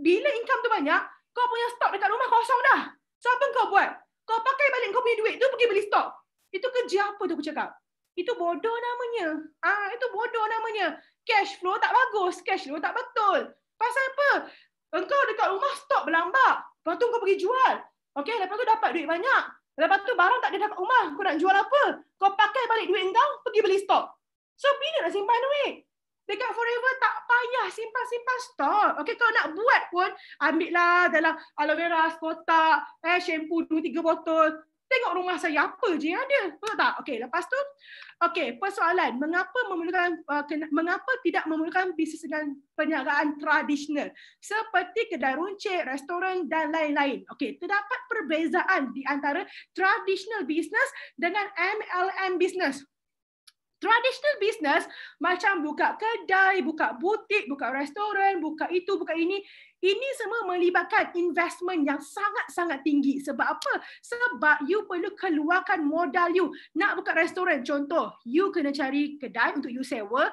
bila income tu banyak, kau punya stok dekat rumah kosong dah. So apa kau buat? Kau pakai balik kau punya duit tu pergi beli stok. Itu kerja apa tu aku cakap? Itu bodoh namanya. Ah, ha, itu bodoh namanya. Cash flow tak bagus, cash flow tak betul. Pasal apa? Engkau dekat rumah stok berlambak. Lepas tu kau pergi jual. okay, lepas tu dapat duit banyak. Lepas tu barang tak ada dekat rumah. Kau nak jual apa? Kau pakai balik duit engkau pergi beli stok. So bila nak simpan duit? Dekat forever tak payah simpan-simpan stok. Okey kau nak buat pun ambil lah dalam aloe vera sekotak, eh shampoo dua tiga botol. Tengok rumah saya apa je yang ada. Betul tak? Okey, lepas tu okey, persoalan mengapa memerlukan uh, mengapa tidak memerlukan bisnes dengan perniagaan tradisional seperti kedai runcit, restoran dan lain-lain. Okey, terdapat perbezaan di antara traditional business dengan MLM business. Traditional business macam buka kedai, buka butik, buka restoran, buka itu, buka ini. Ini semua melibatkan investment yang sangat-sangat tinggi. Sebab apa? Sebab you perlu keluarkan modal you. Nak buka restoran, contoh, you kena cari kedai untuk you sewa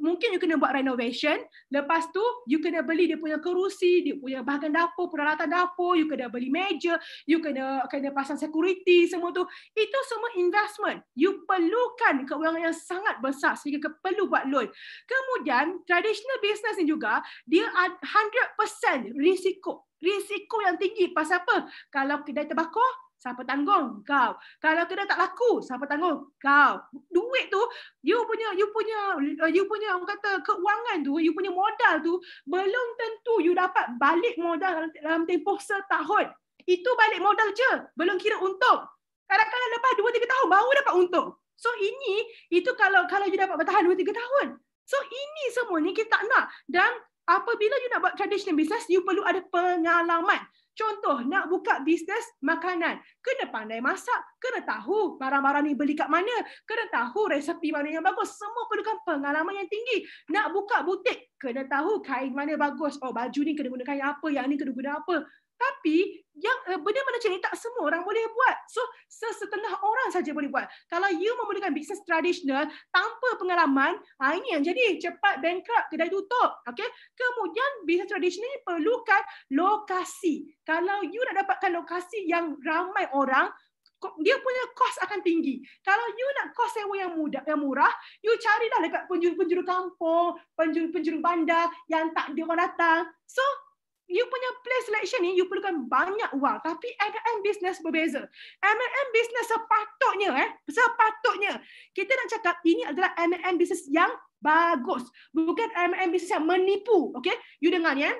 mungkin you kena buat renovation. Lepas tu, you kena beli dia punya kerusi, dia punya bahagian dapur, peralatan dapur, you kena beli meja, you kena kena pasang security, semua tu. Itu semua investment. You perlukan kewangan yang sangat besar sehingga perlu buat loan. Kemudian, traditional business ni juga, dia 100% risiko. Risiko yang tinggi pasal apa? Kalau kedai terbakar, siapa tanggung? Kau. Kalau kena tak laku, siapa tanggung? Kau. Duit tu, you punya you punya uh, you punya orang kata keuangan tu, you punya modal tu belum tentu you dapat balik modal dalam tempoh setahun. Itu balik modal je, belum kira untung. Kadang-kadang lepas 2 3 tahun baru dapat untung. So ini itu kalau kalau you dapat bertahan 2 3 tahun. So ini semua ni kita tak nak dan apabila you nak buat traditional business you perlu ada pengalaman. Contoh, nak buka bisnes makanan. Kena pandai masak. Kena tahu barang-barang ni beli kat mana. Kena tahu resepi mana yang bagus. Semua perlukan pengalaman yang tinggi. Nak buka butik. Kena tahu kain mana bagus. Oh, baju ni kena guna kain apa. Yang ni kena guna apa tapi yang uh, benda mana macam semua orang boleh buat. So sesetengah orang saja boleh buat. Kalau you memulakan bisnes tradisional tanpa pengalaman, ha, ini yang jadi cepat bankrupt, kedai tutup. Okay? Kemudian bisnes tradisional ni perlukan lokasi. Kalau you nak dapatkan lokasi yang ramai orang, dia punya kos akan tinggi. Kalau you nak kos sewa yang mudah, yang murah, you carilah dekat penjuru-penjuru kampung, penjuru-penjuru bandar yang tak dia orang datang. So, you punya place selection ni you perlukan banyak wang tapi MLM business berbeza. MLM business sepatutnya eh sepatutnya kita nak cakap ini adalah MLM business yang bagus bukan MLM business yang menipu. Okay, you dengar ni eh.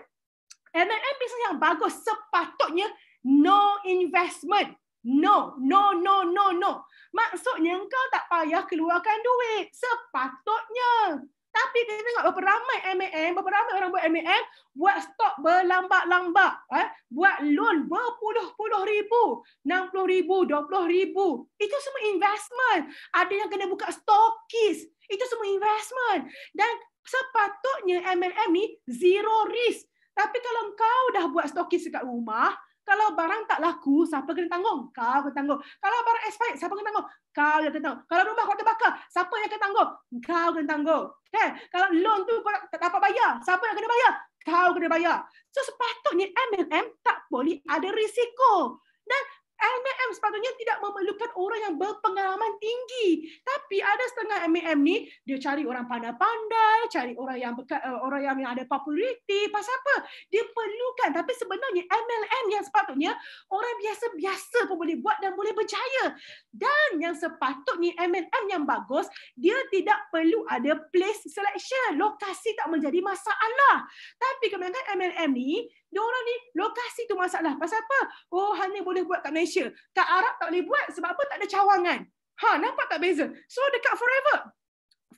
MLM business yang bagus sepatutnya no investment. No, no, no, no, no. Maksudnya kau tak payah keluarkan duit. Sepatutnya. Tapi kita tengok berapa ramai MAM, berapa ramai orang buat MAM buat stok berlambak-lambak. Eh? Buat loan berpuluh-puluh ribu, enam puluh ribu, dua puluh ribu. Itu semua investment. Ada yang kena buka stokis. Itu semua investment. Dan sepatutnya MAM ni zero risk. Tapi kalau kau dah buat stokis dekat rumah, kalau barang tak laku, siapa kena tanggung? Kau kena tanggung. Kalau barang expired, siapa kena tanggung? Kau kena tanggung. Kalau rumah kau terbakar, siapa yang kena tanggung? Kau kena tanggung. Okay? Kalau loan tu kau tak dapat bayar, siapa yang kena bayar? Kau kena bayar. So sepatutnya MLM tak boleh ada risiko. Dan MLM sepatutnya tidak memerlukan orang yang berpengalaman tinggi. Tapi ada setengah MLM ni, dia cari orang pandai-pandai, cari orang yang beka, eh, orang yang ada populariti. Pasal apa? Dia perlukan. Tapi sebenarnya MLM yang sepatutnya, orang biasa-biasa pun boleh buat dan boleh berjaya. Dan yang sepatutnya MLM yang bagus, dia tidak perlu ada place selection. Lokasi tak menjadi masalah. Tapi kebanyakan MLM ni, dia orang ni lokasi tu masalah. Pasal apa? Oh, hanya boleh buat kat Malaysia. Kat Arab tak boleh buat sebab apa? Tak ada cawangan. Ha, nampak tak beza? So dekat Forever.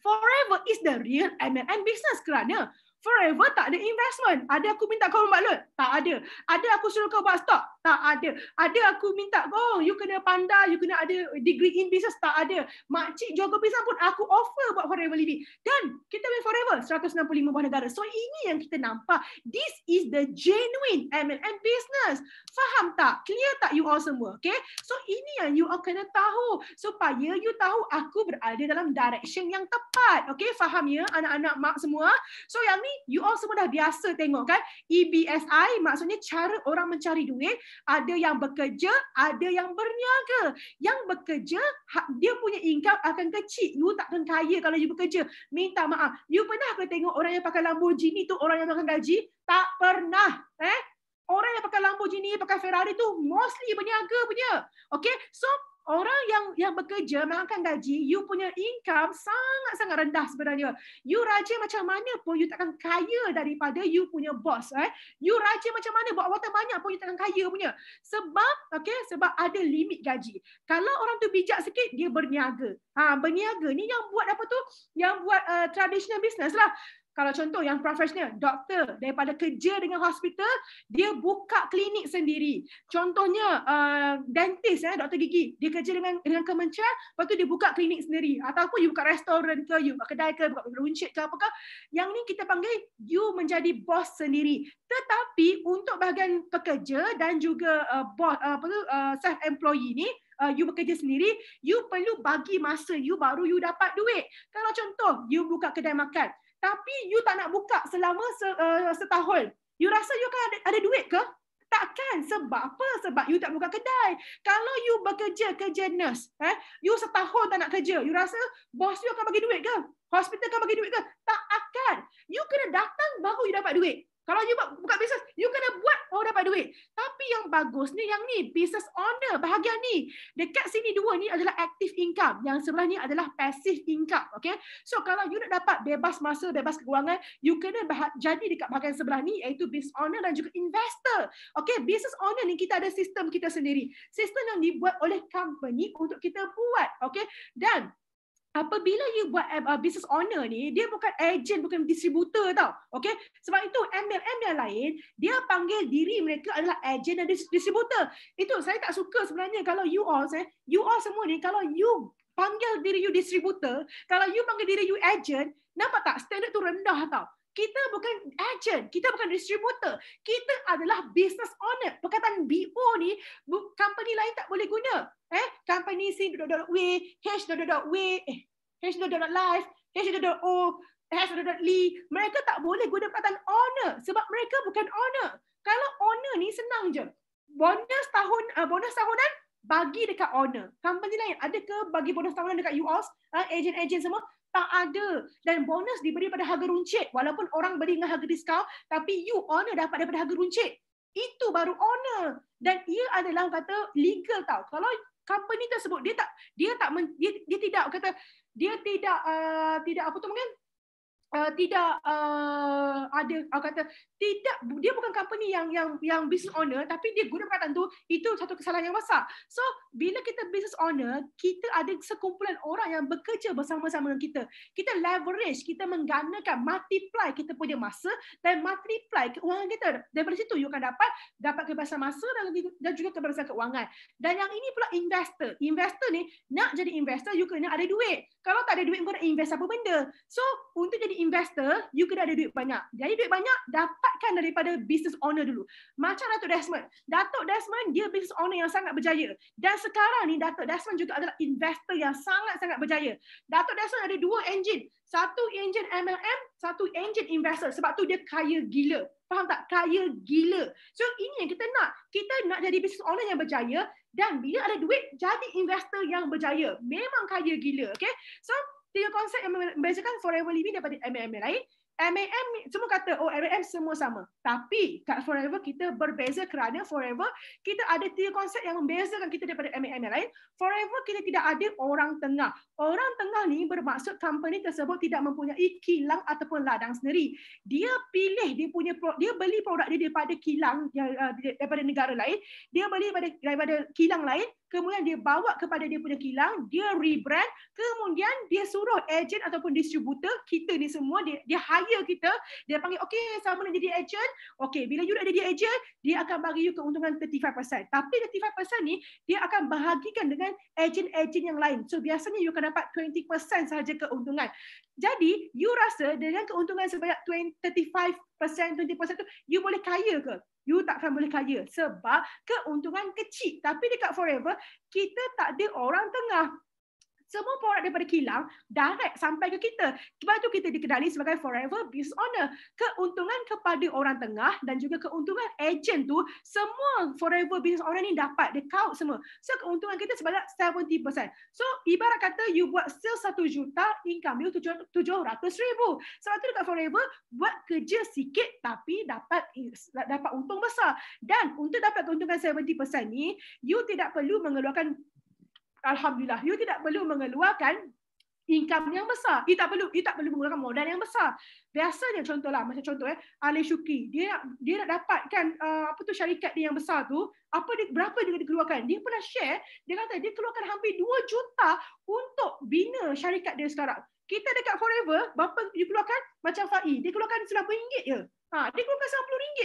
Forever is the real MLM business kerana Forever tak ada investment. Ada aku minta kau membalut? Tak ada. Ada aku suruh kau buat stock? tak ada. Ada aku minta, oh you kena pandai, you kena ada degree in business, tak ada. Makcik jual kopi pun aku offer buat forever living. Dan kita boleh forever, 165 buah negara. So ini yang kita nampak. This is the genuine MLM business. Faham tak? Clear tak you all semua? Okay? So ini yang you all kena tahu. Supaya you tahu aku berada dalam direction yang tepat. Okay? Faham ya anak-anak mak semua? So yang ni, you all semua dah biasa tengok kan? EBSI maksudnya cara orang mencari duit ada yang bekerja, ada yang berniaga. Yang bekerja, ha, dia punya income akan kecil. You takkan kaya kalau you bekerja. Minta maaf. You pernah ke tengok orang yang pakai Lamborghini tu orang yang makan gaji? Tak pernah. Eh? Orang yang pakai Lamborghini, pakai Ferrari tu mostly berniaga punya. Okay? So, orang yang yang bekerja mengangkat gaji, you punya income sangat-sangat rendah sebenarnya. You rajin macam mana pun, you takkan kaya daripada you punya bos, Eh? You rajin macam mana, buat awak banyak pun, you takkan kaya punya. Sebab okay, sebab ada limit gaji. Kalau orang tu bijak sikit, dia berniaga. Ha, berniaga ni yang buat apa tu? Yang buat uh, traditional business lah. Kalau contoh yang profesional, doktor daripada kerja dengan hospital, dia buka klinik sendiri. Contohnya uh, dentist, eh, doktor gigi, dia kerja dengan dengan kementerian, lepas tu dia buka klinik sendiri. Ataupun you buka restoran ke, you buka kedai ke, buka runcit ke, apa ke. Yang ni kita panggil you menjadi bos sendiri. Tetapi untuk bahagian pekerja dan juga uh, bos, uh, apa tu, uh, self-employee ni, Uh, you bekerja sendiri, you perlu bagi masa you baru you dapat duit. Kalau contoh, you buka kedai makan, tapi you tak nak buka selama eh, setahun. You rasa you kan ada, ada duit ke? Takkan. Sebab apa? Sebab you tak buka kedai. Kalau you bekerja, kerja nurse, eh, you setahun tak nak kerja, you rasa bos you akan bagi duit ke? Hospital akan bagi duit ke? Tak akan. You kena datang baru you dapat duit. Kalau you buat buka bisnes, you kena buat orang dapat duit. Tapi yang bagus ni yang ni, business owner bahagian ni. Dekat sini dua ni adalah active income, yang sebelah ni adalah passive income, Okay, So kalau you nak dapat bebas masa, bebas kewangan, you kena jadi dekat bahagian sebelah ni iaitu business owner dan juga investor. Okay, business owner ni kita ada sistem kita sendiri. Sistem yang dibuat oleh company untuk kita buat, Okay, Dan apabila you buat uh, business owner ni, dia bukan agent, bukan distributor tau. Okay? Sebab itu MLM yang lain, dia panggil diri mereka adalah agent dan distributor. Itu saya tak suka sebenarnya kalau you all, eh, you all semua ni, kalau you panggil diri you distributor, kalau you panggil diri you agent, nampak tak? Standard tu rendah tau. Kita bukan agent, kita bukan distributor. Kita adalah business owner. Perkataan BO ni company lain tak boleh guna. Eh, company C dot dot W, H dot dot W, eh, H dot dot Life, H dot dot O, H dot dot Lee. Mereka tak boleh guna perkataan owner sebab mereka bukan owner. Kalau owner ni senang je. Bonus tahun uh, bonus tahunan bagi dekat owner. Company lain ada ke bagi bonus tahunan dekat you all, uh, agent-agent semua? tak ada dan bonus diberi pada harga runcit walaupun orang beri dengan harga diskaun tapi you owner dapat daripada harga runcit itu baru owner dan ia adalah kata legal tau kalau company tersebut dia tak dia tak dia, dia tidak kata dia tidak uh, tidak apa tu mungkin uh, tidak uh, ada uh, kata tidak dia bukan company yang yang yang business owner tapi dia guna perkataan tu itu satu kesalahan yang besar. So bila kita business owner, kita ada sekumpulan orang yang bekerja bersama-sama dengan kita. Kita leverage, kita menggunakan multiply kita punya masa dan multiply keuangan kita. Dari situ you akan dapat dapat kebebasan masa dan dan juga kebebasan keuangan. Dan yang ini pula investor. Investor ni nak jadi investor you kena ada duit. Kalau tak ada duit kau nak invest apa benda? So untuk jadi investor, you kena ada duit banyak. Jadi duit banyak dapatkan daripada business owner dulu. Macam Datuk Desmond. Datuk Desmond dia business owner yang sangat berjaya. Dan sekarang ni Datuk Desmond juga adalah investor yang sangat-sangat berjaya. Datuk Desmond ada dua engine. Satu engine MLM, satu engine investor. Sebab tu dia kaya gila. Faham tak? Kaya gila. So ini yang kita nak. Kita nak jadi business owner yang berjaya dan bila ada duit jadi investor yang berjaya. Memang kaya gila, okey? So tiga konsep yang membezakan forever living daripada MLM yang lain. MLM semua kata oh MLM semua sama. Tapi kat forever kita berbeza kerana forever kita ada tiga konsep yang membezakan kita daripada MLM yang lain. Forever kita tidak ada orang tengah. Orang tengah ni bermaksud company tersebut tidak mempunyai kilang ataupun ladang sendiri. Dia pilih dia punya dia beli produk dia daripada kilang ya, ya, daripada negara lain, dia beli daripada daripada kilang lain kemudian dia bawa kepada dia punya kilang, dia rebrand, kemudian dia suruh agent ataupun distributor kita ni semua dia, dia hire kita, dia panggil okey sama nak jadi agent, okey bila you dah jadi agent, dia akan bagi you keuntungan 35%. Tapi 35% ni dia akan bahagikan dengan agent-agent yang lain. So biasanya you akan dapat 20% sahaja keuntungan. Jadi you rasa dengan keuntungan sebanyak 20, 35% 20% tu you boleh kaya ke? you takkan boleh kaya sebab keuntungan kecil tapi dekat forever kita tak ada orang tengah semua produk daripada kilang direct sampai ke kita. Sebab itu kita dikenali sebagai forever business owner. Keuntungan kepada orang tengah dan juga keuntungan agent tu semua forever business owner ni dapat dia count semua. So keuntungan kita sebanyak 70%. So ibarat kata you buat sales 1 juta income you 700 ribu. Sebab tu dekat forever buat kerja sikit tapi dapat dapat untung besar. Dan untuk dapat keuntungan 70% ni you tidak perlu mengeluarkan alhamdulillah you tidak perlu mengeluarkan income yang besar. You tak perlu, you tak perlu mengeluarkan modal yang besar. Biasanya contohlah, macam contoh eh, Ali Shuki dia nak, dia nak dapatkan uh, apa tu syarikat dia yang besar tu, apa dia, berapa dia keluarkan? Dia pernah share, dia kata dia keluarkan hampir 2 juta untuk bina syarikat dia sekarang. Kita dekat Forever, berapa dia keluarkan? Macam Fai, dia keluarkan RM90 je. Ha, dia keluarkan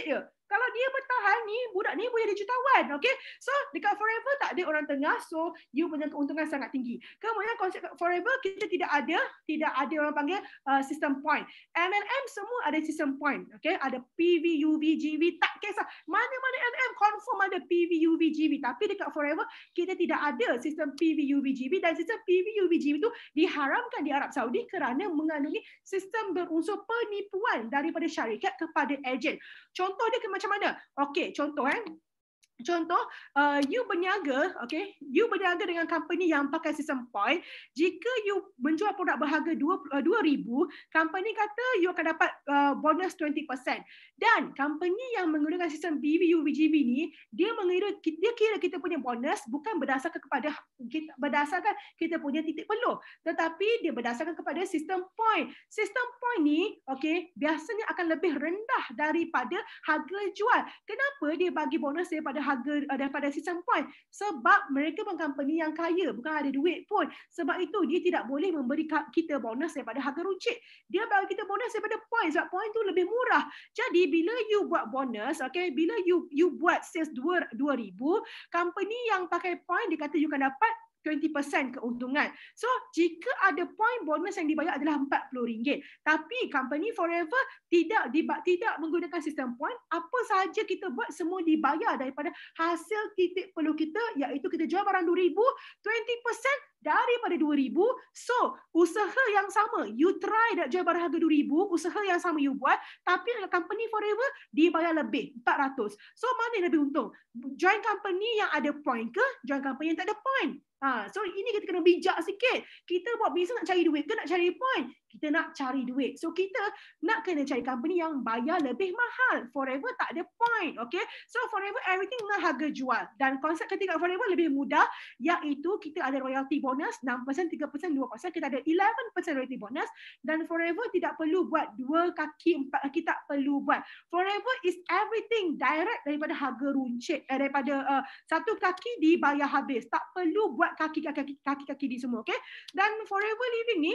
RM90 je kalau dia bertahan ni budak ni boleh jadi jutawan okay? so dekat forever tak ada orang tengah so you punya keuntungan sangat tinggi kemudian konsep forever kita tidak ada tidak ada orang panggil uh, system point MLM semua ada system point okay? ada PV UV GV tak kisah mana-mana MLM confirm ada PV UV GV tapi dekat forever kita tidak ada sistem PV UV GV dan sistem PV UV GV tu diharamkan di Arab Saudi kerana mengandungi sistem berunsur penipuan daripada syarikat kepada ejen contoh dia macam mana? Okey, contoh eh. Contoh, uh, you berniaga, okay, you berniaga dengan company yang pakai sistem point. Jika you menjual produk berharga uh, RM2,000, company kata you akan dapat uh, bonus dan company yang menggunakan sistem BVU-VGV ni, dia mengira dia kira kita punya bonus bukan berdasarkan kepada kita, berdasarkan kita punya titik peluh. Tetapi dia berdasarkan kepada sistem point. Sistem point ni, okay, biasanya akan lebih rendah daripada harga jual. Kenapa dia bagi bonus daripada harga eh, daripada sistem point? Sebab mereka pun company yang kaya, bukan ada duit pun. Sebab itu, dia tidak boleh memberi kita bonus daripada harga runcit. Dia bagi kita bonus daripada point sebab point tu lebih murah. Jadi, bila you buat bonus, okay, bila you you buat sales dua ribu, company yang pakai point dia kata you akan dapat 20% keuntungan. So, jika ada point bonus yang dibayar adalah RM40. Tapi company forever tidak tidak menggunakan sistem point, apa sahaja kita buat semua dibayar daripada hasil titik perlu kita iaitu kita jual barang RM2000, 20% daripada 2000 so usaha yang sama you try dekat jual harga 2000 usaha yang sama you buat tapi dekat company forever dibayar lebih 400 so mana yang lebih untung join company yang ada point ke join company yang tak ada point ha so ini kita kena bijak sikit kita buat bisnes nak cari duit ke nak cari point kita nak cari duit. So kita nak kena cari company yang bayar lebih mahal. Forever tak ada point. Okay. So forever everything dengan harga jual. Dan konsep ketika forever lebih mudah. Iaitu kita ada royalty bonus 6%, 3%, 2%. Kita ada 11% royalty bonus. Dan forever tidak perlu buat dua kaki, empat kaki tak perlu buat. Forever is everything direct daripada harga runcit. Eh, daripada uh, satu kaki dibayar habis. Tak perlu buat kaki kaki-kaki-kaki di semua. Okay. Dan forever living ni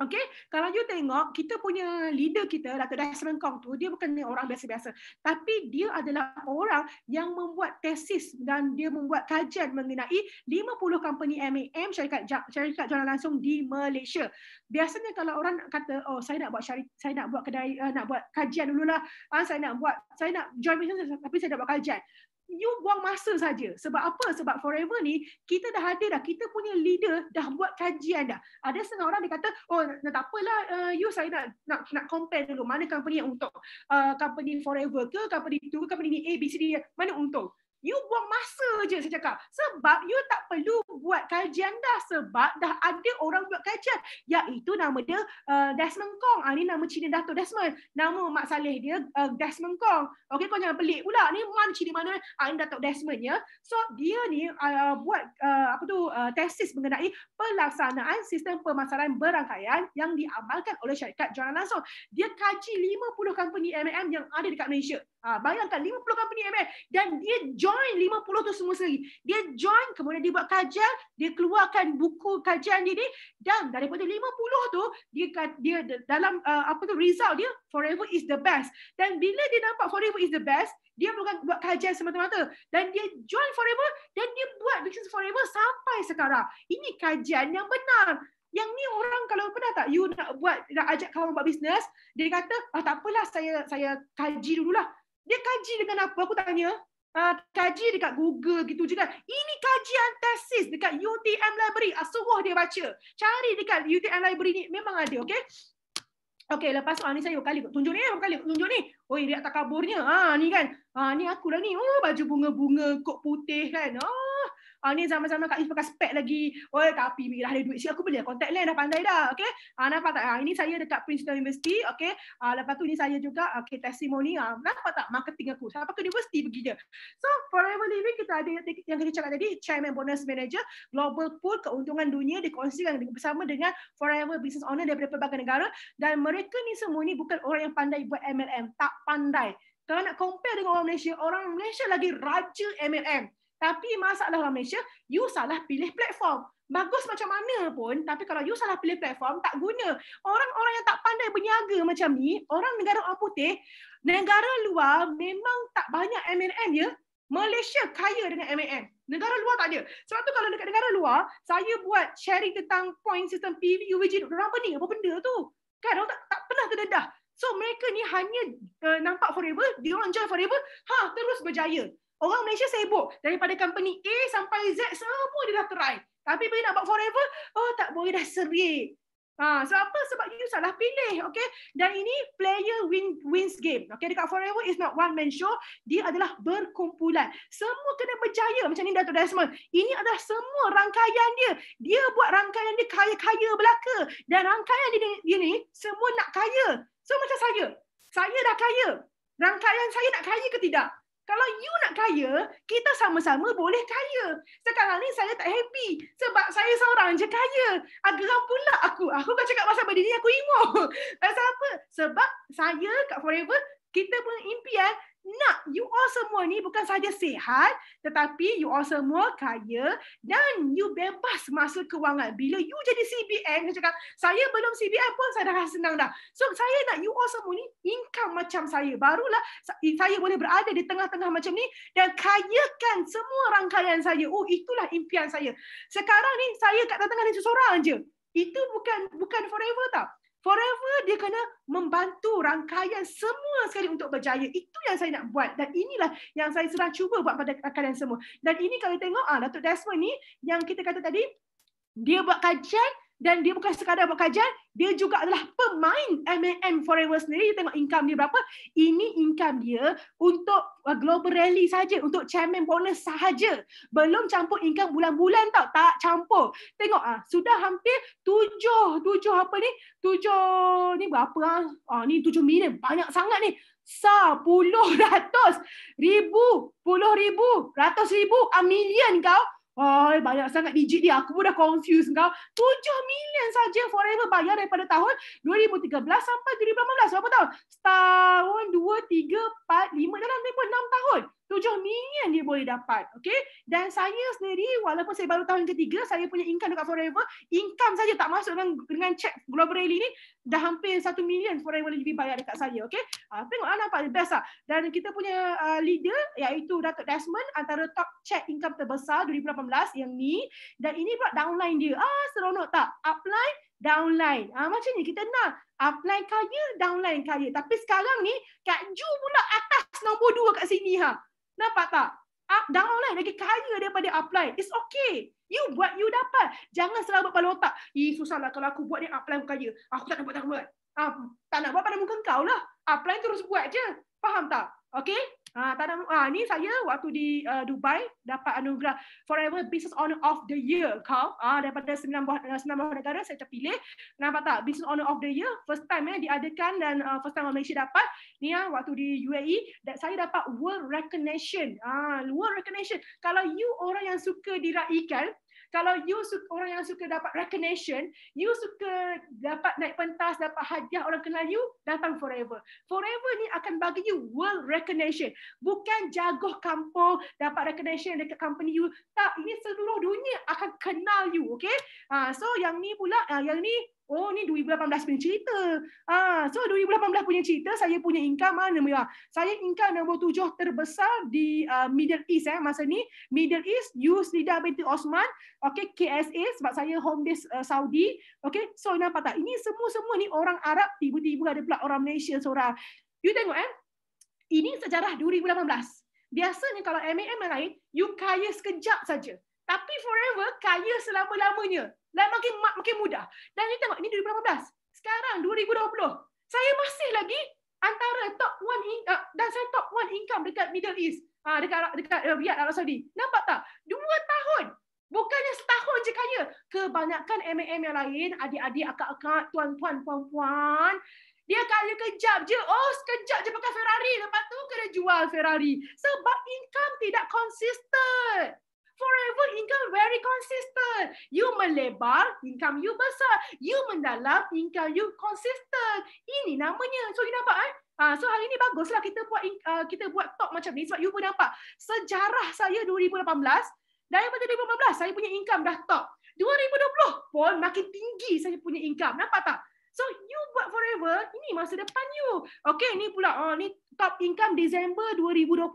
Okay, kalau you tengok kita punya leader kita Dr. Desmond Kong tu dia bukan orang biasa-biasa. Tapi dia adalah orang yang membuat tesis dan dia membuat kajian mengenai 50 company MAM syarikat syarikat jualan langsung di Malaysia. Biasanya kalau orang kata oh saya nak buat syarikat saya nak buat kedai eh, nak buat kajian dululah. Ah uh, saya nak buat saya nak join business tapi saya nak buat kajian you buang masa saja. Sebab apa? Sebab forever ni, kita dah ada dah. Kita punya leader dah buat kajian dah. Ada setengah orang dia kata, oh tak apalah, uh, you saya nak, nak, nak compare dulu. Mana company yang untung? Uh, company forever ke? Company itu ke? Company ni A, B, C, D. E, mana untung? you buang masa je saya cakap sebab you tak perlu buat kajian dah sebab dah ada orang buat kajian iaitu nama dia uh, Desmond Kong ah ni nama Cina Dato Desmond nama mak saleh dia uh, Desmond Kong okey kau jangan pelik pula Ini mana Cina mana ah ni Dato Desmond ya so dia ni uh, buat uh, apa tu uh, tesis mengenai pelaksanaan sistem pemasaran berangkaian yang diamalkan oleh syarikat jualan langsung dia kaji 50 company MLM yang ada dekat Malaysia Ah, bayangkan 50 company MLM dan dia join 50 tu semua sendiri. Dia join kemudian dia buat kajian, dia keluarkan buku kajian dia ni dan daripada 50 tu dia dia dalam uh, apa tu result dia forever is the best. Dan bila dia nampak forever is the best, dia bukan buat kajian semata-mata dan dia join forever dan dia buat business forever sampai sekarang. Ini kajian yang benar. Yang ni orang kalau pernah tak you nak buat nak ajak kawan buat bisnes, dia kata ah tak apalah saya saya kaji dululah dia kaji dengan apa aku tanya Ha, kaji dekat Google gitu je kan. Ini kajian tesis dekat UTM Library. Ha, suruh dia baca. Cari dekat UTM Library ni memang ada. Okay? Okay, lepas tu ha, ni saya berkali. Tunjuk ni, eh, berkali. Tunjuk ni. Oi, dia tak kaburnya. Ha, ni kan. Ha, ni aku akulah ni. Oh, baju bunga-bunga, kok putih kan. Oh, Ha, ni zaman-zaman Kak Is pakai spek lagi. Oi, tapi bila lah ada duit sikit, aku boleh kontak lain. Dah pandai dah. Okay? Ha, ah, nampak tak? Ha, ini saya dekat Princeton University. Okay? Ha, lepas tu ni saya juga okay, testimoni. Ha, nampak tak marketing aku? Siapa ke universiti pergi dia? So, forever living kita ada yang kita cakap tadi. Chairman Bonus Manager. Global Pool Keuntungan Dunia dikongsikan bersama dengan forever business owner daripada pelbagai negara. Dan mereka ni semua ni bukan orang yang pandai buat MLM. Tak pandai. Kalau nak compare dengan orang Malaysia, orang Malaysia lagi raja MLM. Tapi masalah orang Malaysia, you salah pilih platform. Bagus macam mana pun, tapi kalau you salah pilih platform, tak guna. Orang-orang yang tak pandai berniaga macam ni, orang negara orang putih, negara luar memang tak banyak MNN ya. Malaysia kaya dengan MNN. Negara luar tak ada. Sebab tu kalau dekat negara luar, saya buat sharing tentang point system PV, UVG, berapa ni, apa benda tu. Kan, orang tak, tak pernah terdedah. So mereka ni hanya uh, nampak forever, dia orang join forever, ha terus berjaya. Orang Malaysia sibuk daripada company A sampai Z semua dia dah try. Tapi bila nak buat forever, oh tak boleh dah serik. Ha, sebab apa? Sebab you salah pilih. Okay? Dan ini player win, wins game. Okay? Dekat Forever is not one man show. Dia adalah berkumpulan. Semua kena berjaya macam ni Dato' Desmond. Ini adalah semua rangkaian dia. Dia buat rangkaian dia kaya-kaya belaka. Dan rangkaian dia, dia ni semua nak kaya. So macam saya. Saya dah kaya. Rangkaian saya nak kaya ke tidak? Kalau you nak kaya, kita sama-sama boleh kaya. Sekarang ni saya tak happy sebab saya seorang je kaya. Agak pula aku. Aku kan cakap pasal berdiri aku emo. Pasal apa? Sebab saya kat Forever, kita punya impian nak you all semua ni bukan saja sihat tetapi you all semua kaya dan you bebas masa kewangan. Bila you jadi CBN. saya cakap, saya belum CBN pun saya dah senang dah. So saya nak you all semua ni income macam saya. Barulah saya boleh berada di tengah-tengah macam ni dan kayakan semua rangkaian saya. Oh itulah impian saya. Sekarang ni saya kat tengah-tengah ni seorang je. Itu bukan bukan forever tau forever dia kena membantu rangkaian semua sekali untuk berjaya. Itu yang saya nak buat dan inilah yang saya sedang cuba buat pada kalian semua. Dan ini kalau tengok ah Datuk Desmond ni yang kita kata tadi dia buat kajian dan dia bukan sekadar buat kajian, dia juga adalah pemain MLM Forever sendiri. You tengok income dia berapa. Ini income dia untuk uh, global rally saja, untuk chairman bonus sahaja. Belum campur income bulan-bulan tau, tak campur. Tengok ah, sudah hampir tujuh, tujuh apa ni? Tujuh, ni berapa ah? Ah, ni tujuh million, banyak sangat ni. Sepuluh ratus ribu, puluh ribu, ratus ribu, a ah, million kau. Oh, banyak sangat digit dia. Aku pun dah confuse kau. 7 million saja forever bayar daripada tahun 2013 sampai 2015. Berapa tahun? Setahun, dua tiga empat lima dalam tempoh enam tahun tujuh million dia boleh dapat. Okay? Dan saya sendiri, walaupun saya baru tahun ketiga, saya punya income dekat Forever, income saja tak masuk dengan, dengan check Global Rally ni, dah hampir satu million Forever lebih bayar dekat saya. Okay? Uh, ah, tengok lah, nampak. Best lah. Dan kita punya uh, leader, iaitu Datuk Desmond, antara top check income terbesar 2018, yang ni. Dan ini pula downline dia. Ah, seronok tak? Upline, downline. Ah, macam ni, kita nak upline kaya, downline kaya. Tapi sekarang ni, Kak Ju pula atas nombor dua kat sini. Ha. Nampak tak? Up downline lah. lagi kaya daripada apply. It's okay. You buat, you dapat. Jangan selalu berpala otak. Eh, susah lah kalau aku buat ni upline kaya. Aku tak nak buat, tak nak buat. Uh, tak nak buat pada muka kau lah. apply terus buat je. Faham tak? Okay? Ah, tanam ah ni saya waktu di uh, Dubai dapat anugerah Forever Business Owner of the Year kau ah daripada sembilan buah eh, negara saya terpilih. Nampak tak Business Owner of the Year first time eh diadakan dan uh, first time Malaysia dapat. Ni ah waktu di UAE dan saya dapat world recognition. Ah world recognition. Kalau you orang yang suka diraikan, kalau you suka orang yang suka dapat recognition, you suka dapat naik pentas, dapat hadiah orang kenal you, datang forever. Forever ni akan bagi you world recognition. Bukan jagoh kampung dapat recognition dekat company you. Tak, ini seluruh dunia akan kenal you, okay? Ah, uh, so yang ni pula, uh, yang ni Oh ni 2018 punya cerita. Ah so 2018 punya cerita saya punya income mana ah, merah. Saya income nombor tujuh terbesar di uh, Middle East eh masa ni Middle East Yus Lida binti Osman okey KSA sebab saya home base uh, Saudi. Okey so nampak tak ini semua-semua ni orang Arab tiba-tiba ada pula orang Malaysia seorang. You tengok eh. Ini sejarah 2018. Biasanya kalau MAM lain, you kaya sekejap saja. Tapi forever kaya selama-lamanya. Dan makin makin mudah. Dan ni tengok ni 2018. Sekarang 2020. Saya masih lagi antara top one uh, dan saya top one income dekat Middle East. Ah uh, dekat dekat uh, Riyadh Arab Saudi. Nampak tak? Dua tahun. Bukannya setahun je kaya. Kebanyakan M&M yang lain, adik-adik, akak-akak, tuan-tuan, puan-puan, dia kaya kejap je. Oh, sekejap je pakai Ferrari. Lepas tu kena jual Ferrari. Sebab income tidak konsisten forever income very consistent. You melebar, income you besar. You mendalam, income you consistent. Ini namanya. So, you nampak Eh? Ha, so hari ni baguslah kita buat uh, kita buat talk macam ni sebab you pun nampak sejarah saya 2018 daripada 2018 saya punya income dah top 2020 pun makin tinggi saya punya income nampak tak So you buat forever, ini masa depan you. Okay, ni pula, oh, ni top income Disember 2020.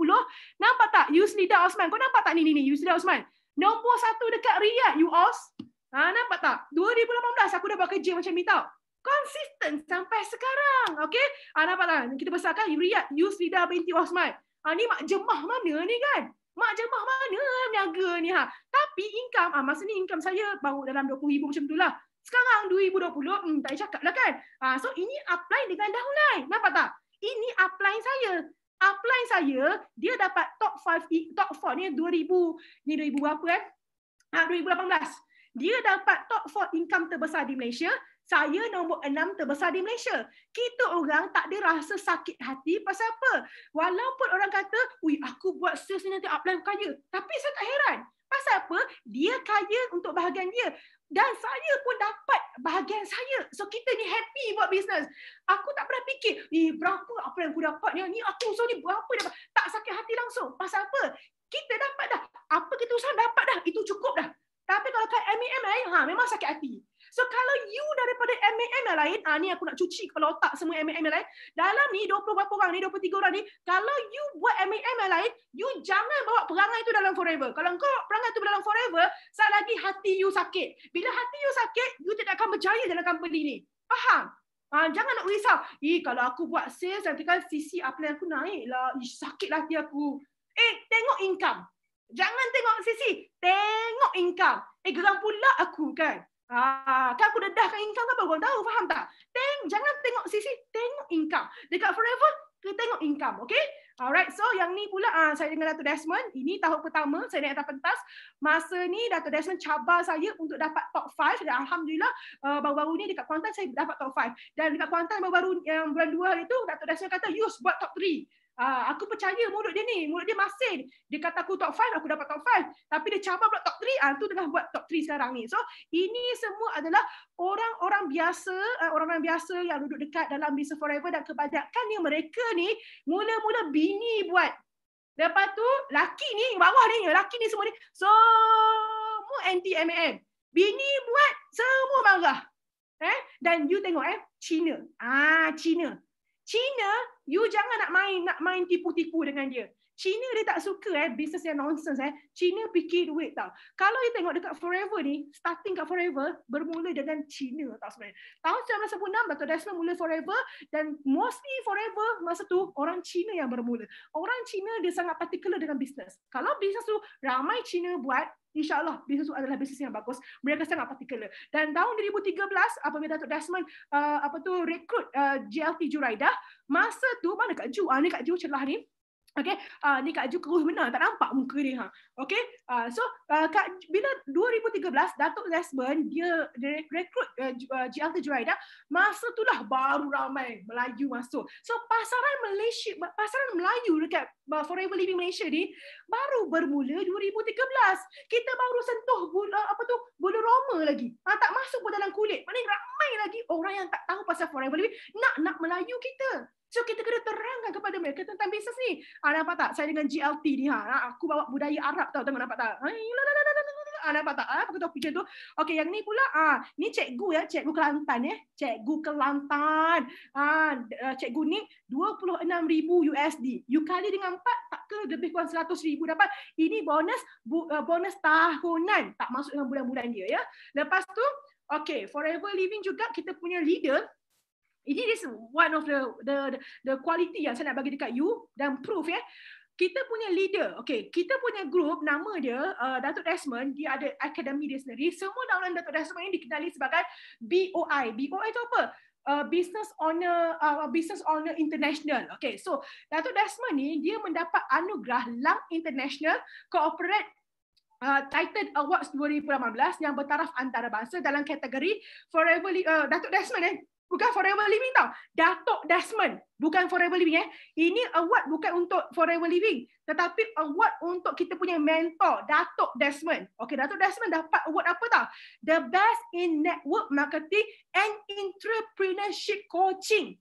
Nampak tak? You Selida Osman. Kau nampak tak ni, ni, ni? You Selida Osman. Nombor satu dekat Riyadh, you Os. Ha, nampak tak? 2018 aku dah buat kerja macam ni tau. Konsisten sampai sekarang. Okay? Ha, nampak tak? Kita besarkan Riyadh, you Selida binti Osman. Ha, ni mak jemah mana ni kan? Mak jemah mana niaga ni ha? Tapi income, ha, masa ni income saya baru dalam 20,000 macam tu lah. Sekarang 2020, hmm, tak payah cakap lah kan. Ha, so ini apply dengan downline. Nampak tak? Ini apply saya. apply saya, dia dapat top 5, top 4 ni 2000, ni 2000 berapa kan? Ha, 2018. Dia dapat top 4 income terbesar di Malaysia. Saya nombor enam terbesar di Malaysia. Kita orang tak ada rasa sakit hati pasal apa. Walaupun orang kata, ui aku buat sales ni nanti upline kaya. Tapi saya tak heran. Pasal apa? Dia kaya untuk bahagian dia dan saya pun dapat bahagian saya. So kita ni happy buat bisnes. Aku tak pernah fikir, eh berapa apa yang aku dapat ni? Ni aku usaha ni berapa dapat? Tak sakit hati langsung. Pasal apa? Kita dapat dah. Apa kita usaha dapat dah. Itu cukup dah. Tapi kalau kat MEM eh, ha, memang sakit hati. So kalau you daripada MAM yang lain, ah ni aku nak cuci kepala otak semua MAM yang lain. Dalam ni 20 berapa orang ni, 23 orang ni, kalau you buat MAM yang lain, you jangan bawa perangai tu dalam forever. Kalau kau perangai tu dalam forever, saat lagi hati you sakit. Bila hati you sakit, you tidak akan berjaya dalam company ni. Faham? Ha, jangan nak risau. Eh, kalau aku buat sales, nanti kan CC upline aku naik lah. Ih, sakit lah hati aku. Eh, tengok income. Jangan tengok sisi, Tengok income. Eh, geram pula aku kan. Ha, kan aku dedahkan income apa? Kau tahu, faham tak? Teng, jangan tengok sisi, tengok income. Dekat forever, kita tengok income, okay? Alright, so yang ni pula uh, saya dengan Dato' Desmond. Ini tahun pertama saya naik atas pentas. Masa ni Dato' Desmond cabar saya untuk dapat top 5. Dan Alhamdulillah uh, baru-baru ni dekat Kuantan saya dapat top 5. Dan dekat Kuantan baru-baru yang eh, bulan 2 hari tu Dato' Desmond kata, Yus buat top Ah, aku percaya mulut dia ni. Mulut dia masin. Dia kata aku top 5, aku dapat top 5. Tapi dia cabar pula top 3. Ha, ah, tu tengah buat top 3 sekarang ni. So, ini semua adalah orang-orang biasa, ah, orang-orang biasa yang duduk dekat dalam Bisa Forever dan kebanyakannya mereka ni mula-mula bini buat. Lepas tu, laki ni, bawah ni, laki ni semua ni, semua anti-MAM. Bini buat, semua marah. Eh? Dan you tengok eh, China, Ah, China, China. You jangan nak main nak main tipu-tipu dengan dia. China dia tak suka eh bisnes yang nonsense eh. Cina fikir duit tau. Kalau you tengok dekat Forever ni, starting kat Forever bermula dengan China tau sebenarnya. Tahun 1996 Dr. Desmond mula Forever dan mostly Forever masa tu orang China yang bermula. Orang China dia sangat particular dengan business. Kalau bisnes tu ramai China buat, insyaAllah bisnes itu adalah bisnes yang bagus. Mereka sangat particular. Dan tahun 2013, apabila Datuk Desmond uh, apa tu rekrut uh, GLT juraida masa tu mana Kak Ju? Ah, ni Kak Ju celah ni. Okay, uh, ni Kak Ju kerus benar. Tak nampak muka dia. Ha. Okay, uh, so uh, Kak, bila 2013, Datuk Desmond, dia, dia rekrut uh, uh, GLT Juraida, masa tu lah baru ramai Melayu masuk. So pasaran Malaysia, pasaran Melayu dekat uh, Forever Living Malaysia ni, baru bermula 2013. Kita baru sentuh bulu, apa tu, bulu Roma lagi. Ha, tak masuk pun dalam kulit. Maknanya ramai lagi orang yang tak tahu pasal Forever Living, nak-nak Melayu kita. So kita kena terangkan kepada mereka tentang bisnes ni. Ah nampak tak? Saya dengan GLT ni ha. Ah, aku bawa budaya Arab tau. Tengok nampak tak? Ha. Ah nampak tak? Ah aku tahu picture tu. Okey, yang ni pula ah ni cikgu ya, cikgu Kelantan ya. Cikgu Kelantan. Ah eh, cikgu ni 26,000 USD. You kali dengan 4 tak ke lebih kurang 100,000 dapat. Ini bonus eh, bonus tahunan. Tak masuk dengan bulan-bulan dia ya. Lepas tu Okay, Forever Living juga kita punya leader ini is one of the, the the quality yang saya nak bagi dekat you dan proof ya. Yeah. Kita punya leader, okay. kita punya group nama dia uh, Datuk Desmond, dia ada akademi dia sendiri. Semua dalam Datuk Desmond ini dikenali sebagai BOI. BOI itu apa? Uh, business owner uh, business owner international. Okay, so Datuk Desmond ni dia mendapat anugerah Lang International Corporate uh, Titan Awards 2015 yang bertaraf antarabangsa dalam kategori Forever uh, Datuk Desmond eh, bukan forever living tau. Datuk Desmond, bukan forever living eh. Ini award bukan untuk forever living, tetapi award untuk kita punya mentor, Datuk Desmond. Okey, Datuk Desmond dapat award apa tau? The best in network marketing and entrepreneurship coaching.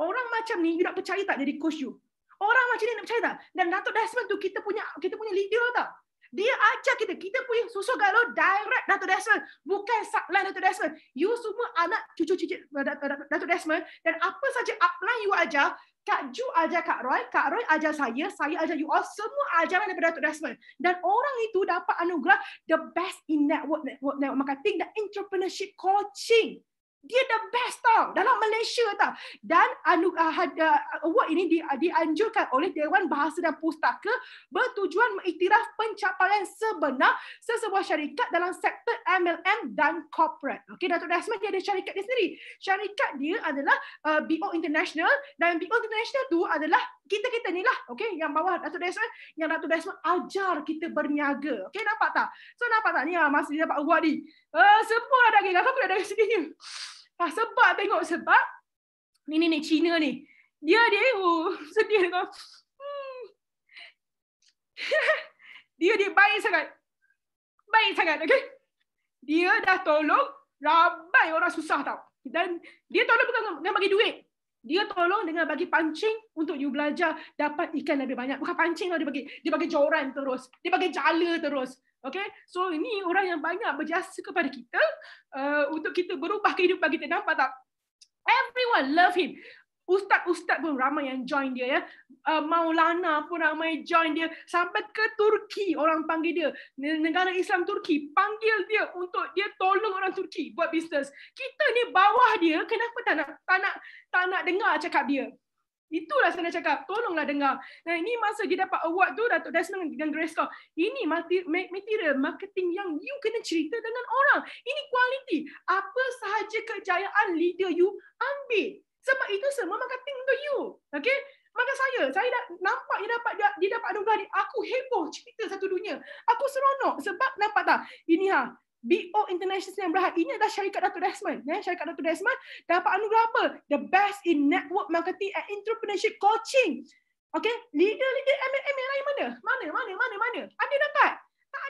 Orang macam ni you nak percaya tak jadi coach you? Orang macam ni nak percaya tak? Dan Datuk Desmond tu kita punya kita punya leader tau. Dia ajar kita. Kita punya susu galau direct Dato' Desmond. Bukan subline Dato' Desmond. You semua anak cucu-cucu Dato' Desmond. Dan apa saja apply you ajar, Kak Ju ajar Kak Roy, Kak Roy ajar saya, saya ajar you all, semua ajaran daripada Dato' Desmond. Dan orang itu dapat anugerah the best in network, network, network marketing, the entrepreneurship coaching dia the best tau dalam Malaysia tau dan anugerah ah, award ini di, ah, dianjurkan oleh Dewan Bahasa dan Pustaka bertujuan mengiktiraf pencapaian sebenar sesebuah syarikat dalam sektor MLM dan corporate. Okay, Datuk Dasman dia ada syarikat dia sendiri. Syarikat dia adalah uh, ah, BO International dan BO International tu adalah kita-kita ni lah, okay? yang bawah Datuk Desmond, yang Datuk Desmond ajar kita berniaga. Okay, nampak tak? So, nampak tak? Ni lah, masa dia dapat uang ni. Uh, semua ada gila. Kenapa dah dari sini? Ha, sebab tengok, sebab ni ni ni Cina ni. Dia dia oh, sedih dengan hmm. dia dia baik sangat. Baik sangat, okay? Dia dah tolong ramai orang susah tau. Dan dia tolong bukan dengan bagi duit dia tolong dengan bagi pancing untuk you belajar dapat ikan lebih banyak. Bukan pancing lah dia bagi. Dia bagi joran terus. Dia bagi jala terus. Okay? So, ini orang yang banyak berjasa kepada kita uh, untuk kita berubah kehidupan kita. Nampak tak? Everyone love him. Ustaz-ustaz pun ramai yang join dia ya. Eh, Maulana pun ramai join dia sampai ke Turki orang panggil dia. Negara Islam Turki panggil dia untuk dia tolong orang Turki buat bisnes. Kita ni bawah dia kenapa tak nak tak nak tak nak dengar cakap dia? Itulah saya nak cakap, tolonglah dengar. Nah, ini masa dia dapat award tu, Datuk Desmond dengan Grace Kau. Ini material marketing yang you kena cerita dengan orang. Ini kualiti. Apa sahaja kejayaan leader you, ambil. Sebab itu semua marketing untuk you. Okay? Maka saya, saya dah nampak dia dapat dia dapat anugerah ni. Aku heboh cerita satu dunia. Aku seronok sebab nampak tak? Ini ha, BO International yang berhad. Ini adalah syarikat Dato' Desmond. Ya, syarikat Dato' Desmond dapat anugerah apa? The best in network marketing and entrepreneurship coaching. Okay? Leader-leader MLM yang lain mana? Mana, mana, mana, mana? Ada dapat?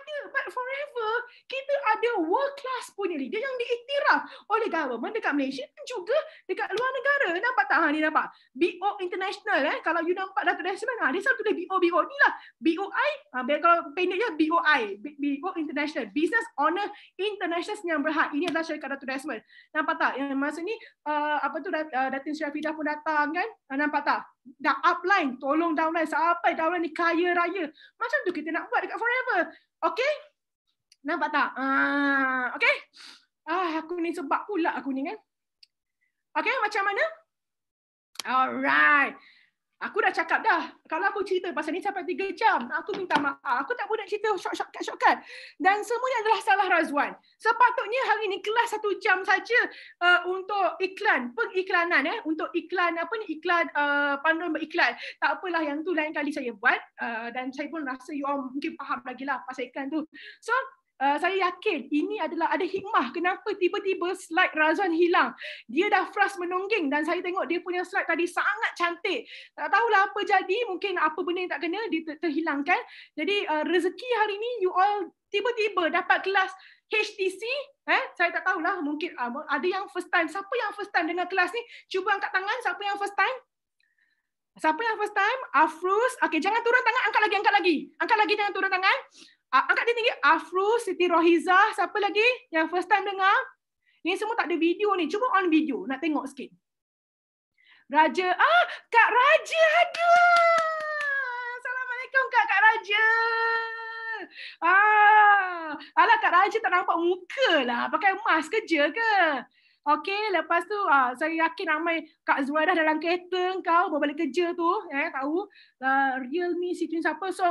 ada but forever kita ada world class punya leader yang diiktiraf oleh government dekat Malaysia dan juga dekat luar negara nampak tak ha, ni nampak BO international eh kalau you nampak Dato' Desmond ha, dia satu dia BO BO ni lah BOI ha, kalau pendeknya BOI BO international business owner international yang berhak ini adalah syarikat Dato' Desmond nampak tak yang masa ni uh, apa tu uh, Datin Syafidah pun datang kan ha, nampak tak dah upline, tolong downline sampai downline ni kaya raya. Macam tu kita nak buat dekat forever. Okay? Nampak tak? Ah, uh, okay? Ah, aku ni sebab pula aku ni kan. Okay, macam mana? Alright. Aku dah cakap dah, kalau aku cerita pasal ni sampai tiga jam, aku minta maaf. Aku tak boleh cerita syok-syokkan. Dan semuanya adalah salah Razwan. Sepatutnya hari ni kelas satu jam saja uh, untuk iklan, pengiklanan. Eh, untuk iklan, apa ni, iklan, uh, panduan beriklan. Tak apalah yang tu lain kali saya buat. Uh, dan saya pun rasa you all mungkin faham lagi lah pasal iklan tu. So, Eh, saya yakin ini adalah ada hikmah kenapa tiba-tiba slide Razwan hilang. Dia dah frust menungging dan saya tengok dia punya slide tadi sangat cantik. Tak tahulah apa jadi, mungkin apa benda yang tak kena dia ter- terhilangkan. Jadi uh, rezeki hari ini you all tiba-tiba dapat kelas HTC. Eh? Saya tak tahulah mungkin uh, ada yang first time. Siapa yang first time dengan kelas ni? Cuba angkat tangan siapa yang first time. Siapa yang first time? Afrus. Okay jangan turun tangan. Angkat lagi, angkat lagi. Angkat lagi, jangan turun tangan uh, angkat dia tinggi Afro Siti Rohiza siapa lagi yang first time dengar ni semua tak ada video ni cuba on video nak tengok sikit Raja ah Kak Raja ada Assalamualaikum Kak Kak Raja Ah, ala Kak Raja tak nampak muka lah. Pakai mask kerja ke? Okey, lepas tu ah, saya yakin ramai Kak Zuhair dah dalam kereta kau berbalik kerja tu, eh tahu. Uh, ah, real me situ siapa. So,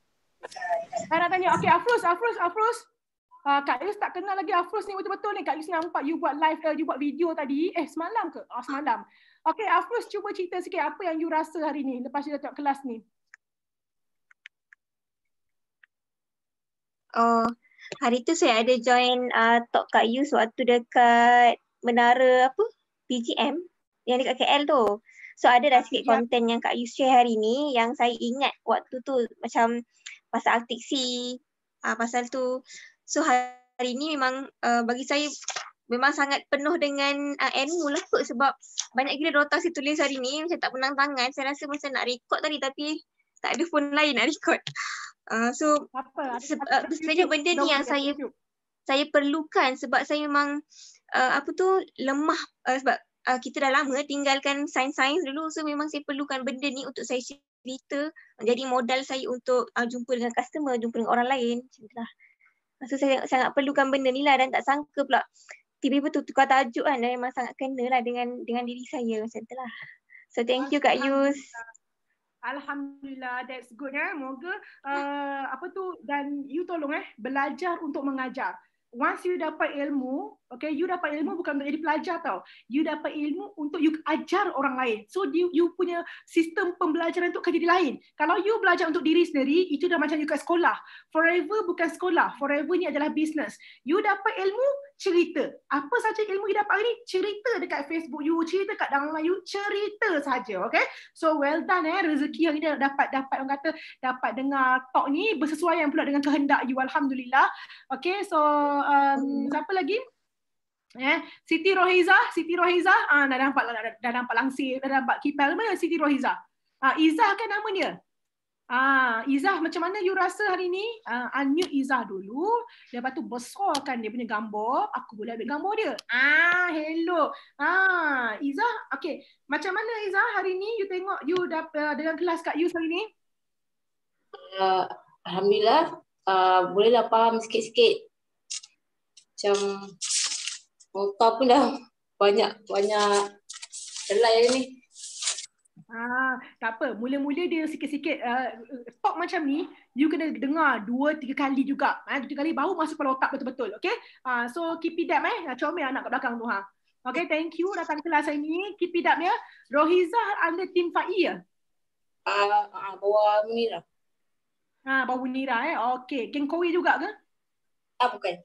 Saya nak tanya, okay Afros, Afros, Afros. Uh, ah, Kak Yus tak kenal lagi Afros ni betul-betul ni. Kak Yus nampak you buat live, uh, you buat video tadi. Eh, semalam ke? Oh, semalam. Okay, Afros cuba cerita sikit apa yang you rasa hari ni lepas you datang kelas ni. Oh, hari tu saya ada join uh, ah, talk Kak Yus waktu dekat menara apa? PGM yang dekat KL tu. So ada dah sikit konten ya. yang Kak Yus share hari ni yang saya ingat waktu tu macam pasal Arctic Sea, uh, pasal tu. So hari ni memang uh, bagi saya memang sangat penuh dengan uh, ah, ilmu lah kot sebab banyak gila rotas saya tulis hari ni macam tak menang tangan. Saya rasa macam nak record tadi tapi tak ada phone lain nak record. Uh, so apa, apa, ah, sebenarnya benda ni yang saya saya perlukan sebab saya memang uh, apa tu lemah uh, sebab uh, kita dah lama eh tinggalkan sains-sains dulu so memang saya perlukan benda ni untuk saya cerita jadi modal saya untuk uh, jumpa dengan customer, jumpa dengan orang lain macam tu lah. Ah, so saya sangat perlukan benda ni lah dan tak sangka pula tiba-tiba tu tukar tajuk kan dan memang sangat kena lah dengan, dengan diri saya macam tu lah. So thank you Kak Yus. Alhamdulillah, that's good eh. Moga uh, apa tu dan you tolong eh belajar untuk mengajar once you dapat ilmu, okay, you dapat ilmu bukan untuk jadi pelajar tau. You dapat ilmu untuk you ajar orang lain. So you, you punya sistem pembelajaran tu akan jadi lain. Kalau you belajar untuk diri sendiri, itu dah macam you kat sekolah. Forever bukan sekolah. Forever ni adalah business. You dapat ilmu, cerita. Apa saja ilmu you dapat hari ni, cerita dekat Facebook you, cerita kat dalam rumah you, cerita saja, okay? So well done eh, rezeki yang ni dapat, dapat orang kata, dapat dengar talk ni bersesuaian pula dengan kehendak you, Alhamdulillah. Okay, so um, siapa lagi? Eh, Siti Rohiza, Siti Rohiza, ah, dah nampak dah, dah, dah nampak langsir, dah nampak kipal mana Siti Rohiza? Ah, Izzah kan nama dia? Ah, Izah macam mana you rasa hari ni? Ah, unmute Izah dulu. Lepas tu besarkan dia punya gambar. Aku boleh ambil gambar dia. Ah, hello. Ah, Izah, okay. Macam mana Izah hari ni you tengok you dapat uh, dengan kelas kat you hari ni? Uh, Alhamdulillah. Uh, bolehlah faham sikit-sikit. Macam muka pun dah banyak-banyak selai ni. Ah, tak apa. Mula-mula dia sikit-sikit uh, talk macam ni, you kena dengar dua, tiga kali juga. Ha? Tiga kali baru masuk kepala otak betul-betul. Okay? Ah, uh, so, keep it up. Eh? Ah, comel anak kat belakang tu. Ha? Okay, thank you datang kelas ini. ni. Keep it up ya. Rohizah, anda tim Fa'i ya? Uh, bawa Munira. Ah, bawa Munira eh. Okay. Geng juga ke? Ah, bukan.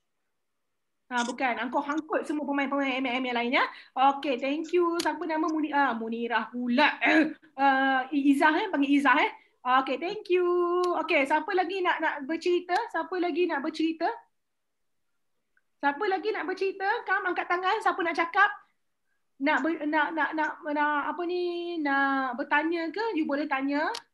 Ha, bukan. Engkau hangkut semua pemain-pemain MLM yang lainnya. Okay, thank you. Siapa nama Muni- ah, Munirah pula. Uh, eh, eh, Izzah eh, panggil Izzah eh. Okay, thank you. Okay, siapa lagi nak nak bercerita? Siapa lagi nak bercerita? Siapa lagi nak bercerita? Kam angkat tangan. Siapa nak cakap? Nak, ber, nak, nak nak nak nak apa ni? Nak bertanya ke? You boleh tanya.